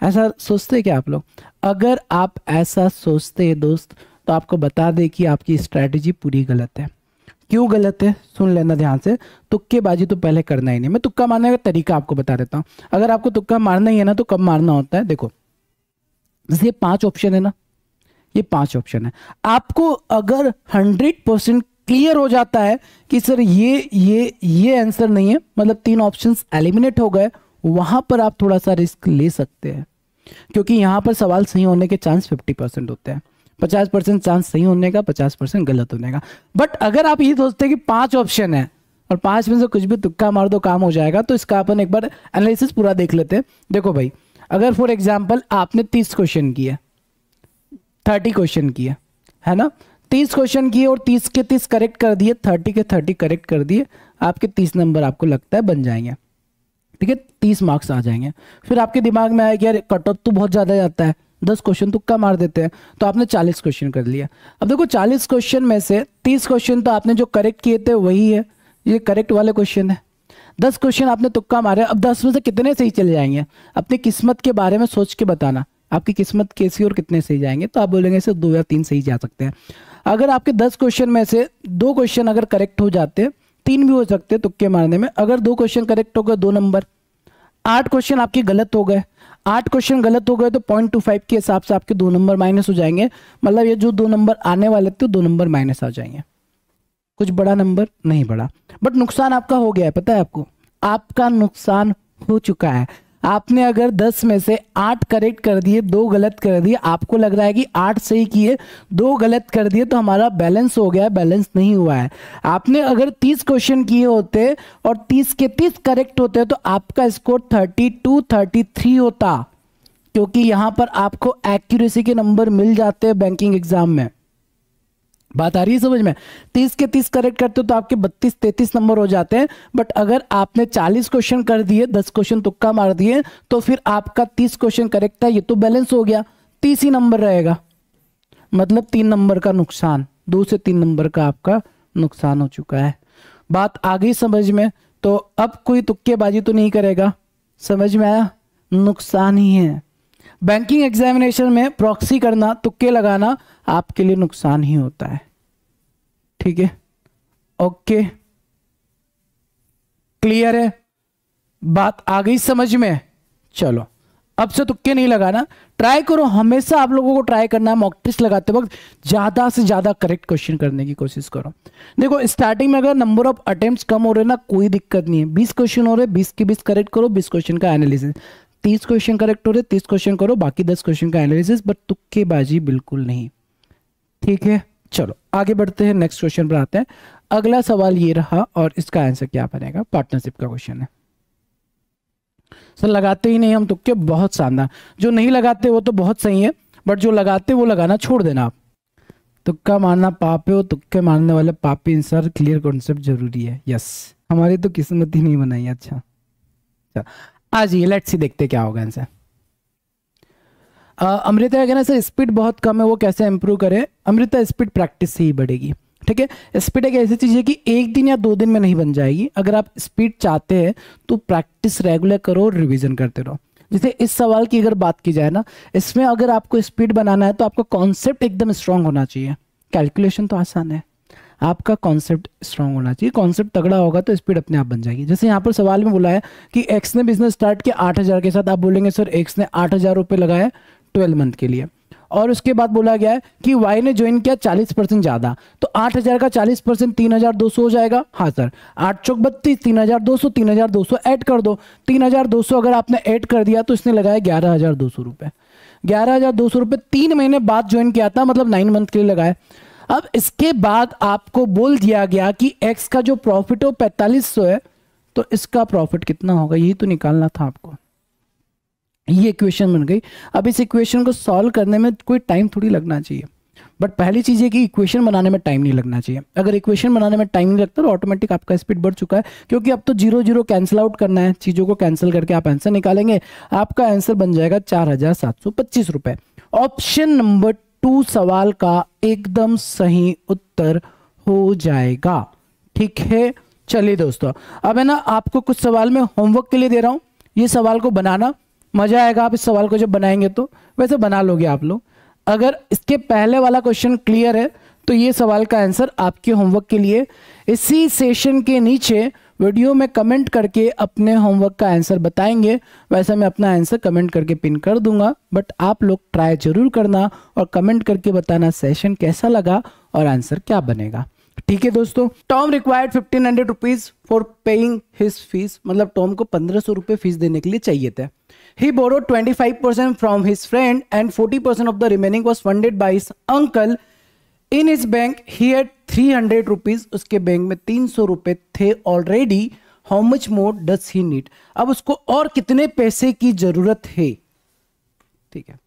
ऐसा सोचते क्या आप लोग अगर आप ऐसा सोचते हैं दोस्त तो आपको बता दें कि आपकी स्ट्रैटेजी पूरी गलत है क्यों गलत है सुन लेना ध्यान से तुक्केबाजी तो पहले करना ही नहीं मैं तुक्का मारने का तरीका आपको बता देता हूँ अगर आपको तुक्का मारना ही है ना तो कब मारना होता है देखो ये पांच ऑप्शन है ना ये पांच ऑप्शन है आपको अगर हंड्रेड परसेंट क्लियर हो जाता है कि सर ये ये ये आंसर नहीं है मतलब तीन ऑप्शन एलिमिनेट हो गए वहां पर आप थोड़ा सा रिस्क ले सकते हैं क्योंकि यहां पर सवाल सही होने के चांस फिफ्टी परसेंट होते हैं पचास परसेंट चांस सही होने का पचास परसेंट गलत होने का बट अगर आप ये सोचते हैं कि पांच ऑप्शन है और पांच में से कुछ भी तुक्का मार दो काम हो जाएगा तो इसका अपन एक बार एनालिसिस पूरा देख लेते हैं देखो भाई अगर फॉर एग्जाम्पल आपने तीस क्वेश्चन किया थर्टी क्वेश्चन किया है ना तीस क्वेश्चन किए और तीस के तीस करेक्ट कर दिए थर्टी के थर्टी करेक्ट कर दिए आपके तीस नंबर आपको लगता है बन जाएंगे ठीक है तीस मार्क्स आ जाएंगे फिर आपके दिमाग में आया कि यार कट ऑफ तो बहुत ज़्यादा जाता है दस क्वेश्चन तुक्का तो मार देते हैं तो आपने चालीस क्वेश्चन कर लिया अब देखो चालीस क्वेश्चन में से तीस क्वेश्चन तो आपने जो करेक्ट किए थे वही है ये करेक्ट वाले क्वेश्चन है दस क्वेश्चन आपने तुक्का मारे अब दस में से कितने सही चले जाएंगे अपनी किस्मत के बारे में सोच के बताना आपकी किस्मत कैसी और कितने सही जाएंगे तो आप बोलेंगे सिर्फ दो या तीन सही जा सकते हैं अगर आपके दस क्वेश्चन में से दो क्वेश्चन अगर करेक्ट हो जाते हैं तीन भी हो सकते हैं तुक्के मारने में अगर दो क्वेश्चन करेक्ट हो गए दो नंबर आठ क्वेश्चन आपके गलत हो गए आठ क्वेश्चन गलत हो गए तो पॉइंट टू फाइव के हिसाब से आपके दो नंबर माइनस हो जाएंगे मतलब ये जो दो नंबर आने वाले थे दो नंबर माइनस आ जाएंगे कुछ बड़ा नंबर नहीं बड़ा बट नुकसान आपका हो गया है पता है आपको आपका नुकसान हो चुका है आपने अगर 10 में से 8 करेक्ट कर दिए दो गलत कर दिए आपको लग रहा है कि 8 सही किए दो गलत कर दिए तो हमारा बैलेंस हो गया है बैलेंस नहीं हुआ है आपने अगर 30 क्वेश्चन किए होते और 30 के 30 करेक्ट होते तो आपका स्कोर 32 33 होता क्योंकि यहाँ पर आपको एक्यूरेसी के नंबर मिल जाते हैं बैंकिंग एग्जाम में बात आ रही है समझ में तीस के तीस करेक्ट करते हो तो आपके बत्तीस तैतीस नंबर हो जाते हैं बट अगर आपने चालीस क्वेश्चन कर दिए दस क्वेश्चन तुक्का मार दिए तो फिर आपका तीस क्वेश्चन करेक्ट था ये तो बैलेंस हो गया तीस ही नंबर रहेगा मतलब तीन नंबर का नुकसान दो से तीन नंबर का आपका नुकसान हो चुका है बात आ गई समझ में तो अब कोई तुक्केबाजी तो नहीं करेगा समझ में आया नुकसान ही है बैंकिंग एग्जामिनेशन में प्रॉक्सी करना तुक्के लगाना आपके लिए नुकसान ही होता है ठीक है ओके क्लियर है बात आ गई समझ में चलो अब से तुक्के नहीं लगाना ट्राई करो हमेशा आप लोगों को ट्राई करना है मॉक टेस्ट लगाते वक्त ज़्यादा से ज़्यादा करेक्ट क्वेश्चन करने की कोशिश करो देखो स्टार्टिंग में अगर नंबर ऑफ अटेम्प्ट कम हो रहे ना कोई दिक्कत नहीं है बीस क्वेश्चन हो रहे बीस के बीस करेक्ट करो बीस क्वेश्चन का एनालिसिस तीस क्वेश्चन करेक्ट हो रहे तीस क्वेश्चन करो बाकी दस क्वेश्चन का एनालिसिस बट तुक्केबाजी बिल्कुल नहीं ठीक है चलो आगे बढ़ते हैं नेक्स्ट क्वेश्चन पर आते हैं अगला सवाल ये रहा और इसका आंसर क्या बनेगा पार्टनरशिप का क्वेश्चन है सर लगाते ही नहीं हम तो क्यों बहुत शानदार जो नहीं लगाते वो तो बहुत सही है बट जो लगाते वो लगाना छोड़ देना आप तुक्का मारना पाप है और तुक्के मारने वाले पापी इंसान क्लियर कॉन्सेप्ट जरूरी है यस हमारी तो किस्मत ही नहीं बनाई अच्छा अच्छा आज ये लेट्स ही देखते क्या होगा आंसर अमृता कहना सर स्पीड बहुत कम है वो कैसे इंप्रूव करें अमृता स्पीड प्रैक्टिस से ही बढ़ेगी ठीक है स्पीड एक ऐसी चीज़ है कि एक दिन या दो दिन में नहीं बन जाएगी अगर आप स्पीड चाहते हैं तो प्रैक्टिस रेगुलर करो और रिविजन करते रहो जैसे इस सवाल की अगर बात की जाए ना इसमें अगर आपको स्पीड बनाना है तो आपका कॉन्सेप्ट एकदम स्ट्रांग होना चाहिए कैलकुलेशन तो आसान है आपका कॉन्सेप्ट स्ट्रांग होना चाहिए कॉन्सेप्ट तगड़ा होगा तो स्पीड अपने आप बन जाएगी जैसे यहाँ पर सवाल में बोला है कि एक्स ने बिजनेस स्टार्ट किया आठ हज़ार के साथ आप बोलेंगे सर एक्स ने आठ हज़ार रुपये लगाया ट्वेल्व मंथ के लिए और उसके बाद बोला गया है कि वाई ने ज्वाइन किया चालीस परसेंट ज़्यादा तो आठ हज़ार का चालीस परसेंट तीन हज़ार दो सौ हो जाएगा हाँ सर आठ चौक बत्तीस तीन हज़ार दो सौ तीन हज़ार दो सौ एड कर दो तीन हज़ार दो सौ अगर आपने ऐड कर दिया तो इसने लगाया ग्यारह हज़ार दो सौ रुपए ग्यारह हज़ार दो सौ रुपए तीन महीने बाद ज्वाइन किया था मतलब नाइन मंथ के लिए लगाया अब इसके बाद आपको बोल दिया गया कि एक्स का जो प्रॉफिट हो पैंतालीस सौ है तो इसका प्रॉफिट कितना होगा यही तो निकालना था आपको ये इक्वेशन बन गई अब इस इक्वेशन को सॉल्व करने में कोई टाइम थोड़ी लगना चाहिए बट पहली चीज़ ये कि इक्वेशन बनाने में टाइम नहीं लगना चाहिए अगर इक्वेशन बनाने में टाइम नहीं लगता तो ऑटोमेटिक आपका स्पीड बढ़ चुका है क्योंकि अब तो जीरो जीरो कैंसिल आउट करना है चीज़ों को कैंसिल करके आप आंसर निकालेंगे आपका आंसर बन जाएगा चार हज़ार सात सौ पच्चीस रुपये ऑप्शन नंबर टू सवाल का एकदम सही उत्तर हो जाएगा ठीक है चलिए दोस्तों अब है ना आपको कुछ सवाल में होमवर्क के लिए दे रहा हूँ ये सवाल को बनाना मज़ा आएगा आप इस सवाल को जब बनाएंगे तो वैसे बना लोगे आप लोग अगर इसके पहले वाला क्वेश्चन क्लियर है तो ये सवाल का आंसर आपके होमवर्क के लिए इसी सेशन के नीचे वीडियो में कमेंट करके अपने होमवर्क का आंसर बताएंगे वैसे मैं अपना आंसर कमेंट करके पिन कर दूंगा बट आप लोग ट्राई जरूर करना और कमेंट करके बताना सेशन कैसा लगा और आंसर क्या बनेगा ठीक है दोस्तों Tom required fifteen hundred rupees for paying his fees मतलब टॉम को पंद्रह सौ रुपये फीस देने के लिए चाहिए था He borrowed 25% from his friend and 40% of the remaining was funded by his uncle. In his bank, he had 300 rupees. उसके बैंक में 300 रुपए थे already. How much more does he need? अब उसको और कितने पैसे की जरूरत है ठीक है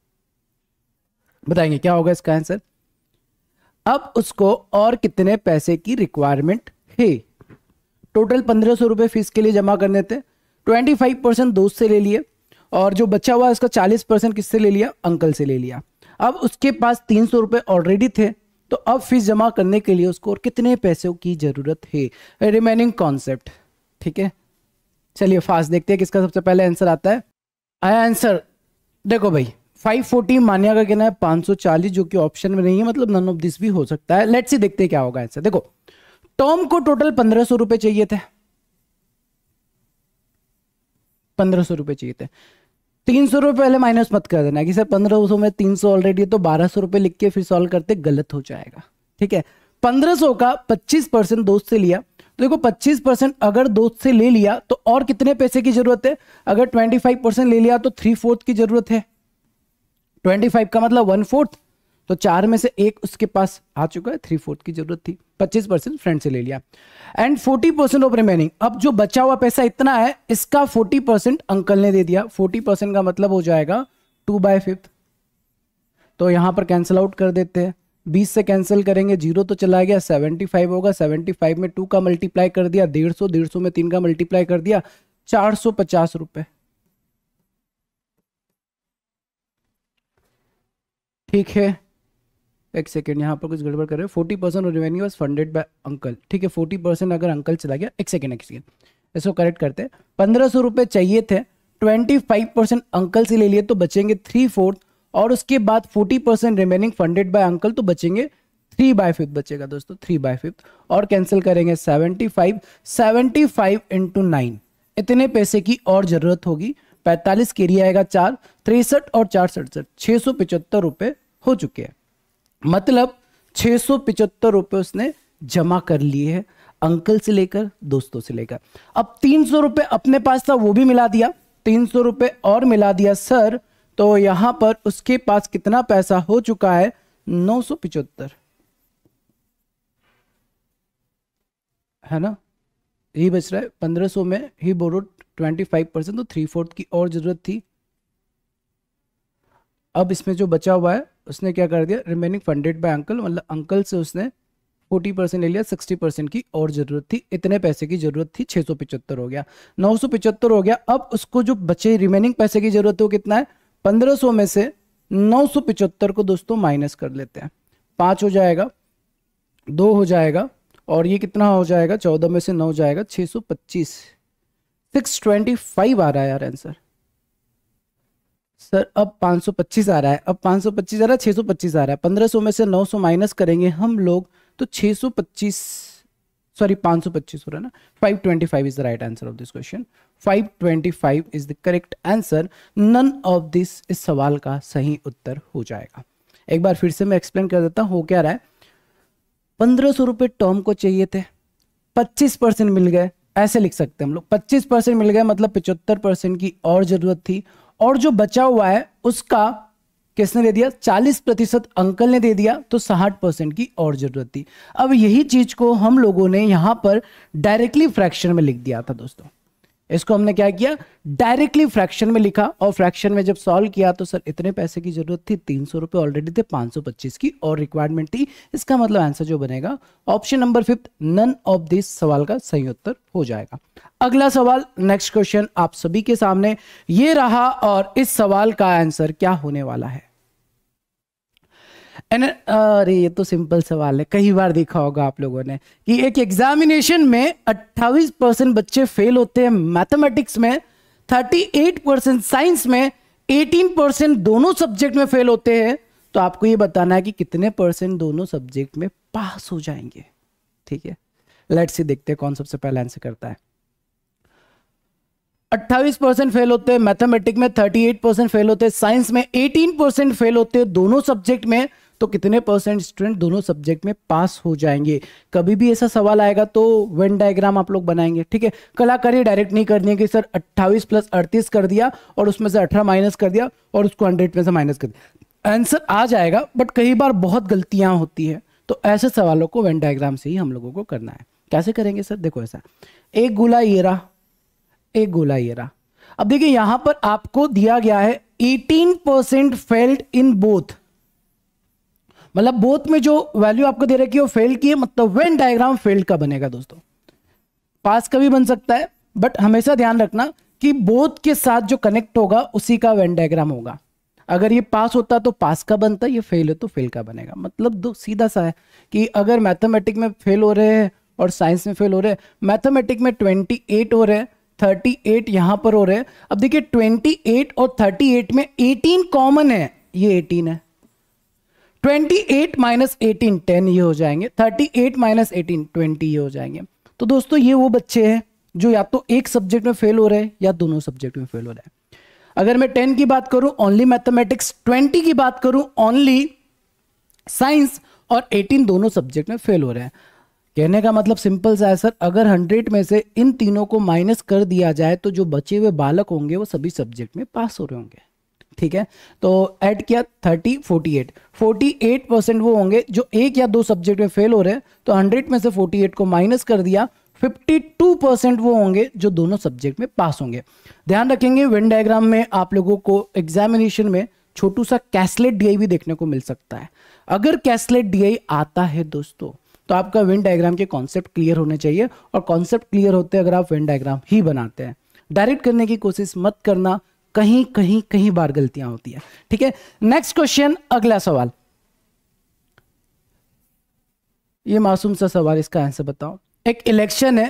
बताएंगे क्या होगा इसका आंसर अब उसको और कितने पैसे की रिक्वायरमेंट है टोटल पंद्रह सौ रुपये फीस के लिए जमा करने थे ट्वेंटी फाइव परसेंट दोस्त से ले लिए और जो बच्चा हुआ उसका चालीस परसेंट किससे ले लिया अंकल से ले लिया अब उसके पास तीन सौ रुपये ऑलरेडी थे तो अब फीस जमा करने के लिए उसको और कितने पैसों की ज़रूरत है रिमेनिंग कॉन्सेप्ट ठीक है चलिए फास्ट देखते हैं किसका सबसे पहले आंसर आता है आया आंसर देखो भाई 540 मानिया का कहना है 540 जो कि ऑप्शन में नहीं है मतलब नन ऑफ दिस भी हो सकता है लेट्स सी देखते क्या होगा आंसर देखो टॉम को टोटल पंद्रह सौ रुपए चाहिए थे पंद्रह सौ रुपए चाहिए थे तीन सौ रुपये पहले माइनस मत कर देना कि सर पंद्रह सौ में तीन सौ ऑलरेडी है तो बारह सौ रुपये लिख के फिर सॉल्व करते गलत हो जाएगा ठीक है पंद्रह सौ का पच्चीस परसेंट दोस्त से लिया तो देखो पच्चीस परसेंट अगर दोस्त से ले लिया तो और कितने पैसे की जरूरत है अगर ट्वेंटी फाइव परसेंट ले लिया तो थ्री फोर्थ की जरूरत है ट्वेंटी फाइव का मतलब वन फोर्थ तो चार में से एक उसके पास आ चुका है थ्री फोर्थ की जरूरत थी पच्चीस परसेंट फ्रेंड से ले लिया and forty percent of remaining अब जो बचा हुआ पैसा इतना है इसका फोर्टी परसेंट अंकल ने दे दिया फोर्टी परसेंट का मतलब हो जाएगा टू बाय फिफ्थ तो यहां पर कैंसिल आउट कर देते हैं बीस से कैंसिल करेंगे जीरो तो चला गया सेवेंटी फाइव होगा सेवेंटी फाइव में टू का मल्टीप्लाई कर दिया डेढ़ सौ डेढ़ सौ में तीन का मल्टीप्लाई कर दिया चार सौ पचास रुपए ठीक है एक सेकेंड यहाँ पर कुछ गड़बड़ कर रहे हो forty percent revenue was funded by uncle ठीक है फोर्टी परसेंट अगर अंकल चला गया एक सेकेंड एक सेकेंड इसको करेक्ट करते हैं पंद्रह सौ रुपये चाहिए थे ट्वेंटी फाइव परसेंट अंकल से ले लिए तो बचेंगे थ्री फोर्थ और उसके बाद forty percent remaining funded by uncle तो बचेंगे थ्री बाय फिफ्थ बचेगा दोस्तों थ्री बाय फिफ्थ और कैंसिल करेंगे seventy five seventy five into nine इतने पैसे की और ज़रूरत होगी पैंतालीस के लिए आएगा चार तिरसठ और चार सड़सठ छः सौ पचहत्तर रुपये हो चुके हैं मतलब छह सौ पिचहत्तर रुपये उसने जमा कर लिए है अंकल से लेकर दोस्तों से लेकर अब तीन सौ रुपये अपने पास था वो भी मिला दिया तीन सौ रुपये और मिला दिया सर तो यहां पर उसके पास कितना पैसा हो चुका है नौ सौ पिचहत्तर है ना यही बच रहा है पंद्रह सौ में ही बोरो ट्वेंटी फाइव परसेंट तो थ्री फोर्थ की और ज़रूरत थी अब इसमें जो बचा हुआ है उसने क्या कर दिया रिमेनिंग फंडेड बाय अंकल मतलब अंकल से उसने फोर्टी परसेंट ले लिया सिक्सटी परसेंट की और जरूरत थी इतने पैसे की जरूरत थी छह सौ पिचहत्तर हो गया नौ सौ पिचहत्तर हो गया अब उसको जो बचे रिमेनिंग पैसे की जरूरत है वो कितना है पंद्रह सौ में से नौ सौ पिचहत्तर को दोस्तों माइनस कर लेते हैं पांच हो जाएगा दो हो जाएगा और ये कितना हो जाएगा चौदह में से नौ जाएगा छह सौ पच्चीस सिक्स ट्वेंटी फाइव आ रहा है यार आंसर सर अब 525 आ रहा है अब 525 आ रहा है 625 आ रहा है 1500 में से 900 माइनस करेंगे हम लोग तो 625 सॉरी 525 हो रहा है ना 525 twenty five is the right answer of this question 525 twenty five is the correct answer none of this इस सवाल का सही उत्तर हो जाएगा एक बार फिर से मैं एक्सप्लेन कर देता हूँ हो क्या रहा है पंद्रह सौ रुपये टॉम को चाहिए थे पच्चीस परसेंट मिल गए ऐसे लिख सकते हैं हम लोग पच्चीस परसेंट मिल गए मतलब पिचहत्तर परसेंट की और जरूरत थी और जो बचा हुआ है उसका किसने दे दिया 40 प्रतिशत अंकल ने दे दिया तो साठ परसेंट की और जरूरत थी अब यही चीज को हम लोगों ने यहां पर डायरेक्टली फ्रैक्शन में लिख दिया था दोस्तों इसको हमने क्या किया डायरेक्टली फ्रैक्शन में लिखा और फ्रैक्शन में जब सॉल्व किया तो सर इतने पैसे की जरूरत थी तीन सौ रुपए ऑलरेडी थे पांच सौ पच्चीस की और रिक्वायरमेंट थी इसका मतलब आंसर जो बनेगा option number fifth none of this सवाल का सही उत्तर हो जाएगा अगला सवाल नेक्स्ट क्वेश्चन आप सभी के सामने ये रहा और इस सवाल का आंसर क्या होने वाला है एंड अरे ये तो सिंपल सवाल है कई बार देखा होगा आप लोगों ने कि एक एग्जामिनेशन में 28 परसेंट बच्चे फेल होते हैं मैथमेटिक्स में 38 परसेंट साइंस में 18 परसेंट दोनों सब्जेक्ट में फेल होते हैं तो आपको ये बताना है कि कितने परसेंट दोनों सब्जेक्ट में पास हो जाएंगे ठीक है लेट्स देखते हैं कौन सबसे पहले आंसर करता है अट्ठाईस परसेंट फेल होते हैं मैथमेटिक में थर्टी एट परसेंट फेल होते हैं साइंस में 18 परसेंट फेल होते हैं दोनों सब्जेक्ट में तो कितने परसेंट स्टूडेंट दोनों सब्जेक्ट में पास हो जाएंगे कभी भी ऐसा सवाल आएगा तो वेन डायग्राम आप लोग बनाएंगे ठीक है कलाकारी डायरेक्ट नहीं करनी है कि सर 28 प्लस 38 कर दिया और उसमें से 18 माइनस कर दिया और उसको 100 में से माइनस कर दिया आंसर आ जाएगा बट कई बार बहुत गलतियां होती है तो ऐसे सवालों को वेन डायग्राम से ही हम लोगों को करना है कैसे करेंगे सर देखो ऐसा एक गुला ये रहा एक गोला ये रहा अब देखिए यहां पर आपको दिया गया है 18 परसेंट फेल्ड इन बोथ मतलब बोथ में जो वैल्यू आपको दे रखी है वो फेल्ड की है मतलब वेन डायग्राम फेल्ड का बनेगा दोस्तों पास का भी बन सकता है बट हमेशा ध्यान रखना कि बोथ के साथ जो कनेक्ट होगा उसी का वेन डायग्राम होगा अगर ये पास होता तो पास का बनता ये फेल है तो फेल का बनेगा मतलब दो सीधा सा है कि अगर मैथमेटिक में फेल हो रहे हैं और साइंस में फेल हो रहे हैं मैथमेटिक में ट्वेंटी एट हो रहे हैं थर्टी एट यहाँ पर हो रहे हैं अब देखिए ट्वेंटी एट और थर्टी एट में एटीन कॉमन है ये एटीन है twenty eight minus eighteen ten ये हो जाएंगे thirty eight minus eighteen twenty ये हो जाएंगे तो दोस्तों ये वो बच्चे हैं जो या तो एक सब्जेक्ट में फेल हो रहे हैं या दोनों सब्जेक्ट में फेल हो रहे हैं अगर मैं टेन की बात करूं ओनली मैथमेटिक्स ट्वेंटी की बात करूं ओनली साइंस और एटीन दोनों सब्जेक्ट में फेल हो रहे हैं कहने का मतलब सिंपल सा है सर अगर हंड्रेड में से इन तीनों को माइनस कर दिया जाए तो जो बचे हुए बालक होंगे वो सभी सब्जेक्ट में पास हो रहे होंगे ठीक है तो ऐड किया thirty forty eight forty eight percent वो होंगे जो एक या दो सब्जेक्ट में फेल हो रहे हैं तो हंड्रेड में से फोर्टी एट को माइनस कर दिया फिफ्टी टू परसेंट वो होंगे जो दोनों सब्जेक्ट में पास होंगे ध्यान रखेंगे वेन डायग्राम में आप लोगों को एग्जामिनेशन में छोटू सा कैसलेट डीआई भी देखने को मिल सकता है अगर कैसलेट डीआई आता है दोस्तों तो आपका वेन डायग्राम के कॉन्सेप्ट क्लियर होने चाहिए और कॉन्सेप्ट क्लियर होते अगर आप वेन डायग्राम ही बनाते हैं डायरेक्ट करने की कोशिश मत करना कहीं कहीं कहीं बार गलतियां होती है ठीक है नेक्स्ट क्वेश्चन अगला सवाल ये मासूम सा सवाल इसका आंसर बताओ एक इलेक्शन है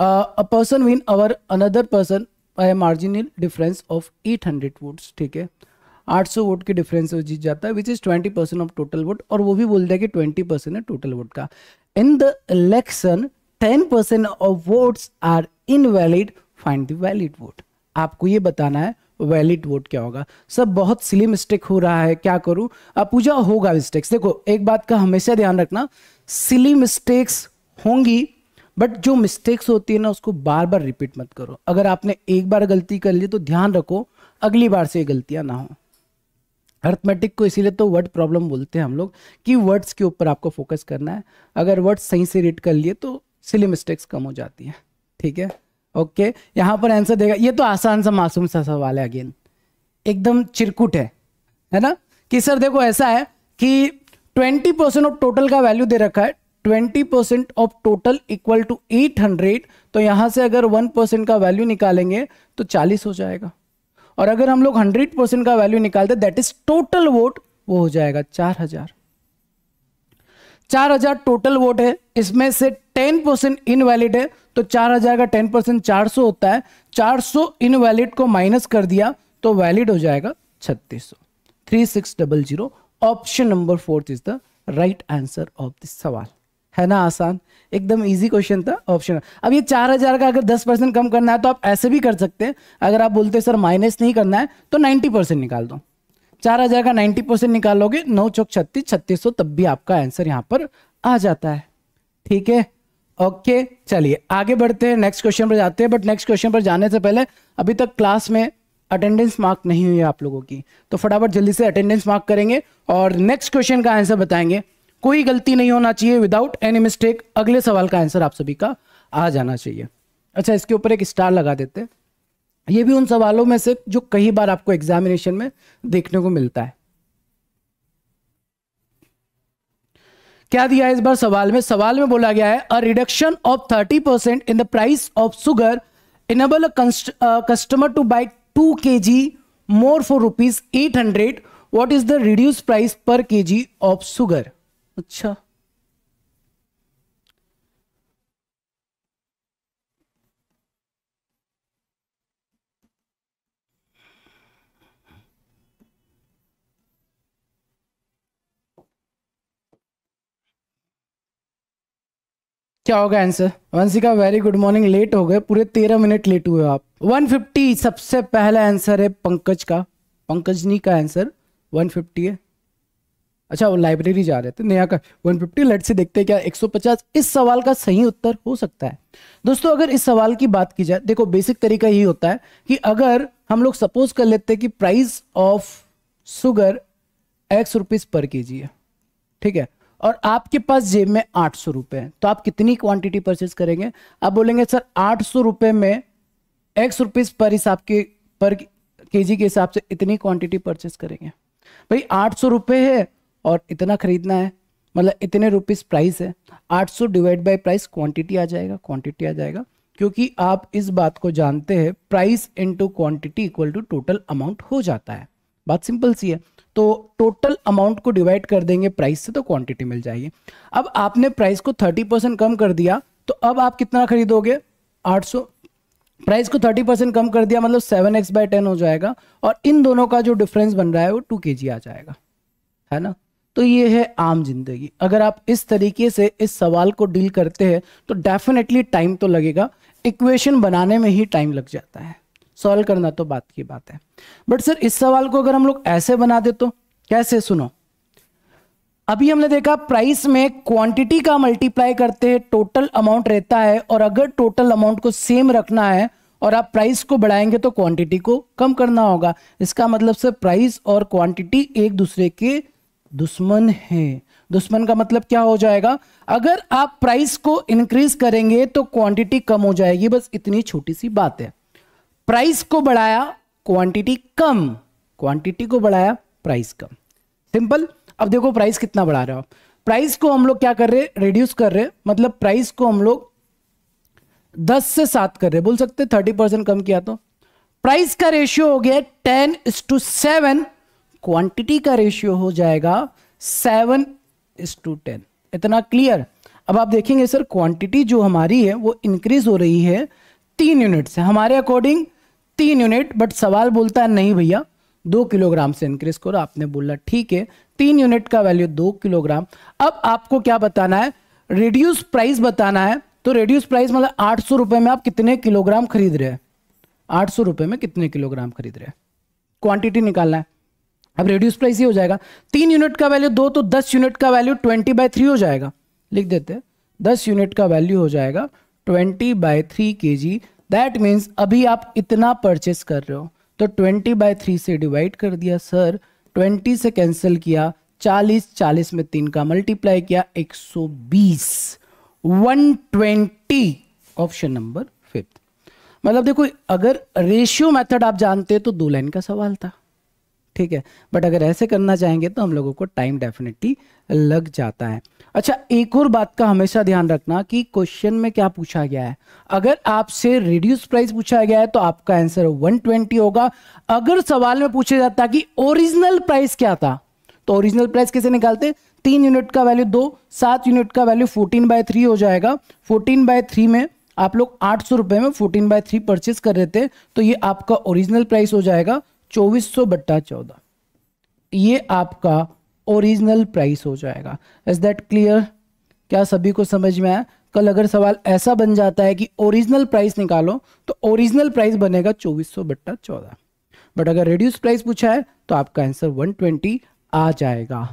a person win over another person by marginal difference of 800 hundred votes ठीक है 800 वोट के डिफरेंस से जीत जाता है which is 20 percent of total vote और वो भी बोलता है कि 20 परसेंट है टोटल वोट का in the election 10 percent of votes are invalid find the valid vote आपको ये बताना है वैलिड वोट क्या होगा सब बहुत सिली मिस्टेक हो रहा है क्या करूं अब पूजा होगा मिस्टेक्स देखो एक बात का हमेशा ध्यान रखना सिली मिस्टेक्स होंगी बट जो मिस्टेक्स होती है ना उसको बार बार रिपीट मत करो अगर आपने एक बार गलती कर ली तो ध्यान रखो अगली बार से ये गलतियां ना हो अर्थमेटिक को इसीलिए तो वर्ड प्रॉब्लम बोलते हैं हम लोग कि वर्ड्स के ऊपर आपको फोकस करना है अगर वर्ड्स सही से रीड कर लिए तो सिली मिस्टेक्स कम हो जाती हैं ठीक है ओके okay, यहाँ पर आंसर देगा ये तो आसान सा मासूम सा सवाल है अगेन एकदम चिरकुट है है ना कि सर देखो ऐसा है कि 20 परसेंट ऑफ टोटल का वैल्यू दे रखा है 20 percent of total equal to 800 तो यहाँ से अगर 1 परसेंट का वैल्यू निकालेंगे तो 40 हो जाएगा और अगर हम लोग हंड्रेड परसेंट का वैल्यू निकालते दैट इज टोटल वोट वो हो जाएगा चार हजार चार हजार टोटल वोट है इसमें से टेन परसेंट इनवैलिड है तो चार हजार का टेन परसेंट चार सौ होता है चार सौ इनवैलिड को माइनस कर दिया तो वैलिड हो जाएगा छत्तीस सौ three six double zero option number fourth is the right answer of this सवाल है ना आसान एकदम इजी क्वेश्चन था ऑप्शन अब ये चार हजार का अगर दस परसेंट कम करना है तो आप ऐसे भी कर सकते हैं अगर आप बोलते सर माइनस नहीं करना है तो नाइन्टी परसेंट निकाल दो चार हजार का नाइन्टी परसेंट निकालोगे नौ चौक छत्तीस छत्तीस सौ तब भी आपका आंसर यहाँ पर आ जाता है ठीक है ओके चलिए आगे बढ़ते हैं नेक्स्ट क्वेश्चन पर जाते हैं बट नेक्स्ट क्वेश्चन पर जाने से पहले अभी तक क्लास में अटेंडेंस मार्क नहीं हुई है आप लोगों की तो फटाफट जल्दी से अटेंडेंस मार्क करेंगे और नेक्स्ट क्वेश्चन का आंसर बताएंगे कोई गलती नहीं होना चाहिए विदाउट एनी मिस्टेक अगले सवाल का आंसर आप सभी का आ जाना चाहिए अच्छा इसके ऊपर एक स्टार लगा देते हैं ये भी उन सवालों में से जो कई बार आपको एग्जामिनेशन में देखने को मिलता है क्या दिया है इस बार सवाल में सवाल में बोला गया है a reduction of thirty percent in the price of sugar enable a customer to buy two K G more for rupees eight hundred what is the reduce price per K G of sugar अच्छा क्या होगा answer Vanshika very good morning late हो गए पूरे तेरह मिनट लेट हुए आप 150 सबसे पहला आंसर है पंकज का पंकजनी का आंसर 150 है अच्छा वो लाइब्रेरी जा रहे थे नया का वन फिफ्टी लेट से देखते हैं क्या 150 इस सवाल का सही उत्तर हो सकता है दोस्तों अगर इस सवाल की बात की जाए देखो बेसिक तरीका यही होता है कि अगर हम लोग सपोज कर लेते हैं कि price of sugar X rupees per K जी है ठीक है और आपके पास जेब में आठ सौ रुपये है तो आप कितनी क्वांटिटी परचेज करेंगे आप बोलेंगे सर आठ सौ रुपये में एक्स रुपीज पर हिसाब के पर के जी के हिसाब से इतनी क्वांटिटी परचेज करेंगे भाई आठ सौ रुपये है और इतना ख़रीदना है मतलब इतने रुपीज़ प्राइस है 800 डिवाइड बाई प्राइस क्वांटिटी आ जाएगा क्वांटिटी आ जाएगा क्योंकि आप इस बात को जानते हैं price to quantity equal to total amount हो जाता है बात सिंपल सी है तो टोटल अमाउंट को डिवाइड कर देंगे प्राइस से तो क्वांटिटी मिल जाएगी अब आपने प्राइस को 30 परसेंट कम कर दिया तो अब आप कितना खरीदोगे 800 प्राइस को 30 परसेंट कम कर दिया मतलब 7x एक्स बाय टेन हो जाएगा और इन दोनों का जो डिफरेंस बन रहा है वो 2 के आ जाएगा है ना तो ये है आम जिंदगी अगर आप इस तरीके से इस सवाल को डील करते हैं तो डेफिनेटली टाइम तो लगेगा इक्वेशन बनाने में ही टाइम लग जाता है सॉल्व करना तो बात की बात है बट सर इस सवाल को अगर हम लोग ऐसे बना दे तो कैसे सुनो अभी हमने देखा प्राइस में क्वांटिटी का मल्टीप्लाई करते हैं टोटल अमाउंट रहता है और अगर टोटल अमाउंट को सेम रखना है और आप प्राइस को बढ़ाएंगे तो क्वांटिटी को कम करना होगा इसका मतलब से प्राइस और क्वांटिटी एक दूसरे के दुश्मन है दुश्मन का मतलब क्या हो जाएगा अगर आप प्राइस को इंक्रीज करेंगे तो क्वांटिटी कम हो जाएगी बस इतनी छोटी सी बात है प्राइस को बढ़ाया क्वांटिटी कम क्वांटिटी को बढ़ाया प्राइस कम सिंपल अब देखो प्राइस कितना बढ़ा रहे हो प्राइस को हम लोग क्या कर रहे हैं रिड्यूस कर रहे हैं मतलब प्राइस को हम लोग दस से सात कर रहे बोल सकते थर्टी परसेंट कम किया तो प्राइस का रेशियो हो गया ten is to seven quantity का रेशियो हो जाएगा सेवन इस टू टेन इतना क्लियर अब आप देखेंगे सर क्वांटिटी जो हमारी है वो इंक्रीज हो रही है तीन यूनिट से हमारे अकॉर्डिंग तीन यूनिट बट सवाल बोलता है नहीं भैया दो किलोग्राम से इंक्रीज करो आपने बोला ठीक है तीन यूनिट का वैल्यू दो किलोग्राम अब आपको क्या बताना है रिड्यूस प्राइस बताना है तो रिड्यूस प्राइस मतलब आठ सौ रुपए में आप कितने किलोग्राम खरीद रहे हैं आठ सौ रुपए में कितने किलोग्राम खरीद रहे हैं क्वांटिटी निकालना है अब रेड्यूस प्राइस ही हो जाएगा तीन यूनिट का वैल्यू दो तो दस यूनिट का वैल्यू ट्वेंटी बाय थ्री हो जाएगा लिख देते हैं दस यूनिट का वैल्यू हो जाएगा ट्वेंटी बाय थ्री के जी दैट मीन्स अभी आप इतना परचेस कर रहे हो तो ट्वेंटी बाय थ्री से डिवाइड कर दिया सर ट्वेंटी से कैंसिल किया चालीस चालीस में तीन का मल्टीप्लाई किया एक सौ बीस one twenty option number fifth मतलब देखो अगर रेशियो मेथड आप जानते हैं तो दो लाइन का सवाल था ठीक है बट अगर ऐसे करना चाहेंगे तो हम लोगों को टाइम डेफिनेटली लग जाता है अच्छा एक और बात का हमेशा ध्यान रखना कि क्वेश्चन में क्या पूछा गया है अगर आपसे रिड्यूस प्राइस पूछा गया है तो आपका आंसर 120 होगा अगर सवाल में पूछा जाता कि ओरिजिनल प्राइस क्या था तो ओरिजिनल प्राइस कैसे निकालते तीन यूनिट का वैल्यू दो सात यूनिट का वैल्यू फोर्टीन बाय थ्री हो जाएगा फोर्टीन बाय थ्री में आप लोग आठ सौ रुपए में फोर्टीन बाय थ्री परचेज कर रहे थे तो ये आपका ओरिजिनल प्राइस हो जाएगा चौबीस सौ बट्टा चौदह ये आपका ओरिजिनल प्राइस हो जाएगा इज दैट क्लियर क्या सभी को समझ में आया कल अगर सवाल ऐसा बन जाता है कि ओरिजिनल प्राइस निकालो तो ओरिजिनल प्राइस बनेगा चौबीस सौ बट्टा चौदह बट अगर रिड्यूस प्राइस पूछा है तो आपका आंसर 120 आ जाएगा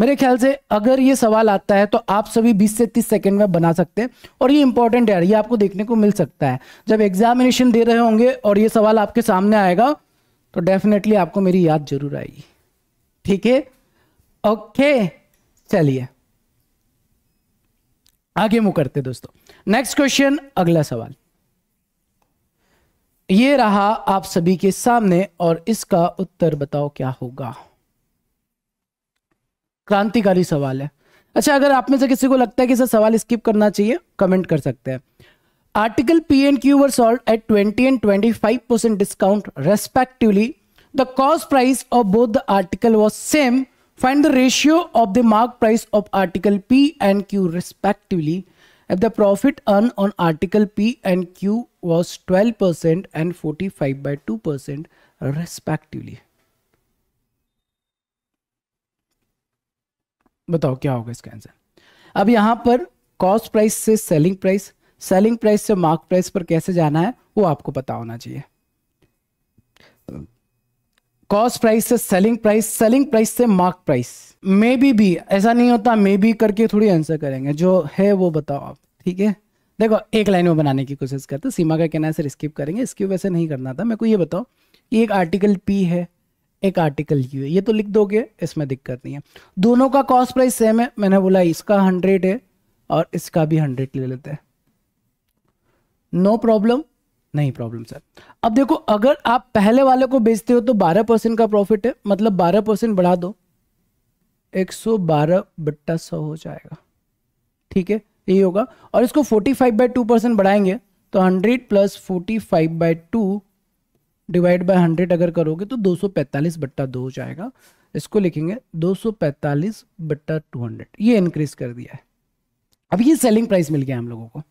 मेरे ख्याल से अगर ये सवाल आता है तो आप सभी 20 से 30 सेकंड में बना सकते हैं और ये इंपॉर्टेंट है ये आपको देखने को मिल सकता है जब एग्जामिनेशन दे रहे होंगे और ये सवाल आपके सामने आएगा तो डेफिनेटली आपको मेरी याद जरूर आएगी ठीक है ओके चलिए आगे मुंह करते दोस्तों नेक्स्ट क्वेश्चन अगला सवाल ये रहा आप सभी के सामने और इसका उत्तर बताओ क्या होगा क्रांतिकारी सवाल है अच्छा अगर आप में से किसी को लगता है कि सर सवाल स्किप करना चाहिए कमेंट कर सकते हैं Article P and Q were sold at 20 and 25% discount respectively. The cost price of both the article was same. Find the ratio of the mark price of article P and Q respectively. If the profit earned on article P and Q was 12% and 45 by 2% respectively. बताओ क्या होगा इसका आंसर अब यहां पर कॉस्ट प्राइस से सेलिंग प्राइस सेलिंग प्राइस से मार्क प्राइस पर कैसे जाना है वो आपको पता होना चाहिए कॉस्ट प्राइस से सेलिंग प्राइस सेलिंग प्राइस से मार्क प्राइस मे बी भी ऐसा नहीं होता मे बी करके थोड़ी आंसर करेंगे जो है वो बताओ आप ठीक है देखो एक लाइन में बनाने की कोशिश करते सीमा का कहना है सर स्किप करेंगे स्किप वैसे नहीं करना था मेरे को ये बताओ कि एक आर्टिकल पी है एक आर्टिकल यू है ये तो लिख दोगे इसमें दिक्कत नहीं है दोनों का कॉस्ट प्राइस सेम है मैंने बोला इसका हंड्रेड है और इसका भी हंड्रेड ले लेते हैं नो प्रॉब्लम नहीं प्रॉब्लम सर अब देखो अगर आप पहले वाले को बेचते हो तो 12 परसेंट का प्रॉफिट है मतलब 12 परसेंट बढ़ा दो 112 बट्टा सौ हो जाएगा ठीक है यही होगा और इसको 45 फाइव बाई टू परसेंट बढ़ाएंगे तो 100 plus 45 five by two divide by hundred अगर करोगे तो 245 बट्टा दो हो जाएगा इसको लिखेंगे 245 बट्टा टू ये इंक्रीज कर दिया है अब ये सेलिंग प्राइस मिल गया हम लोगों को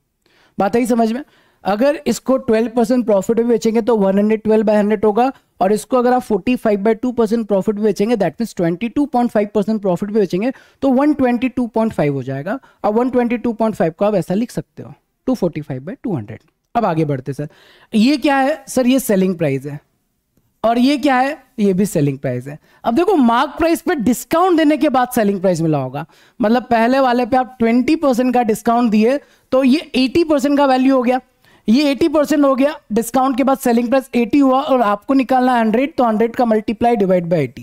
बात आई समझ में अगर इसको 12 परसेंट प्रॉफिट में बेचेंगे तो 112 हंड्रेड ट्वेल्व बाई हंड्रेड होगा और इसको अगर आप 45 five by two percent profit में बेचेंगे दैट मीन्स 22.5 परसेंट प्रॉफिट में बेचेंगे तो 122.5 हो जाएगा अब 122.5 को आप ऐसा लिख सकते हो 245 फोर्टी फाइव बाई टू अब आगे बढ़ते सर ये क्या है सर ये सेलिंग प्राइस है और ये क्या है ये भी सेलिंग प्राइस है अब देखो मार्क प्राइस पे डिस्काउंट देने के बाद सेलिंग प्राइस मिला होगा मतलब पहले वाले पे आप 20 परसेंट का डिस्काउंट दिए तो ये 80 परसेंट का वैल्यू हो गया ये 80 परसेंट हो गया डिस्काउंट के बाद सेलिंग प्राइस 80 हुआ और आपको निकालना 100 तो 100 का मल्टीप्लाई डिवाइड बाय 80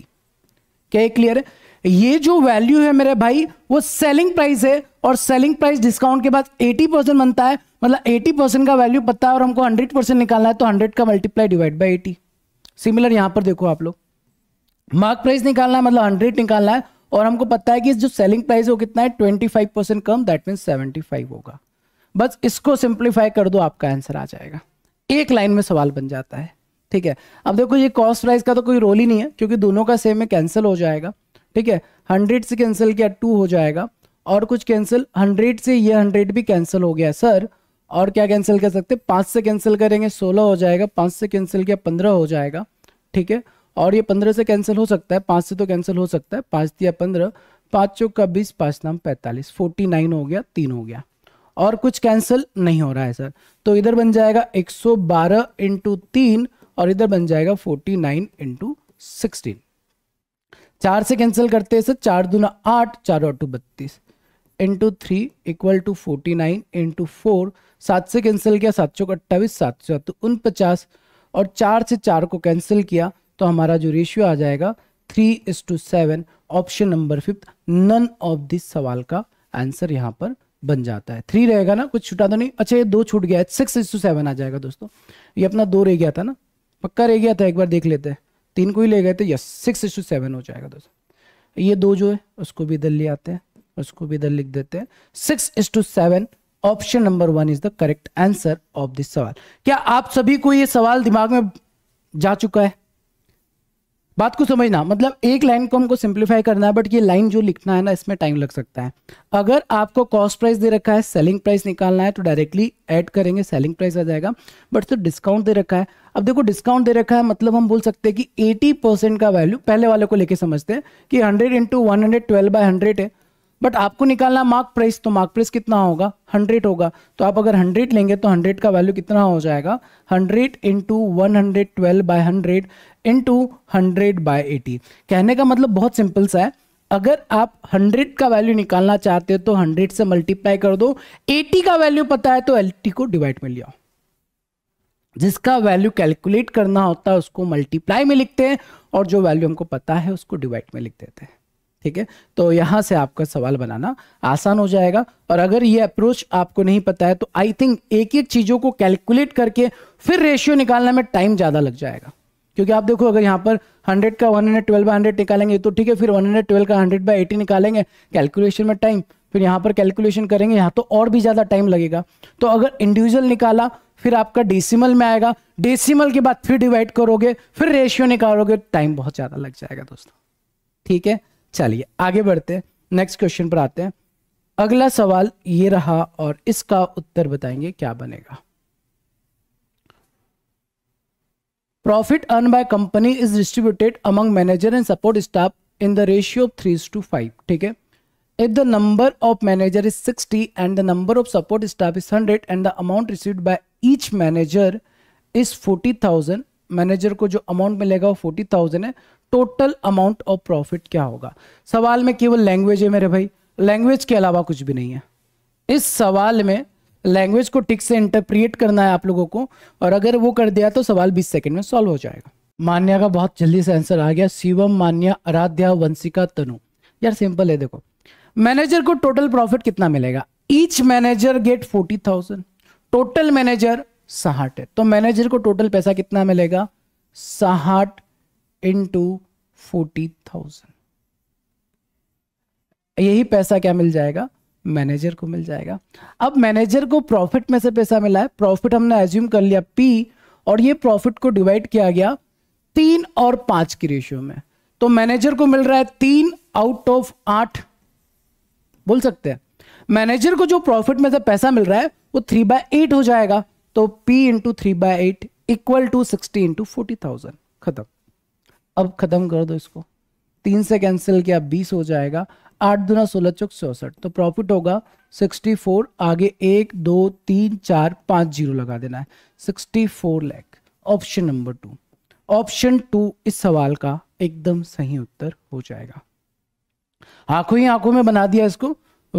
क्या ये क्लियर है ये जो वैल्यू है मेरे भाई वो सेलिंग प्राइस है और सेलिंग प्राइस डिस्काउंट के बाद 80 परसेंट बनता है मतलब 80 परसेंट का वैल्यू पता है और हमको 100 परसेंट निकालना है तो 100 का multiply divide by eighty similar यहां पर देखो आप लोग मार्क प्राइस निकालना है मतलब हंड्रेड निकालना है और हमको पता है कि जो सेलिंग प्राइस वो कितना है ट्वेंटी फाइव परसेंट कम दैट मीन सेवेंटी फाइव होगा बस इसको सिंप्लीफाई कर दो आपका आंसर आ जाएगा एक लाइन में सवाल बन जाता है ठीक है अब देखो ये कॉस्ट प्राइस का तो कोई रोल ही नहीं है क्योंकि दोनों का सेम है कैंसिल हो जाएगा ठीक है हंड्रेड से कैंसिल किया टू हो जाएगा और कुछ कैंसिल हंड्रेड से ये हंड्रेड भी कैंसिल हो गया सर और क्या कैंसिल कर सकते हैं पाँच से कैंसिल करेंगे सोलह हो जाएगा पाँच से कैंसिल किया पंद्रह हो जाएगा ठीक है और ये पंद्रह से कैंसिल हो सकता है पाँच से तो कैंसिल हो सकता है पाँच दिया पंद्रह पाँच चौक का बीस पाँच नाम पैंतालीस फोर्टी नाइन हो गया तीन हो गया और कुछ कैंसिल नहीं हो रहा है सर तो इधर बन जाएगा 112 सौ बारह और इधर बन जाएगा 49 नाइन इंटू चार से कैंसिल करते हैं सर चार दूना आठ चार और टू बत्तीस into three equal to forty nine into four सात से कैंसिल किया सात सौ अट्ठाईस सात सौ तो उनपचास और चार से चार को कैंसिल किया तो हमारा जो रेशियो आ जाएगा three is to seven option number fifth none of this सवाल का आंसर यहां पर बन जाता है थ्री रहेगा ना कुछ छुटा तो नहीं अच्छा ये दो छूट गया है सिक्स इंस टू सेवन आ जाएगा दोस्तों ये अपना दो रह गया था ना पक्का रह गया था एक बार देख लेते हैं तीन को ही ले गए थे yes six is to seven हो जाएगा दोस्तों ये दो जो है उसको भी इधर ले आते हैं उसको भी इधर लिख देते हैं six is to seven option number one is the correct answer of this सवाल क्या आप सभी को ये सवाल दिमाग में जा चुका है बात को समझना मतलब एक लाइन को हमको सिंप्लीफाई करना है बट ये लाइन जो लिखना है ना इसमें टाइम लग सकता है अगर आपको कॉस्ट प्राइस दे रखा है सेलिंग प्राइस निकालना है तो डायरेक्टली ऐड करेंगे सेलिंग प्राइस आ जाएगा बट तो डिस्काउंट दे रखा है अब देखो डिस्काउंट दे रखा है मतलब हम बोल सकते हैं कि 80 परसेंट का वैल्यू पहले वाले को लेके समझते हैं कि hundred into one hundred twelve by hundred है बट आपको निकालना मार्क प्राइस तो मार्क प्राइस कितना होगा हंड्रेड होगा तो आप अगर हंड्रेड लेंगे तो हंड्रेड का वैल्यू कितना हो जाएगा hundred into one hundred twelve by hundred into hundred by eighty कहने का मतलब बहुत सिंपल सा है अगर आप 100 का वैल्यू निकालना चाहते हो तो 100 से मल्टीप्लाई कर दो 80 का वैल्यू पता है तो एल को डिवाइड में लिया जिसका वैल्यू कैलकुलेट करना होता है उसको मल्टीप्लाई में लिखते हैं और जो वैल्यू हमको पता है उसको डिवाइड में लिख देते हैं ठीक है तो यहां से आपका सवाल बनाना आसान हो जाएगा और अगर ये अप्रोच आपको नहीं पता है तो आई थिंक एक एक चीज़ों को कैलकुलेट करके फिर रेशियो निकालने में टाइम ज़्यादा लग जाएगा क्योंकि आप देखो अगर यहां पर 100 का 112 बाय ट्वेल्व निकालेंगे तो ठीक है फिर 112 का 100 बाय एटी निकालेंगे कैलकुलेशन में टाइम फिर यहां पर कैलकुलेशन करेंगे यहां तो और भी ज़्यादा टाइम लगेगा तो अगर इंडिविजुअल निकाला फिर आपका डेसिमल में आएगा डेसिमल के बाद फिर डिवाइड करोगे फिर रेशियो निकालोगे टाइम तो बहुत ज़्यादा लग जाएगा दोस्तों ठीक है चलिए आगे बढ़ते हैं नेक्स्ट क्वेश्चन पर आते हैं अगला सवाल ये रहा और इसका उत्तर बताएंगे क्या बनेगा profit earn by company is distributed among manager and support staff in the ratio of three two five ठीक है the number of manager is is and the number of support staff is hundred and the amount receive received each manager is forty thousand manager को जो अमाउंट मिलेगा वो थाउजेंड है टोटल अमाउंट ऑफ प्रॉफिट क्या होगा सवाल में केवल लैंग्वेज है मेरे भाई लैंग्वेज के अलावा कुछ भी नहीं है इस सवाल में लैंग्वेज को टिक से इंटरप्रिएट करना है आप लोगों को और अगर वो कर दिया तो सवाल 20 सेकंड में सॉल्व हो जाएगा मान्या का बहुत जल्दी से आंसर आ गया शिवम मान्या आराध्या वंशिका तनु यार सिंपल है देखो मैनेजर को टोटल प्रॉफिट कितना मिलेगा each manager get forty total manager साहठ है तो मैनेजर को टोटल पैसा कितना मिलेगा साहठ इंटू फोर्टी थाउजेंड यही पैसा क्या मिल जाएगा मैनेजर को मिल जाएगा अब मैनेजर को प्रॉफिट में से पैसा मिला है प्रॉफिट हमने एज्यूम कर लिया पी और ये प्रॉफिट को डिवाइड किया गया तीन और पांच की रेशियो में तो मैनेजर को मिल रहा है तीन आउट ऑफ आठ बोल सकते हैं मैनेजर को जो प्रॉफिट में से पैसा मिल रहा है वो थ्री बाय एट हो जाएगा तो P into three by eight equal to sixty into forty thousand खत्म अब खत्म कर दो इसको तीन से कैंसिल किया बीस हो जाएगा आठ दुना सोलह चौक चौसठ तो प्रॉफिट होगा सिक्सटी फोर आगे एक दो तीन चार पाँच जीरो लगा देना है sixty four lakh option number two option two इस सवाल का एकदम सही उत्तर हो जाएगा आंखों ही आंखों में बना दिया इसको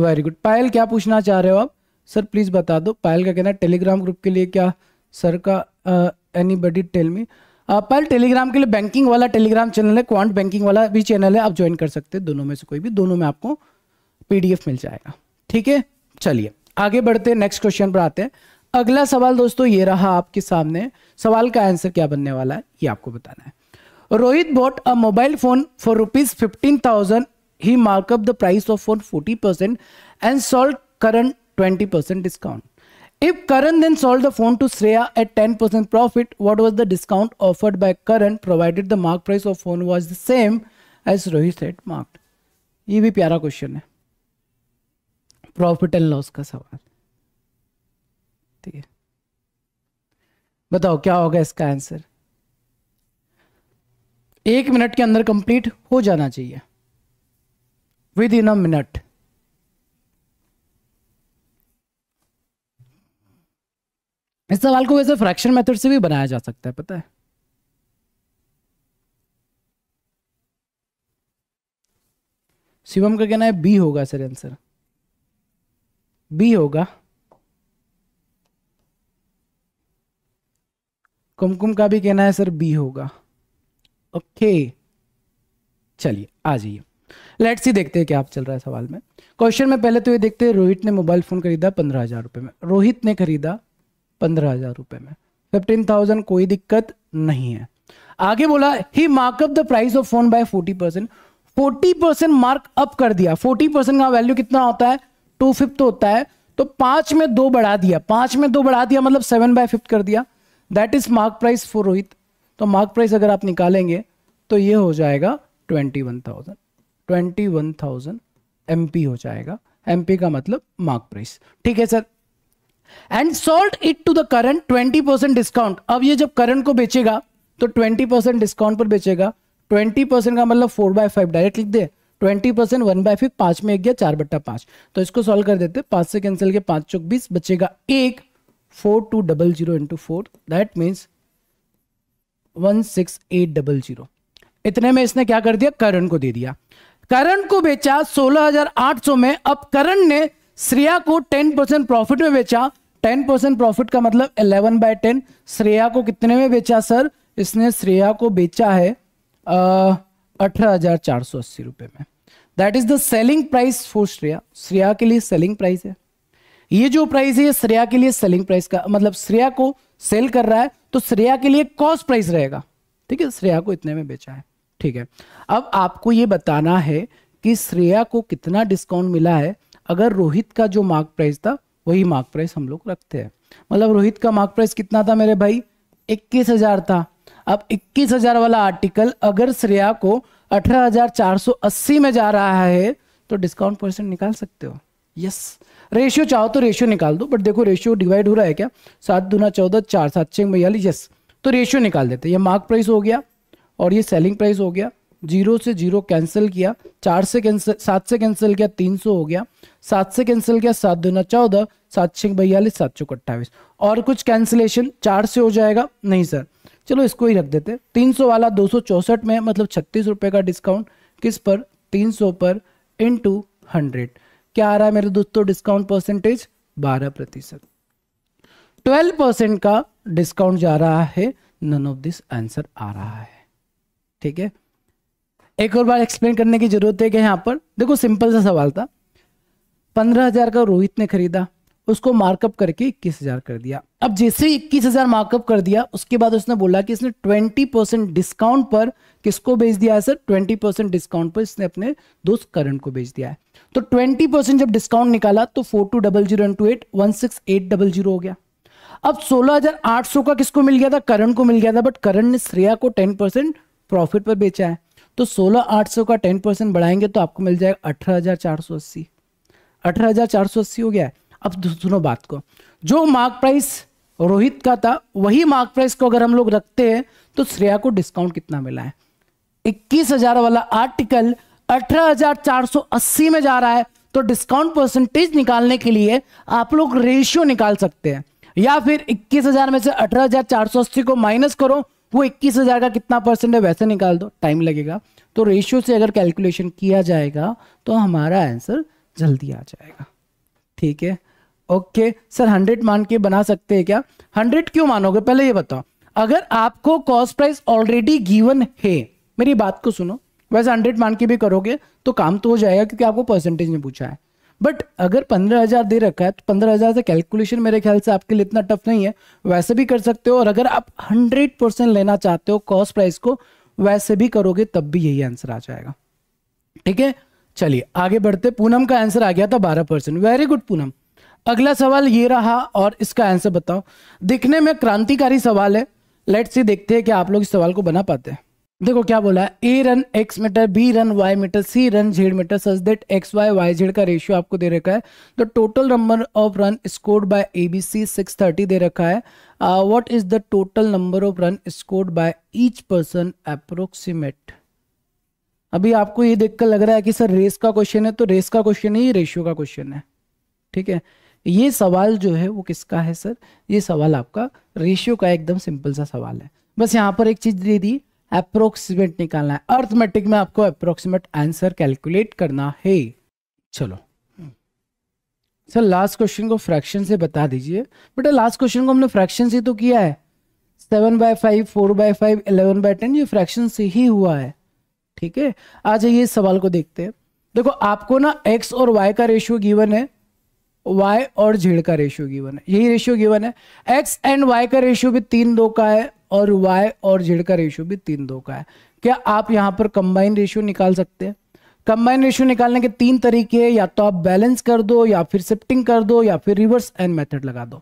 वेरी गुड पायल क्या पूछना चाह रहे हो आप सर प्लीज बता दो पायल का कहना टेलीग्राम ग्रुप के लिए क्या सर का एनी बडी टेलमी पर टेलीग्राम के लिए बैंकिंग वाला टेलीग्राम चैनल है क्वांट बैंकिंग वाला भी चैनल है आप ज्वाइन कर सकते हैं दोनों में से कोई भी दोनों में आपको पीडीएफ मिल जाएगा ठीक है चलिए आगे बढ़ते हैं नेक्स्ट क्वेश्चन पर आते हैं अगला सवाल दोस्तों ये रहा आपके सामने सवाल का आंसर क्या बनने वाला है ये आपको बताना है Rohit bought a mobile phone for rupees fifteen thousand he markup the price of phone forty percent and sold current twenty percent discount If Karan then sold the phone to Shreya at 10% profit, what was the discount offered by Karan provided the mark price of phone was the same as Rohit said marked? ये भी प्यारा क्वेश्चन है प्रॉफिट एंड लॉस का सवाल ठीक है बताओ क्या होगा इसका आंसर एक मिनट के अंदर कंप्लीट हो जाना चाहिए विद इन अ मिनट इस सवाल को वैसे फ्रैक्शन मेथड से भी बनाया जा सकता है पता है शिवम का कहना है बी होगा सर आंसर बी होगा कुमकुम का भी कहना है सर बी होगा ओके चलिए आ जाइए लेट्स ही देखते हैं क्या आप चल रहा है सवाल में क्वेश्चन में पहले तो ये देखते हैं रोहित ने मोबाइल फोन खरीदा पंद्रह हजार रुपए में रोहित ने खरीदा पंद्रह हजार रुपए में फिफ्टीन थाउजेंड कोई दिक्कत नहीं है आगे बोला he markup the price of phone by forty percent forty percent mark up कर दिया फोर्टी परसेंट का वैल्यू कितना होता है टू फिफ्थ तो होता है तो पांच में दो बढ़ा दिया पांच में दो बढ़ा दिया मतलब सेवन बाय फिफ्थ कर दिया that is mark price for Rohit तो मार्क प्राइस अगर आप निकालेंगे तो ये हो जाएगा twenty one thousand twenty one thousand M हो जाएगा एमपी का मतलब मार्क प्राइस ठीक है sir and sold it to the current twenty percent discount अब ये जब करंट को बेचेगा तो ट्वेंटी परसेंट डिस्काउंट पर बेचेगा ट्वेंटी परसेंट का मतलब फोर बाय फाइव डायरेक्ट लिख दे twenty percent one by fifth पांच में एक गया चार बट्टा पांच तो इसको सॉल्व कर देते पांच से कैंसिल के पांच चौक बीस बचेगा एक four two double zero into four that means one six eight double zero इतने में इसने क्या कर दिया करण को दे दिया करण को बेचा सोलह हजार आठ सौ में अब करण ने श्रेया को टेन परसेंट प्रॉफिट में बेचा टेन परसेंट प्रॉफिट का मतलब इलेवन बाय टेन श्रेया को कितने में बेचा सर इसने श्रेया को बेचा है अठारह हजार चार सौ अस्सी रुपए में that is the selling price for Shreya Shreya के लिए सेलिंग प्राइस है ये जो प्राइस है ये श्रेया के लिए सेलिंग प्राइस का मतलब श्रेया को सेल कर रहा है तो श्रेया के लिए कॉस्ट प्राइस रहेगा ठीक है श्रेया को इतने में बेचा है ठीक है अब आपको ये बताना है कि श्रेया को कितना डिस्काउंट मिला है अगर रोहित का जो मार्क प्राइस था वही मार्क प्राइस हम लोग रखते हैं मतलब रोहित का मार्क प्राइस कितना था मेरे भाई इक्कीस हजार था अब इक्कीस हजार वाला आर्टिकल अगर श्रेया को 18,480 में जा रहा है तो डिस्काउंट परसेंट निकाल सकते हो यस रेशियो चाहो तो रेशियो निकाल दो बट देखो रेशियो डिवाइड हो रहा है क्या सात दूना चौदह चार सात छः बयालीस यस तो रेशियो निकाल देते ये मार्क प्राइस हो गया और ये सेलिंग प्राइस हो गया जीरो से जीरो कैंसिल किया चार से कैंसिल सात से कैंसिल किया तीन सौ हो गया सात से कैंसिल किया सात दूना चौदह सात छः बयालीस सात सौ अट्ठाईस और कुछ कैंसिलेशन चार से हो जाएगा नहीं सर चलो इसको ही रख देते तीन सौ वाला दो सौ चौसठ में मतलब छत्तीस रुपये का डिस्काउंट किस पर तीन सौ पर इन टू हंड्रेड क्या आ रहा है मेरे दोस्तों डिस्काउंट परसेंटेज बारह प्रतिशत ट्वेल्व परसेंट का डिस्काउंट जा रहा है नन ऑफ दिस आंसर आ रहा है ठीक है एक और बार एक्सप्लेन करने की जरूरत है कि यहाँ पर देखो सिंपल सा सवाल था पंद्रह हजार का रोहित ने खरीदा उसको मार्कअप करके इक्कीस हजार कर दिया अब जैसे इक्कीस हजार मार्कअप कर दिया उसके बाद उसने बोला कि इसने ट्वेंटी परसेंट डिस्काउंट पर किसको बेच दिया है सर ट्वेंटी परसेंट डिस्काउंट पर इसने अपने दोस्त करण को बेच दिया है तो ट्वेंटी परसेंट जब डिस्काउंट निकाला तो four two double zero into eight one six eight double zero हो गया अब सोलह हजार आठ सौ का किसको मिल गया था करण को मिल गया था बट करण ने श्रेया को टेन परसेंट प्रॉफिट पर बेचा है तो सोलह आठ सौ का टेन परसेंट बढ़ाएंगे तो आपको मिल जाएगा अठारह हजार चार सौ अस्सी अठारह हजार चार सौ अस्सी हो गया है अब सुनो बात को जो मार्क प्राइस रोहित का था वही मार्क प्राइस को अगर हम लोग रखते हैं तो श्रेया को डिस्काउंट कितना मिला है इक्कीस हजार वाला आर्टिकल अठारह हजार चार सौ अस्सी में जा रहा है तो डिस्काउंट परसेंटेज निकालने के लिए आप लोग रेशियो निकाल सकते हैं या फिर इक्कीस हजार में से अठारह हजार चार सौ अस्सी को माइनस करो वो इक्कीस हजार का कितना परसेंट है वैसे निकाल दो टाइम लगेगा तो रेशियो से अगर कैलकुलेशन किया जाएगा तो हमारा आंसर जल्दी आ जाएगा ठीक है ओके सर हंड्रेड मान के बना सकते हैं क्या हंड्रेड क्यों मानोगे पहले ये बताओ अगर आपको कॉस्ट प्राइस ऑलरेडी गिवन है मेरी बात को सुनो वैसे हंड्रेड मान के भी करोगे तो काम तो हो जाएगा क्योंकि आपको परसेंटेज में पूछा है बट अगर पंद्रह हज़ार दे रखा है तो पंद्रह हज़ार से कैलकुलेशन मेरे ख्याल से आपके लिए इतना टफ नहीं है वैसे भी कर सकते हो और अगर आप हंड्रेड परसेंट लेना चाहते हो कॉस्ट प्राइस को वैसे भी करोगे तब भी यही आंसर आ जाएगा ठीक है चलिए आगे बढ़ते पूनम का आंसर आ गया था बारह परसेंट वेरी गुड पूनम अगला सवाल ये रहा और इसका आंसर बताओ दिखने में क्रांतिकारी सवाल है लेट्स सी देखते हैं कि आप लोग इस सवाल को बना पाते हैं देखो क्या बोला है A run X meter B run Y meter C run Z meter such that X Y Y Z का रेशियो आपको दे रखा है the total number of run scored by A B C six thirty दे रखा है what is the total number of run scored by each person approximate अभी आपको ये देखकर लग रहा है कि सर रेस का क्वेश्चन है तो रेस का क्वेश्चन है रेशियो का क्वेश्चन है ठीक है ये सवाल जो है वो किसका है सर ये सवाल आपका रेशियो का एकदम सिंपल सा सवाल है बस यहाँ पर एक चीज दे दी अप्रोक्सीमेट निकालना है अर्थमेटिक में आपको अप्रोक्सीमेट आंसर कैलकुलेट करना है चलो सर लास्ट क्वेश्चन को फ्रैक्शन से बता दीजिए बेटा लास्ट क्वेश्चन को हमने फ्रैक्शन से तो किया है seven by five four by five eleven by ten ये फ्रैक्शन से ही हुआ है ठीक है आ जाइए इस सवाल को देखते हैं देखो आपको ना एक्स और वाई का रेशियो गिवन है वाई और जेड का रेशियो गिवन है यही रेशियो गिवन है एक्स एंड वाई का रेशियो भी तीन दो का है और y और z का रेशियो भी तीन दो का है क्या आप यहां पर कंबाइन रेशियो निकाल सकते हैं कंबाइन रेशियो निकालने के तीन तरीके हैं या तो आप बैलेंस कर दो या फिर शिफ्टिंग कर दो या फिर रिवर्स एंड मेथड लगा दो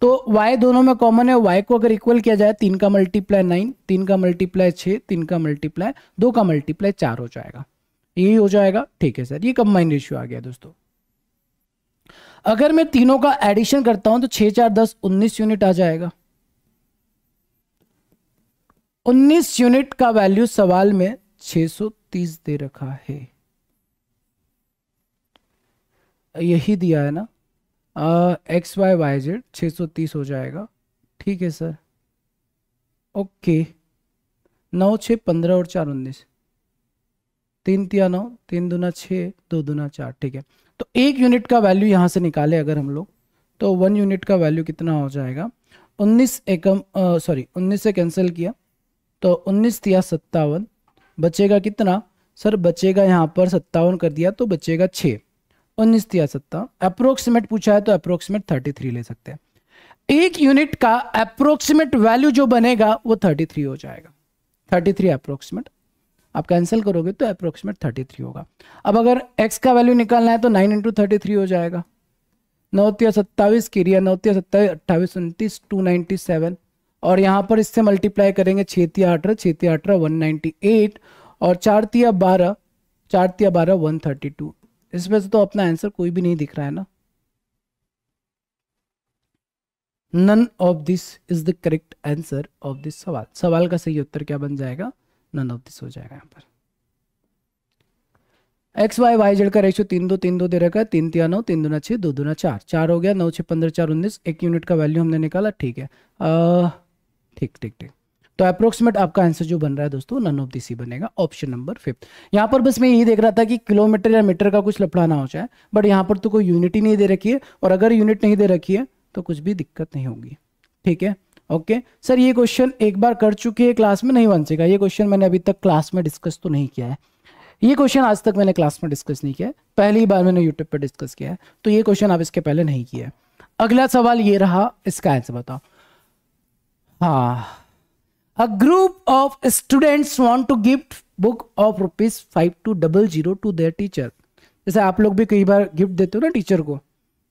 तो y दोनों में कॉमन है y को अगर इक्वल किया जाए तीन का मल्टीप्लाई नाइन तीन का मल्टीप्लाई छः तीन का मल्टीप्लाई दो का मल्टीप्लाई चार हो जाएगा यही हो जाएगा ठीक है सर ये कंबाइन रेशियो आ गया दोस्तों अगर मैं तीनों का एडिशन करता हूं तो छह चार दस उन्नीस यूनिट आ जाएगा 19 यूनिट का वैल्यू सवाल में 630 दे रखा है यही दिया है ना एक्स वाई वाई जेड छ हो जाएगा ठीक है सर ओके नौ छः पंद्रह और चार उन्नीस तीन तिया नौ तीन दूना छः दो दूना चार ठीक है तो एक यूनिट का वैल्यू यहाँ से निकाले अगर हम लोग तो वन यूनिट का वैल्यू कितना हो जाएगा उन्नीस एकम सॉरी उन्नीस से कैंसिल किया तो उन्नीस दिया सत्तावन बचेगा कितना सर बचेगा यहाँ पर सत्तावन कर दिया तो बचेगा छः उन्नीस दिया सत्तावन अप्रोक्सीमेट पूछा है तो अप्रोक्सीमेट थर्टी थ्री ले सकते हैं एक यूनिट का अप्रोक्सीमेट वैल्यू जो बनेगा वो थर्टी थ्री हो जाएगा थर्टी थ्री अप्रोक्सीमेट आप कैंसिल करोगे तो अप्रोक्सीमेट थर्टी थ्री होगा अब अगर एक्स का वैल्यू निकालना है तो नाइन इंटू थर्टी थ्री हो जाएगा नौतिया सत्ताईस की रिया नौतिया सत्ताईस अट्ठाईस उनतीस टू नाइन्टी सेवन और यहाँ पर इससे मल्टीप्लाई करेंगे छेती अठारह छेती अठारह वन नाइन्टी एट और चार बारह चार बारह वन थर्टी टू इसमें से तो अपना आंसर कोई भी नहीं दिख रहा है ना none of this is the correct answer of this सवाल सवाल का सही उत्तर क्या बन जाएगा नन ऑफ दिस हो जाएगा यहाँ पर एक्स वाई वाई जेड का रेशियो तीन दो तीन दो दे रखा है तीन तिया नौ तीन न छह दो न चार चार हो गया नौ छः पंद्रह चार उन्नीस एक यूनिट का वैल्यू हमने निकाला ठीक है आ, ठीक ठीक ठीक तो अप्रोक्सीमेट आपका आंसर जो बन रहा है दोस्तों नन ऑफ दी सी बनेगा ऑप्शन नंबर फिफ्थ यहाँ पर बस मैं यही देख रहा था कि किलोमीटर या मीटर का कुछ लफड़ाना हो जाए बट यहाँ पर तो कोई यूनिट ही नहीं दे रखी है और अगर यूनिट नहीं दे रखी है तो कुछ भी दिक्कत नहीं होगी ठीक है ओके सर ये क्वेश्चन एक बार कर चुके हैं क्लास में नहीं बन सका ये क्वेश्चन मैंने अभी तक क्लास में डिस्कस तो नहीं किया है ये क्वेश्चन आज तक मैंने क्लास में डिस्कस नहीं किया है पहली बार मैंने यूट्यूब पर डिस्कस किया है तो ये क्वेश्चन आप इसके पहले नहीं किया है अगला सवाल ये रहा इसका आंसर बताओ हाँ A group of students want to gift book of rupees five two double zero to their teacher जैसे आप लोग भी कई बार गिफ्ट देते हो ना टीचर को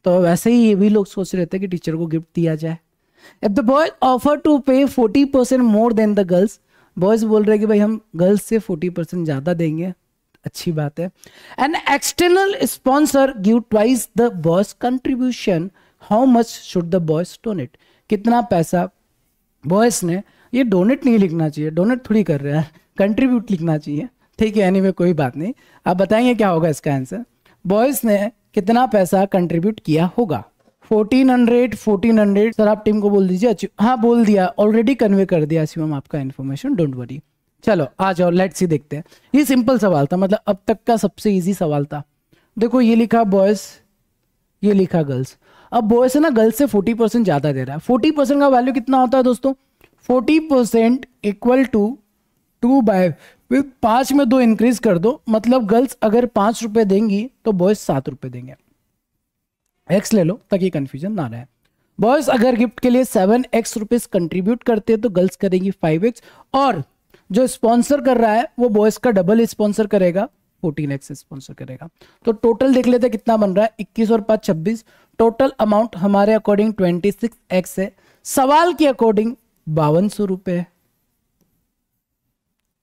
तो वैसे ही ये भी लोग सोच रहे थे कि टीचर को गिफ्ट दिया जाए if the boys offer to pay forty percent more than the girls boys बोल रहे कि भाई हम गर्ल्स से फोर्टी परसेंट ज़्यादा देंगे अच्छी बात है an external sponsor give twice the boys contribution how much should the boys donate कितना पैसा बॉयस ने ये डोनेट नहीं लिखना चाहिए डोनेट थोड़ी कर रहे हैं कंट्रीब्यूट लिखना चाहिए ठीक है एनी कोई बात नहीं आप बताएंगे क्या होगा इसका आंसर बॉयस ने कितना पैसा कंट्रीब्यूट किया होगा 1400 1400 सर आप टीम को बोल दीजिए हाँ बोल दिया ऑलरेडी कन्वे कर दिया शिवम आपका इन्फॉर्मेशन डोंट वरी चलो आ जाओ लेट्स सी देखते हैं ये सिंपल सवाल था मतलब अब तक का सबसे इजी सवाल था देखो ये लिखा बॉयज़ ये लिखा गर्ल्स अब बॉय है ना गर्ल्स से फोर्टी परसेंट ज़्यादा दे रहा है फोर्टी परसेंट का वैल्यू कितना होता है दोस्तों forty percent equal to two by पांच में दो इंक्रीज कर दो मतलब गर्ल्स अगर पांच रुपए देंगी तो बॉयज सात रुपए देंगे एक्स ले लो ताकि कंफ्यूजन ना रहे बॉयज अगर गिफ्ट के लिए सेवन एक्स रुपीज कंट्रीब्यूट करते हैं तो गर्ल्स करेंगी फाइव एक्स और जो स्पॉन्सर कर रहा है वो बॉयज का डबल स्पॉन्सर करेगा फोर्टीन एक्स स्पॉन्सर करेगा तो टोटल देख लेते कितना बन रहा है इक्कीस और पाँच छब्बीस टोटल अमाउंट हमारे अकॉर्डिंग ट्वेंटी सिक्स एक्स है सवाल के अकॉर्डिंग बावन सौ रुपये है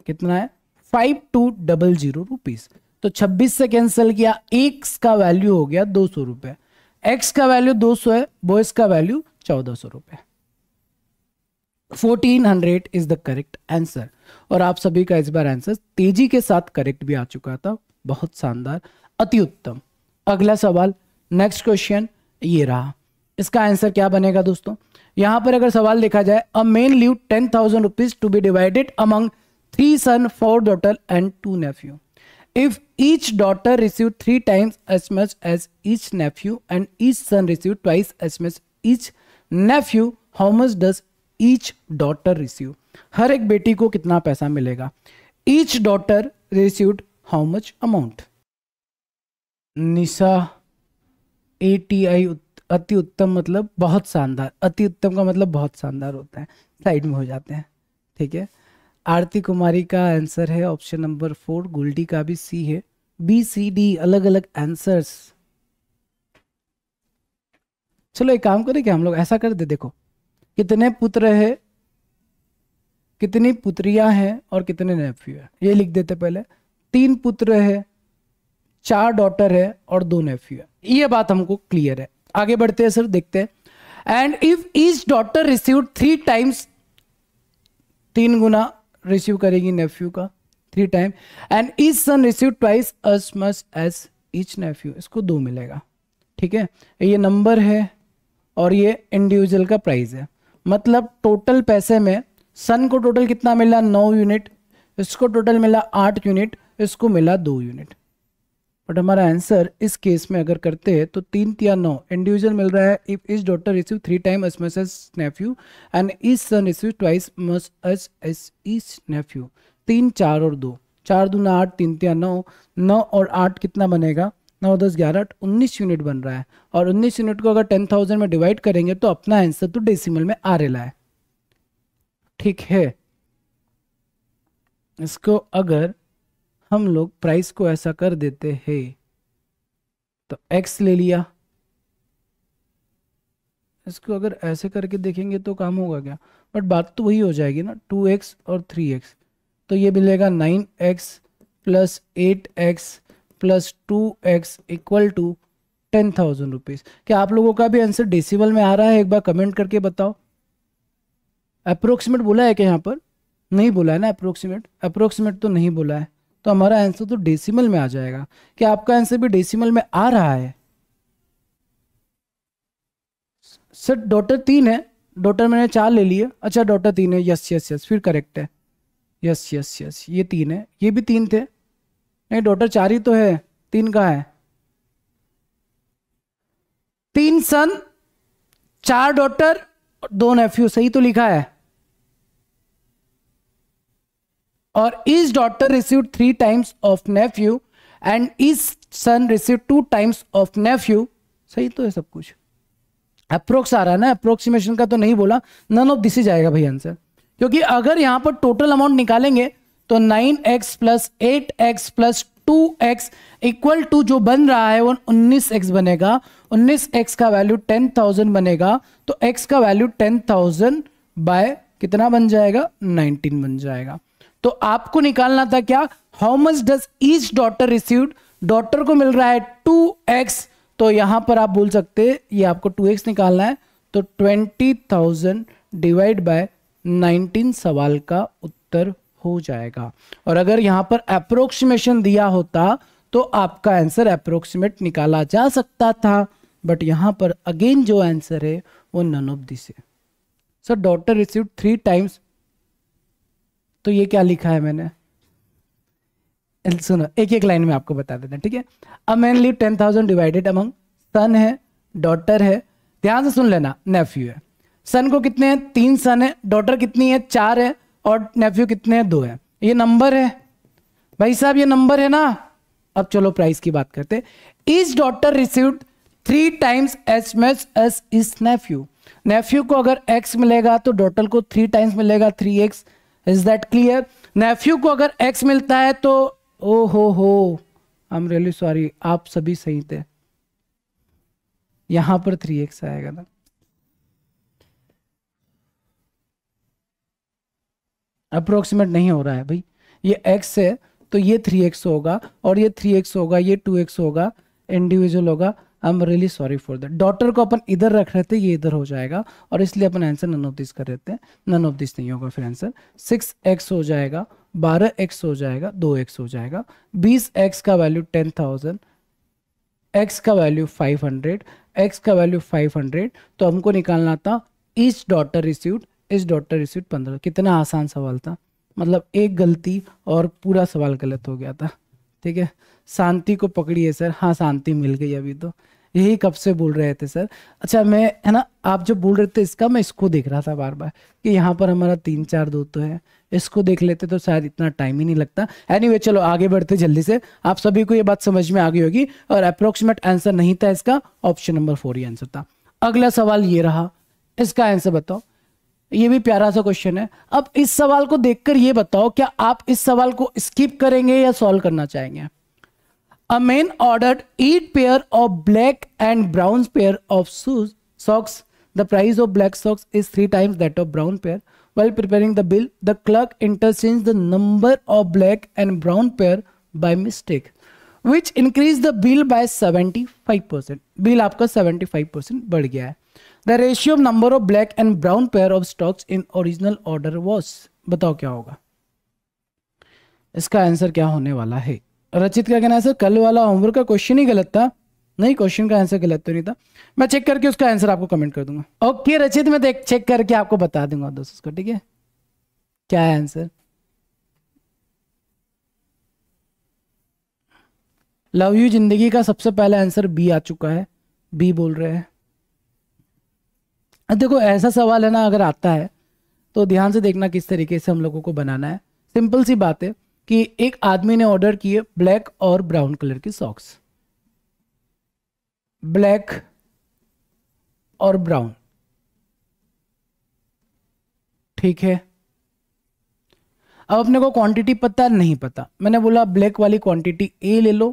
कितना है five two double zero rupees तो छब्बीस से कैंसिल किया एक का वैल्यू हो गया दो सौ रुपये एक्स का वैल्यू दो सौ है बॉयज का वैल्यू चौदह सौ रुपये fourteen hundred is the correct answer और आप सभी का इस बार आंसर तेजी के साथ करेक्ट भी आ चुका था बहुत शानदार अति उत्तम अगला सवाल नेक्स्ट क्वेश्चन ये रहा इसका आंसर क्या बनेगा दोस्तों यहां पर अगर सवाल देखा जाए a man leave ten thousand rupees to be divided among three son four daughter and two nephew if each daughter receive three times as much as each nephew and each son receive twice as much each nephew how much does each daughter receive हर एक बेटी को कितना पैसा मिलेगा each daughter received how much amount Nisha A T I अति उत्तम मतलब बहुत शानदार अति उत्तम का मतलब बहुत शानदार होता है साइड में हो जाते हैं ठीक है आरती कुमारी का आंसर है ऑप्शन नंबर फोर गुल्डी का भी सी है बी सी डी अलग अलग आंसर्स चलो एक काम करें कि हम लोग ऐसा कर दे देखो कितने पुत्र है कितनी पुत्रियां हैं और कितने नेफ्यू है ये लिख देते पहले तीन पुत्र है चार डॉटर है और दो नेफ्यू है ये बात हमको क्लियर है आगे बढ़ते हैं सर देखते हैं and if each daughter receive three times तीन गुना रिसीव करेगी नेफ्यू का three time and each son receive twice as much as each nephew इसको दो मिलेगा ठीक है ये नंबर है और ये इंडिविजुअल का प्राइस है मतलब टोटल पैसे में सन को टोटल कितना मिला नौ यूनिट इसको टोटल मिला आठ यूनिट इसको मिला दो यूनिट बट हमारा आंसर इस केस में अगर करते हैं तो तीन या नौ इंडिविजुअल मिल रहा है if each daughter receive three time as much as nephew and each son receive twice much as as each nephew तीन चार और दो चार दो ना आठ तीन तिया नौ नौ और आठ कितना बनेगा नौ दस ग्यारह आठ उन्नीस यूनिट बन रहा है और उन्नीस यूनिट को अगर टेन थाउजेंड में डिवाइड करेंगे तो अपना आंसर तो डेसिमल में आ रहा है ठीक है इसको अगर हम लोग प्राइस को ऐसा कर देते हैं तो एक्स ले लिया इसको अगर ऐसे करके देखेंगे तो काम होगा क्या बट बात तो वही हो जाएगी ना टू एक्स और थ्री एक्स तो ये मिलेगा nine x plus eight x plus two x equal to ten thousand rupees क्या आप लोगों का भी आंसर डेसिबल में आ रहा है एक बार कमेंट करके बताओ अप्रोक्सीमेट बोला है क्या यहाँ पर नहीं बोला है ना अप्रोक्सीमेट अप्रोक्सीमेट तो नहीं बोला है तो हमारा आंसर तो डेसिमल में आ जाएगा क्या आपका आंसर भी डेसिमल में आ रहा है सर डॉटर तीन है डॉटर मैंने चार ले लिए अच्छा डॉटर तीन है यस यस यस फिर करेक्ट है यस यस यस ये तीन है ये भी तीन थे नहीं डॉटर चार ही तो है तीन का है तीन सन चार डॉटर दो नेफ्यू सही तो लिखा है और each daughter receive three times of nephew and each son receive two times of nephew सही तो है सब कुछ अप्रोक्स आ रहा है ना अप्रोक्सीमेशन का तो नहीं बोला नन ऑफ दिस ही जाएगा भाई आंसर क्योंकि अगर यहां पर टोटल अमाउंट निकालेंगे तो 9x x plus eight x plus two x equal to जो बन रहा है वो 19x बनेगा 19x का वैल्यू 10,000 बनेगा तो x का वैल्यू 10,000 बाय कितना बन जाएगा 19 बन जाएगा तो आपको निकालना था क्या how much does each daughter received daughter को मिल रहा है टू एक्स तो यहां पर आप बोल सकते ये आपको टू एक्स निकालना है तो twenty thousand divide by nineteen सवाल का उत्तर हो जाएगा और अगर यहां पर अप्रोक्सीमेशन दिया होता तो आपका आंसर अप्रोक्सीमेट निकाला जा सकता था बट यहां पर अगेन जो आंसर है वो नन ऑफ दिस है sir daughter receive three times तो ये क्या लिखा है मैंने सुनो एक एक लाइन में आपको बता देते हैं ठीक है a man live ten thousand divided among son है डॉटर है ध्यान से सुन लेना नेफ्यू है सन को कितने हैं तीन सन है डॉटर कितनी है चार है और नेफ्यू कितने हैं दो है ये नंबर है भाई साहब ये नंबर है ना अब चलो प्राइस की बात करते each daughter received three times as much as each nephew nephew को अगर एक्स मिलेगा तो डॉटर को थ्री टाइम्स मिलेगा three x is that clear nephew को अगर एक्स मिलता है तो ओ हो हो आई एम रियली सॉरी आप सभी सही थे यहां पर थ्री एक्स आएगा ना अप्रोक्सीमेट नहीं हो रहा है भाई ये एक्स है तो ये थ्री एक्स होगा और ये थ्री एक्स होगा ये टू एक्स होगा इंडिविजुअल होगा I am really sorry for that daughter को अपन इधर रख रहे थे ये इधर हो जाएगा और इसलिए अपन आंसर नन ऑफ दिस कर रहे थे नन ऑफ दिस नहीं होगा फिर आंसर सिक्स एक्स हो जाएगा बारह एक्स हो जाएगा दो एक्स हो जाएगा बीस एक्स का वैल्यू टेन थाउजेंड एक्स का वैल्यू फाइव हंड्रेड एक्स का वैल्यू फाइव हंड्रेड तो हमको निकालना था इस डॉटर रिसीव्ड इस डॉटर रिसीव्ड पंद्रह कितना आसान सवाल था मतलब एक गलती और पूरा सवाल गलत हो गया था ठीक है शांति को पकड़िए सर हाँ शांति मिल गई अभी तो यही कब से बोल रहे थे सर अच्छा मैं है ना आप जो बोल रहे थे इसका मैं इसको देख रहा था बार बार कि यहाँ पर हमारा तीन चार दो तो है इसको देख लेते तो शायद इतना टाइम ही नहीं लगता एनीवे anyway, चलो आगे बढ़ते जल्दी से आप सभी को ये बात समझ में आ गई होगी और अप्रोक्सीमेट आंसर नहीं था इसका ऑप्शन नंबर फोर ही आंसर था अगला सवाल ये रहा इसका आंसर बताओ ये भी प्यारा सा क्वेश्चन है अब इस सवाल को देखकर ये बताओ क्या आप इस सवाल को स्किप करेंगे या सॉल्व करना चाहेंगे A man ordered eight pair of black and brown pair of shoes, socks. The price of black socks is three times that of brown pair. While preparing the bill, the clerk interchanged the number of black and brown pair by mistake, which increased the bill by 75%. Bill आपका 75% बढ़ गया है. The ratio of number of black and brown pair of stocks in original order was बताओ क्या होगा इसका आंसर क्या होने वाला है रचित का कहना है सर कल वाला होमवर्क का क्वेश्चन ही गलत था नहीं क्वेश्चन का आंसर गलत तो नहीं था मैं चेक करके उसका आंसर आपको कमेंट कर दूंगा ओके रचित मैं देख चेक करके आपको बता दूंगा दोस्तों उसको ठीक है क्या है आंसर लव यू जिंदगी का सबसे पहला आंसर बी आ चुका है बी बोल रहे हैं देखो ऐसा सवाल है ना अगर आता है तो ध्यान से देखना किस तरीके से हम लोगों को बनाना है सिंपल सी बात है कि एक आदमी ने ऑर्डर किए ब्लैक और ब्राउन कलर की सॉक्स ब्लैक और ब्राउन ठीक है अब अपने को क्वांटिटी पता नहीं पता मैंने बोला ब्लैक वाली क्वांटिटी ए ले लो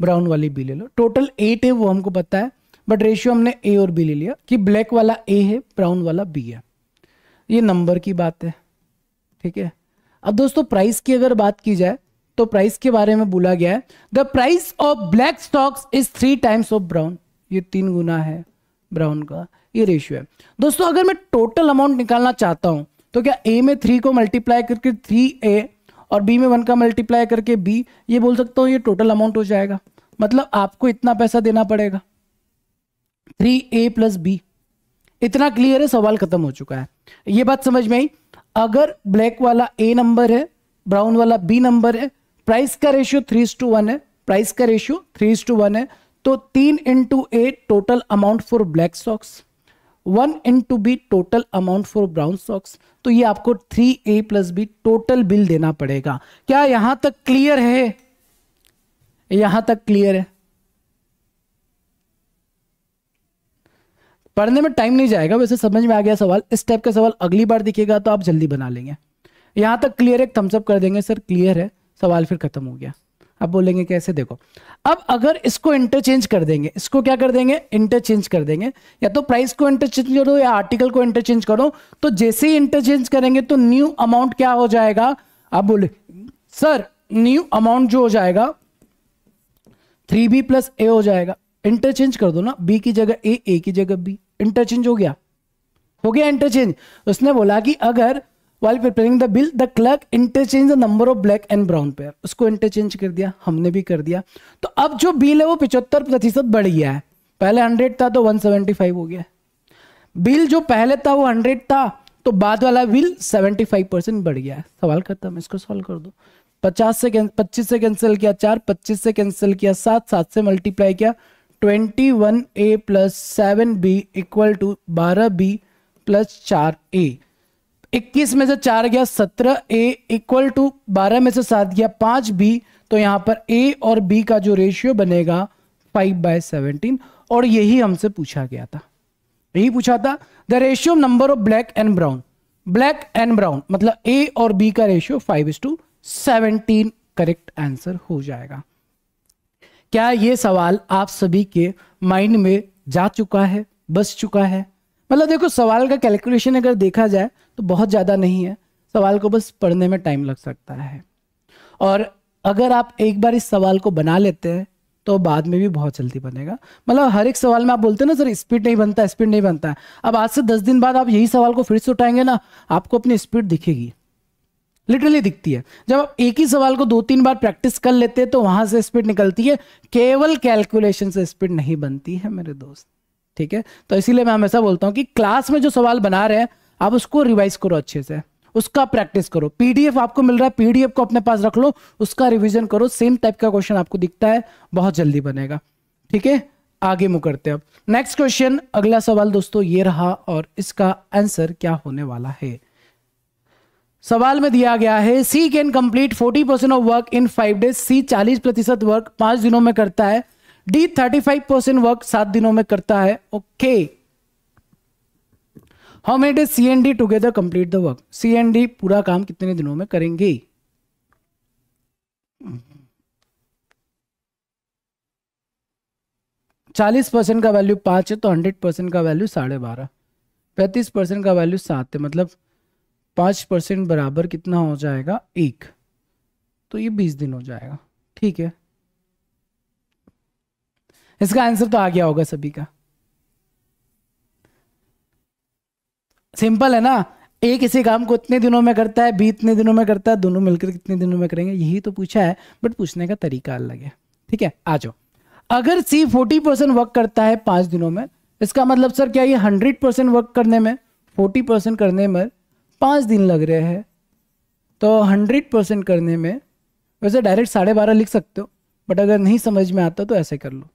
ब्राउन वाली बी ले लो टोटल एट है वो हमको पता है बट रेशियो हमने ए और बी ले लिया कि ब्लैक वाला ए है ब्राउन वाला बी है ये नंबर की बात है ठीक है अब दोस्तों प्राइस की अगर बात की जाए तो प्राइस के बारे में बोला गया है the price of black stocks is three times of brown ये तीन गुना है ब्राउन का ये रेशियो है दोस्तों अगर मैं टोटल अमाउंट निकालना चाहता हूं तो क्या ए में थ्री को मल्टीप्लाई करके थ्री ए और बी में वन का मल्टीप्लाई करके बी ये बोल सकता हूं ये टोटल अमाउंट हो जाएगा मतलब आपको इतना पैसा देना पड़ेगा थ्री ए प्लस बी इतना क्लियर है सवाल खत्म हो चुका है ये बात समझ में आई अगर ब्लैक वाला ए नंबर है ब्राउन वाला बी नंबर है प्राइस का रेशियो थ्री टू वन है प्राइस का रेशियो थ्री टू वन है तो तीन into a total amount for black socks one into b total amount for brown socks तो ये आपको three a plus b total bill देना पड़ेगा क्या यहां तक क्लियर है यहां तक क्लियर है पढ़ने में टाइम नहीं जाएगा वैसे समझ में आ गया सवाल इस टाइप का सवाल अगली बार दिखेगा तो आप जल्दी बना लेंगे यहाँ तक क्लियर एक थम्सअप कर देंगे सर क्लियर है सवाल फिर खत्म हो गया अब बोलेंगे कैसे देखो अब अगर इसको इंटरचेंज कर देंगे इसको क्या कर देंगे इंटरचेंज कर देंगे या तो प्राइस को इंटरचेंज करो या आर्टिकल को इंटरचेंज करो तो जैसे ही इंटरचेंज करेंगे तो न्यू अमाउंट क्या हो जाएगा आप बोले सर न्यू अमाउंट जो हो जाएगा थ्री बी प्लस ए हो जाएगा इंटरचेंज कर दो ना बी की जगह ए ए की जगह बी इंटरचेंज हो गया हो गया इंटरचेंज उसने बोला कि अगर while preparing the bill the clerk interchange the number of black and brown pair उसको इंटरचेंज कर दिया हमने भी कर दिया तो अब जो बिल है वो पिछहत्तर प्रतिशत बढ़ गया है पहले हंड्रेड था तो वन सेवेंटी फाइव हो गया बिल जो पहले था वो हंड्रेड था तो बाद वाला बिल सेवेंटी फाइव परसेंट बढ़ गया है सवाल खत्म इसको सॉल्व कर दो पचास से पच्चीस से कैंसिल किया चार पच्चीस से कैंसिल किया सात सात से मल्टीप्लाई किया twenty one a plus seven b equal to बारह बी प्लस चार ए इक्कीस में से चार गया सत्रह ए इक्वल टू बारह में से सात गया पांच बी तो यहां पर ए और बी का जो रेशियो बनेगा फाइव बाय सेवनटीन और यही हमसे पूछा गया था यही पूछा था the ratio number of black and brown black and brown मतलब ए और बी का ratio five is to seventeen correct answer हो जाएगा क्या ये सवाल आप सभी के माइंड में जा चुका है बस चुका है मतलब देखो सवाल का कैलकुलेशन अगर देखा जाए तो बहुत ज़्यादा नहीं है सवाल को बस पढ़ने में टाइम लग सकता है और अगर आप एक बार इस सवाल को बना लेते हैं तो बाद में भी बहुत जल्दी बनेगा मतलब हर एक सवाल में आप बोलते हैं ना सर स्पीड नहीं बनता स्पीड नहीं बनता अब आज से दस दिन बाद आप यही सवाल को फिर से उठाएंगे ना आपको अपनी स्पीड दिखेगी लिटरली दिखती है जब आप एक ही सवाल को दो तीन बार प्रैक्टिस कर लेते हैं तो वहां से स्पीड निकलती है केवल कैलकुलेशन से स्पीड नहीं बनती है मेरे दोस्त ठीक है तो इसीलिए मैं हमेशा बोलता हूँ कि क्लास में जो सवाल बना रहे हैं आप उसको रिवाइज करो अच्छे से उसका प्रैक्टिस करो पीडीएफ आपको मिल रहा है पीडीएफ को अपने पास रख लो उसका रिविजन करो सेम टाइप का क्वेश्चन आपको दिखता है बहुत जल्दी बनेगा ठीक है आगे मुकरते अब नेक्स्ट क्वेश्चन अगला सवाल दोस्तों ये रहा और इसका आंसर क्या होने वाला है सवाल में दिया गया है C can complete 40 percent of work in five days C 40 प्रतिशत वर्क पांच दिनों में करता है डी 35 परसेंट वर्क सात दिनों में करता है okay how many days C and D together complete the work C and D पूरा काम कितने दिनों में करेंगे चालीस परसेंट का वैल्यू पांच है तो हंड्रेड परसेंट का वैल्यू साढ़े बारह पैंतीस परसेंट का वैल्यू सात है मतलब पाँच परसेंट बराबर कितना हो जाएगा एक तो ये बीस दिन हो जाएगा ठीक है इसका आंसर तो आ गया होगा सभी का सिंपल है ना एक इसी काम को इतने दिनों में करता है बी इतने दिनों में करता है दोनों मिलकर कितने दिनों में करेंगे यही तो पूछा है बट पूछने का तरीका अलग है ठीक है आ जाओ अगर सी फोर्टी परसेंट वर्क करता है पांच दिनों में इसका मतलब सर क्या ये हंड्रेड परसेंट वर्क करने में फोर्टी परसेंट करने में पाँच दिन लग रहे हैं तो हंड्रेड परसेंट करने में वैसे डायरेक्ट साढ़े बारह लिख सकते हो बट अगर नहीं समझ में आता तो ऐसे कर लो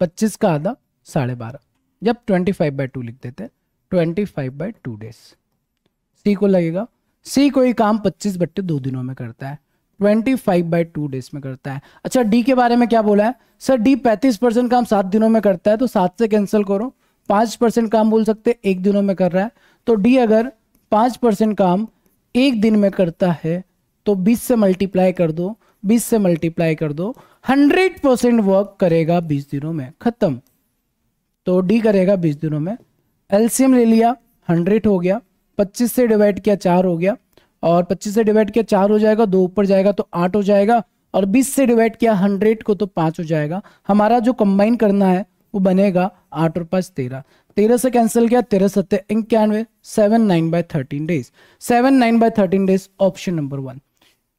पच्चीस का आधा साढ़े बारह जब ट्वेंटी फाइव बाई टू लिख देते हैं twenty five by two days C को लगेगा सी कोई काम पच्चीस बट्टे दो दिनों में करता है twenty five by two days में करता है अच्छा डी के बारे में क्या बोला है सर डी पैंतीस परसेंट काम सात दिनों में करता है तो सात से कैंसिल करो पांच परसेंट काम बोल सकते हैं एक दिनों में कर रहा है तो डी अगर पांच परसेंट काम एक दिन में करता है तो बीस से मल्टीप्लाई कर दो बीस से मल्टीप्लाई कर दो हंड्रेड परसेंट वर्क करेगा बीस दिनों में खत्म तो डी करेगा बीस दिनों में एल्सियम ले लिया हंड्रेड हो गया पच्चीस से डिवाइड किया चार हो गया और पच्चीस से डिवाइड किया चार हो जाएगा दो ऊपर जाएगा तो आठ हो जाएगा और बीस से डिवाइड किया हंड्रेड को तो 5 हो जाएगा हमारा जो कंबाइन करना है वो बनेगा आठ और पाँच तेरह तेरह से कैंसिल किया तेरह सत्य इक्यानवे seven nine by thirteen days seven nine by thirteen days option number one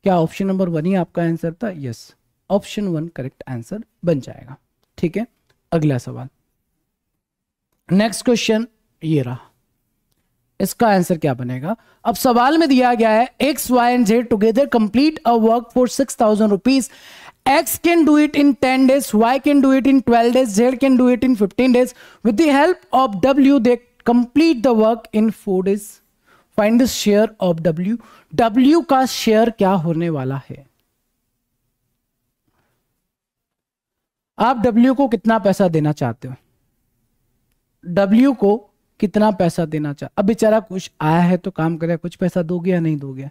क्या ऑप्शन नंबर वन ही आपका आंसर था yes option one correct answer बन जाएगा ठीक है अगला सवाल नेक्स्ट क्वेश्चन ये रहा इसका आंसर क्या बनेगा अब सवाल में दिया गया है x y and z together complete a work for six thousand rupees X can do it in 10 days, Y can do it in 12 days, Z can do it in 15 days. With the help of W, they complete the work in 4 days. Find the share of W. W का share क्या होने वाला है आप W को कितना पैसा देना चाहते हो W को कितना पैसा देना चाहते अब बेचारा कुछ आया है तो काम करे कुछ पैसा दोगे या नहीं दोगे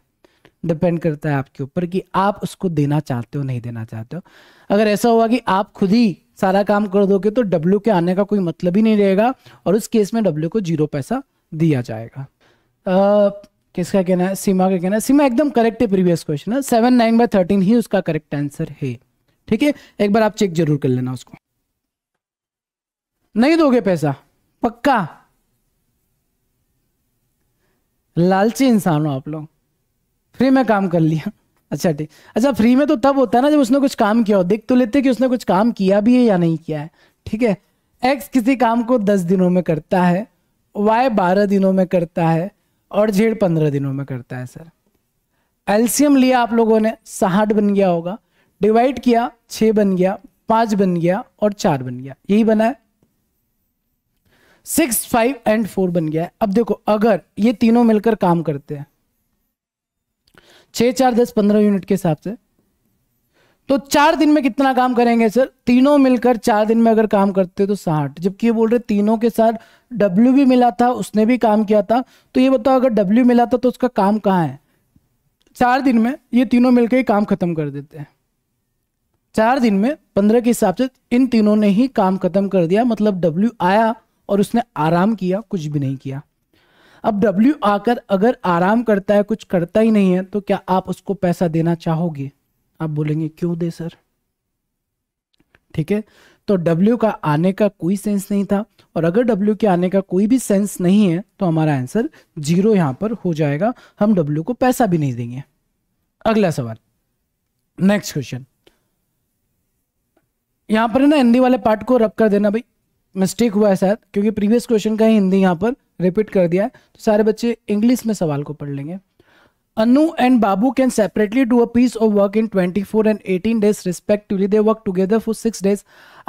डिपेंड करता है आपके ऊपर कि आप उसको देना चाहते हो नहीं देना चाहते हो अगर ऐसा हुआ कि आप खुद ही सारा काम कर दोगे तो डब्ल्यू के आने का कोई मतलब ही नहीं रहेगा और उस केस में डब्ल्यू को जीरो पैसा दिया जाएगा आ, किसका कहना है सीमा का कहना है सीमा एकदम करेक्ट है प्रीवियस क्वेश्चन है सेवन नाइन बाय थर्टीन ही उसका करेक्ट आंसर है ठीक है एक बार आप चेक जरूर कर लेना उसको नहीं दोगे पैसा पक्का लालची इंसान हो आप लोग फ्री में काम कर लिया अच्छा ठीक अच्छा फ्री में तो तब होता है ना जब उसने कुछ काम किया हो देख तो लेते कि उसने कुछ काम किया भी है या नहीं किया है ठीक है एक्स किसी काम को दस दिनों में करता है वाई बारह दिनों में करता है और झेड़ पंद्रह दिनों में करता है सर एल्सियम लिया आप लोगों ने साहठ बन गया होगा डिवाइड किया छ बन गया पांच बन गया और चार बन गया यही बना है सिक्स फाइव एंड फोर बन गया है अब देखो अगर ये तीनों मिलकर काम करते हैं छः चार दस पंद्रह यूनिट के हिसाब से तो चार दिन में कितना काम करेंगे सर तीनों मिलकर चार दिन में अगर काम करते तो साठ जबकि ये बोल रहे तीनों के साथ डब्ल्यू भी मिला था उसने भी काम किया था तो ये बताओ अगर डब्ल्यू मिला था तो उसका काम कहाँ है चार दिन में ये तीनों मिलकर ही काम खत्म कर देते हैं चार दिन में पंद्रह के हिसाब से इन तीनों ने ही काम खत्म कर दिया मतलब डब्ल्यू आया और उसने आराम किया कुछ भी नहीं किया अब डब्ल्यू आकर अगर आराम करता है कुछ करता ही नहीं है तो क्या आप उसको पैसा देना चाहोगे आप बोलेंगे क्यों दे सर ठीक है तो डब्ल्यू का आने का कोई सेंस नहीं था और अगर डब्ल्यू के आने का कोई भी सेंस नहीं है तो हमारा आंसर जीरो यहां पर हो जाएगा हम डब्ल्यू को पैसा भी नहीं देंगे अगला सवाल नेक्स्ट क्वेश्चन यहां पर है ना हिंदी वाले पार्ट को रब कर देना भाई मिस्टेक हुआ है शायद क्योंकि प्रीवियस क्वेश्चन का ही हिंदी यहाँ पर रिपीट कर दिया है तो सारे बच्चे इंग्लिश में सवाल को पढ़ लेंगे Anu and Babu can separately do a piece of work in 24 and 18 days respectively they work together for six days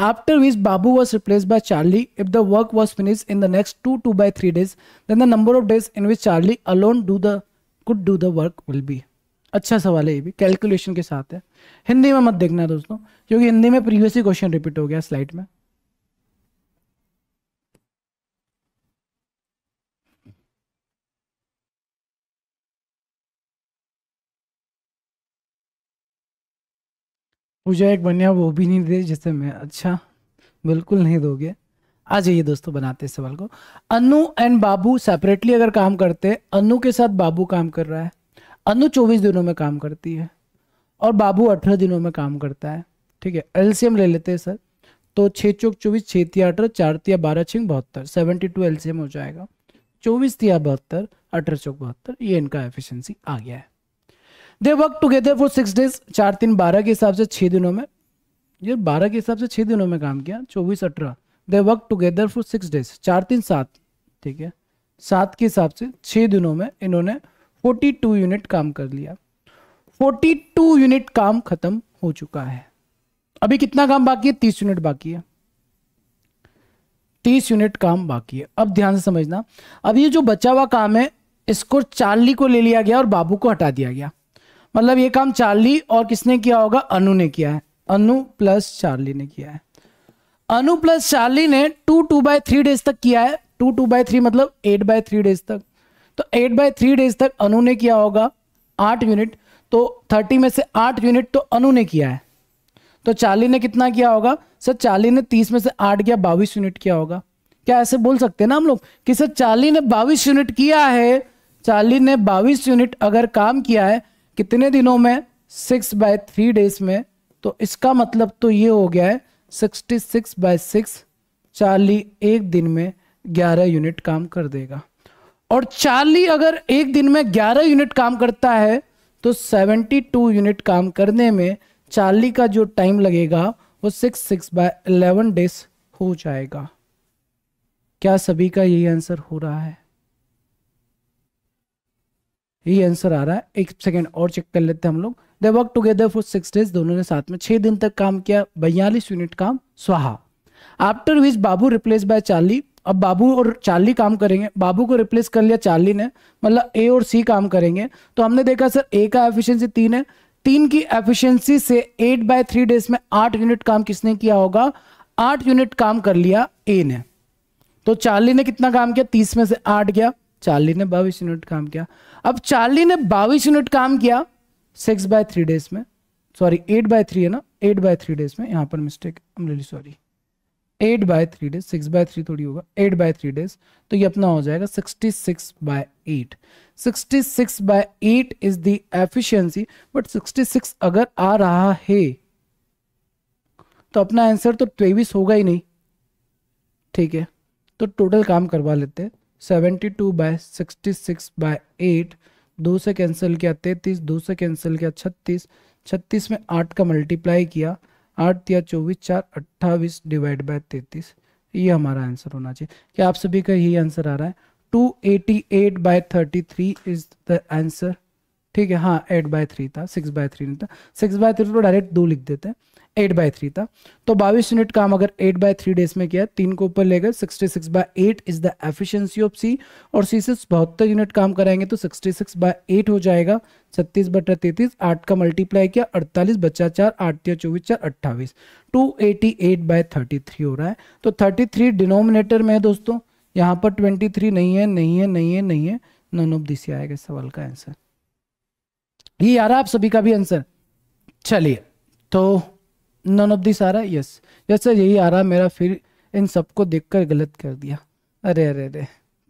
after which Babu was replace by Charlie if the work was finish in the next two two by three days then the number of days in which Charlie alone do the could do the work will be अच्छा सवाल है ये भी कैलकुलेशन के साथ है हिंदी में मत देखना दोस्तों क्योंकि हिंदी में प्रीवियस ही क्वेश्चन रिपीट हो गया स्लाइड में मुझे एक बनिया वो भी नहीं दे जिससे मैं अच्छा बिल्कुल नहीं दोगे आ जाइए दोस्तों बनाते हैं सवाल को अनु एंड बाबू सेपरेटली अगर काम करते अनु के साथ बाबू काम कर रहा है अनु चौबीस दिनों में काम करती है और बाबू अठारह दिनों में काम करता है ठीक है एलसीएम ले लेते हैं सर तो छः चौक चौबीस छः तिया अठारह चार तिया बारह छिंग बहत्तर सेवेंटी टू एलसीएम हो जाएगा चौबीस तिया बहत्तर अठारह चौक बहत्तर ये इनका एफिशिएंसी आ गया है they work together for six days चार तीन बारह के हिसाब से छः दिनों में ये बारह के हिसाब से छः दिनों में काम किया चौबीस अठारह they work together for six days चार तीन सात ठीक है सात के हिसाब से छः दिनों में इन्होंने फोर्टी टू यूनिट काम कर लिया फोर्टी टू यूनिट काम खत्म हो चुका है अभी कितना काम बाकी है तीस यूनिट बाकी है तीस यूनिट काम बाकी है अब ध्यान से समझना अब ये जो बचा हुआ काम है इसको चार्ली को ले लिया गया और बाबू को हटा दिया गया मतलब ये काम चार्ली और किसने किया होगा अनु ने किया है अनु प्लस चार्ली ने किया है अनु प्लस चार्ली ने two two by three days तक किया है टू टू बाय थ्री मतलब एट बाय थ्री डेज तक तो एट बाय थ्री डेज तक अनु ने किया होगा आठ यूनिट तो थर्टी में से आठ यूनिट तो अनु ने किया है तो चार्ली ने कितना किया होगा सर चार्ली ने तीस में से आठ किया बाईस यूनिट किया होगा क्या ऐसे बोल सकते हैं ना हम लोग कि सर चार्ली ने बाईस यूनिट किया है चार्ली ने बाईस यूनिट अगर काम किया है कितने दिनों में सिक्स बाय थ्री डेज में तो इसका मतलब तो ये हो गया है sixty six by six Charlie एक दिन में ग्यारह यूनिट काम कर देगा और चार्ली अगर एक दिन में ग्यारह यूनिट काम करता है तो सेवेंटी टू यूनिट काम करने में चार्ली का जो टाइम लगेगा वो six six by eleven days हो जाएगा क्या सभी का यही आंसर हो रहा है यही आंसर आ रहा है एक सेकेंड और चेक कर लेते हैं हम लोग they work together for six days दोनों ने साथ में छह दिन तक काम किया बयालीस यूनिट काम स्वाहा after which Babu replace by Charlie अब बाबू और चार्ली काम करेंगे बाबू को रिप्लेस कर लिया चार्ली ने मतलब ए और सी काम करेंगे तो हमने देखा सर ए का एफिशिएंसी तीन है तीन की एफिशिएंसी से एट बाय थ्री डेज में आठ यूनिट काम किसने किया होगा आठ यूनिट काम कर लिया ए ने तो चार्ली ने कितना काम किया तीस में से आठ गया चार्ली ने बाईस यूनिट काम किया अब चार्ली ने बाईस यूनिट काम किया सिक्स बाय थ्री डेज में सॉरी एट बाय थ्री है ना एट बाय थ्री डेज में यहाँ पर mistake really sorry eight by three days six by three थोड़ी होगा एट बाय थ्री डेज तो ये अपना हो जाएगा sixty six by eight sixty six by eight is the efficiency but sixty six अगर आ रहा है तो अपना आंसर तो तेईस होगा ही नहीं ठीक है तो टोटल काम करवा लेते हैं seventy two by six by eight दो से कैंसिल किया तैतीस दो से कैंसिल किया छत्तीस छत्तीस में आठ का मल्टीप्लाई किया आठ या चौबीस चार अट्ठावीस डिवाइड बाय तैतीस ये हमारा आंसर होना चाहिए क्या आप सभी का यही आंसर आ रहा है two eighty eight by thirty three is the answer ठीक है हाँ एट बाय थ्री था सिक्स बाय थ्री नहीं था सिक्स बाय थ्री तो डायरेक्ट दो लिख देते हैं एट बाई थ्री था तो बाईस यूनिट काम अगर एट बाई थ्री डेज में किया तीन को ऊपर लेगा sixty six by eight is the efficiency of C और सी से बहत्तर यूनिट काम कराएंगे तो सिक्सटी सिक्स बाई एट हो जाएगा छत्तीस बटर तैतीस आठ का मल्टीप्लाई किया अड़तालीस बच्चा चार आठ या चौबीस चार अट्ठाईस two eighty eight by thirty three हो रहा है तो थर्टी थ्री डिनोमिनेटर में है दोस्तों यहाँ पर ट्वेंटी थ्री नहीं है नहीं है नहीं है नहीं है नन ऑफ दिस आएगा सवाल का आंसर ये आ रहा आप सभी का भी आंसर चलिए तो नन ऑफ दिस आ रहा है यस यस सर यही आ रहा है मेरा फिर इन सबको देख कर गलत कर दिया अरे अरे अरे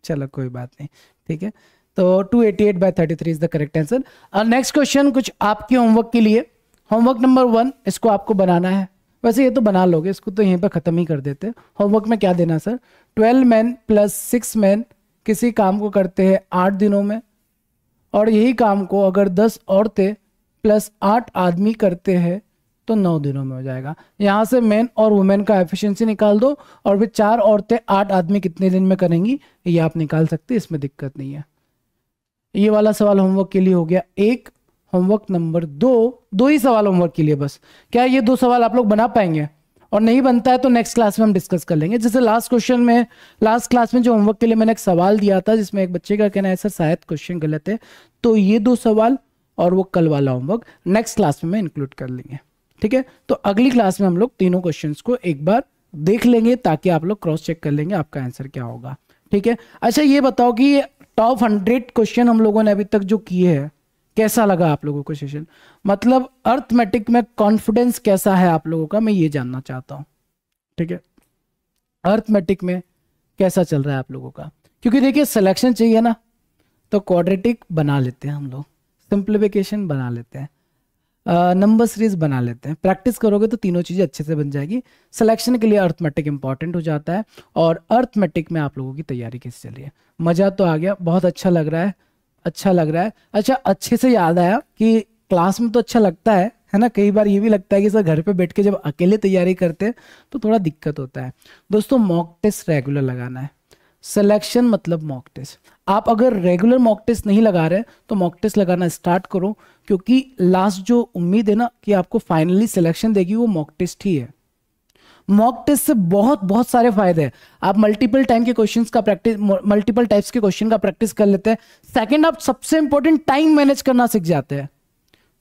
चलो कोई बात नहीं ठीक है तो 288 eighty eight by thirty three is the correct answer और नेक्स्ट क्वेश्चन कुछ आपके होमवर्क के लिए होमवर्क नंबर वन इसको आपको बनाना है वैसे ये तो बना लोगे इसको तो यहीं पर ख़त्म ही कर देते होमवर्क में क्या देना sir twelve man plus six man किसी काम को करते हैं आठ दिनों में और यही काम को अगर दस औरतें प्लस आठ आदमी करते हैं तो नौ दिनों में हो जाएगा यहाँ से मैन और वुमेन का एफिशिएंसी निकाल दो और फिर चार औरतें आठ आदमी कितने दिन में करेंगी ये आप निकाल सकते इसमें दिक्कत नहीं है ये वाला सवाल होमवर्क के लिए हो गया एक होमवर्क नंबर दो दो ही सवाल होमवर्क के लिए बस क्या ये दो सवाल आप लोग बना पाएंगे और नहीं बनता है तो नेक्स्ट क्लास में हम डिस्कस कर लेंगे जैसे लास्ट क्वेश्चन में लास्ट क्लास में जो होमवर्क के लिए मैंने एक सवाल दिया था जिसमें एक बच्चे का कहना है सर शायद क्वेश्चन गलत है तो ये दो सवाल और वो कल वाला होमवर्क नेक्स्ट क्लास में इंक्लूड कर लेंगे ठीक है तो अगली क्लास में हम लोग तीनों क्वेश्चन को एक बार देख लेंगे ताकि आप लोग क्रॉस चेक कर लेंगे आपका आंसर क्या होगा ठीक है अच्छा ये बताओ कि टॉप हंड्रेड क्वेश्चन हम लोगों ने अभी तक जो किए हैं कैसा लगा आप लोगों को सेशन मतलब अर्थमेटिक में कॉन्फिडेंस कैसा है आप लोगों का मैं ये जानना चाहता हूं ठीक है अर्थमेटिक में कैसा चल रहा है आप लोगों का क्योंकि देखिए सिलेक्शन चाहिए ना तो क्वाड्रेटिक बना लेते हैं हम लोग सिंप्लीफिकेशन बना लेते हैं नंबर सीरीज बना लेते हैं प्रैक्टिस करोगे तो तीनों चीज़ें अच्छे से बन जाएगी सिलेक्शन के लिए अर्थमेटिक इंपॉर्टेंट हो जाता है और अर्थमेटिक में आप लोगों की तैयारी कैसे चल रही है मज़ा तो आ गया बहुत अच्छा लग रहा है अच्छा लग रहा है अच्छा अच्छे से याद आया कि क्लास में तो अच्छा लगता है है ना कई बार ये भी लगता है कि सर घर पे बैठ के जब अकेले तैयारी करते हैं तो थोड़ा दिक्कत होता है दोस्तों मॉक टेस्ट रेगुलर लगाना है सिलेक्शन मतलब मॉक टेस्ट आप अगर रेगुलर मॉक टेस्ट नहीं लगा रहे तो मॉक टेस्ट लगाना स्टार्ट करो क्योंकि लास्ट जो उम्मीद है ना कि आपको फाइनली सिलेक्शन देगी वो मॉक टेस्ट ही है मॉक टेस्ट से बहुत बहुत सारे फायदे हैं आप मल्टीपल टाइम के क्वेश्चन का प्रैक्टिस मल्टीपल टाइप्स के क्वेश्चन का प्रैक्टिस कर लेते हैं सेकेंड आप सबसे इंपॉर्टेंट टाइम मैनेज करना सीख जाते हैं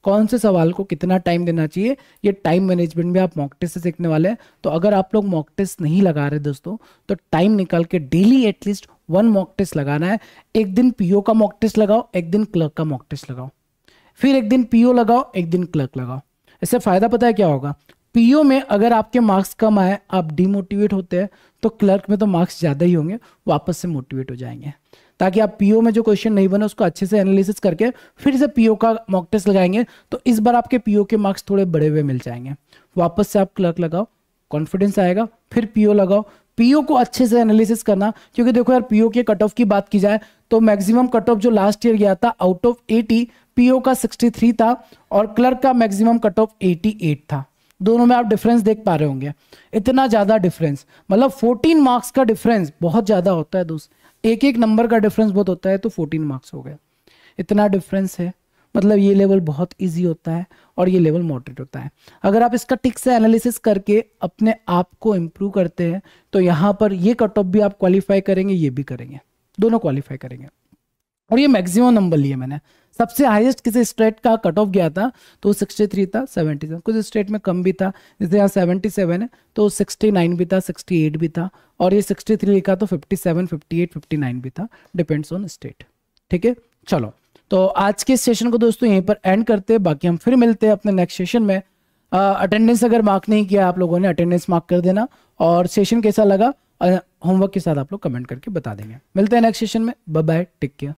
कौन से सवाल को कितना टाइम देना चाहिए ये टाइम मैनेजमेंट भी आप मॉक टेस्ट से सीखने वाले हैं तो अगर आप लोग मॉक टेस्ट नहीं लगा रहे दोस्तों तो टाइम निकाल के daily at least one mock test लगाना है एक दिन पीओ का मॉक टेस्ट लगाओ एक दिन क्लर्क का मॉक टेस्ट लगाओ फिर एक दिन पीओ लगाओ एक दिन क्लर्क लगाओ इससे फायदा पता है क्या होगा पीओ में अगर आपके मार्क्स कम आए आप डिमोटिवेट होते हैं तो क्लर्क में तो मार्क्स ज़्यादा ही होंगे वापस से मोटिवेट हो जाएंगे ताकि आप पीओ में जो क्वेश्चन नहीं बने उसको अच्छे से एनालिसिस करके फिर से पीओ का मॉक टेस्ट लगाएंगे तो इस बार आपके पीओ के मार्क्स थोड़े बड़े हुए मिल जाएंगे वापस से आप क्लर्क लगाओ कॉन्फिडेंस आएगा फिर पीओ लगाओ पीओ को अच्छे से एनालिसिस करना क्योंकि देखो यार पीओ के कट ऑफ की बात की जाए तो मैक्सिमम कट ऑफ जो लास्ट ईयर गया था आउट ऑफ 80 पीओ का 63 था और क्लर्क का मैक्सिमम कट ऑफ 88 था दोनों में आप डिफरेंस देख पा रहे होंगे इतना ज़्यादा डिफरेंस मतलब 14 मार्क्स का डिफरेंस बहुत ज़्यादा होता है दोस्त एक एक नंबर का डिफरेंस बहुत होता है तो फोर्टीन मार्क्स हो गया इतना डिफरेंस है मतलब ये लेवल बहुत इजी होता है और ये लेवल मॉडरेट होता है अगर आप इसका टिक से एनालिसिस करके अपने आप को इम्प्रूव करते हैं तो यहाँ पर ये कट ऑफ भी आप क्वालिफाई करेंगे ये भी करेंगे दोनों क्वालिफाई करेंगे और ये मैक्सिमम नंबर लिए मैंने सबसे हाईएस्ट किसी स्टेट का कट ऑफ गया था तो 63 था 77 कुछ स्टेट में कम भी था जैसे यहाँ 77 है तो 69 भी था 68 भी था और ये 63 लिखा तो 57 58 59 भी था डिपेंड्स ऑन स्टेट ठीक है चलो तो आज के सेशन को दोस्तों यहीं पर एंड करते हैं बाकी हम फिर मिलते हैं अपने नेक्स्ट सेशन में अटेंडेंस अगर मार्क नहीं किया आप लोगों ने अटेंडेंस मार्क कर देना और सेशन कैसा लगा होमवर्क के साथ आप लोग कमेंट करके बता देंगे मिलते हैं नेक्स्ट सेशन में बाय बाय टेक केयर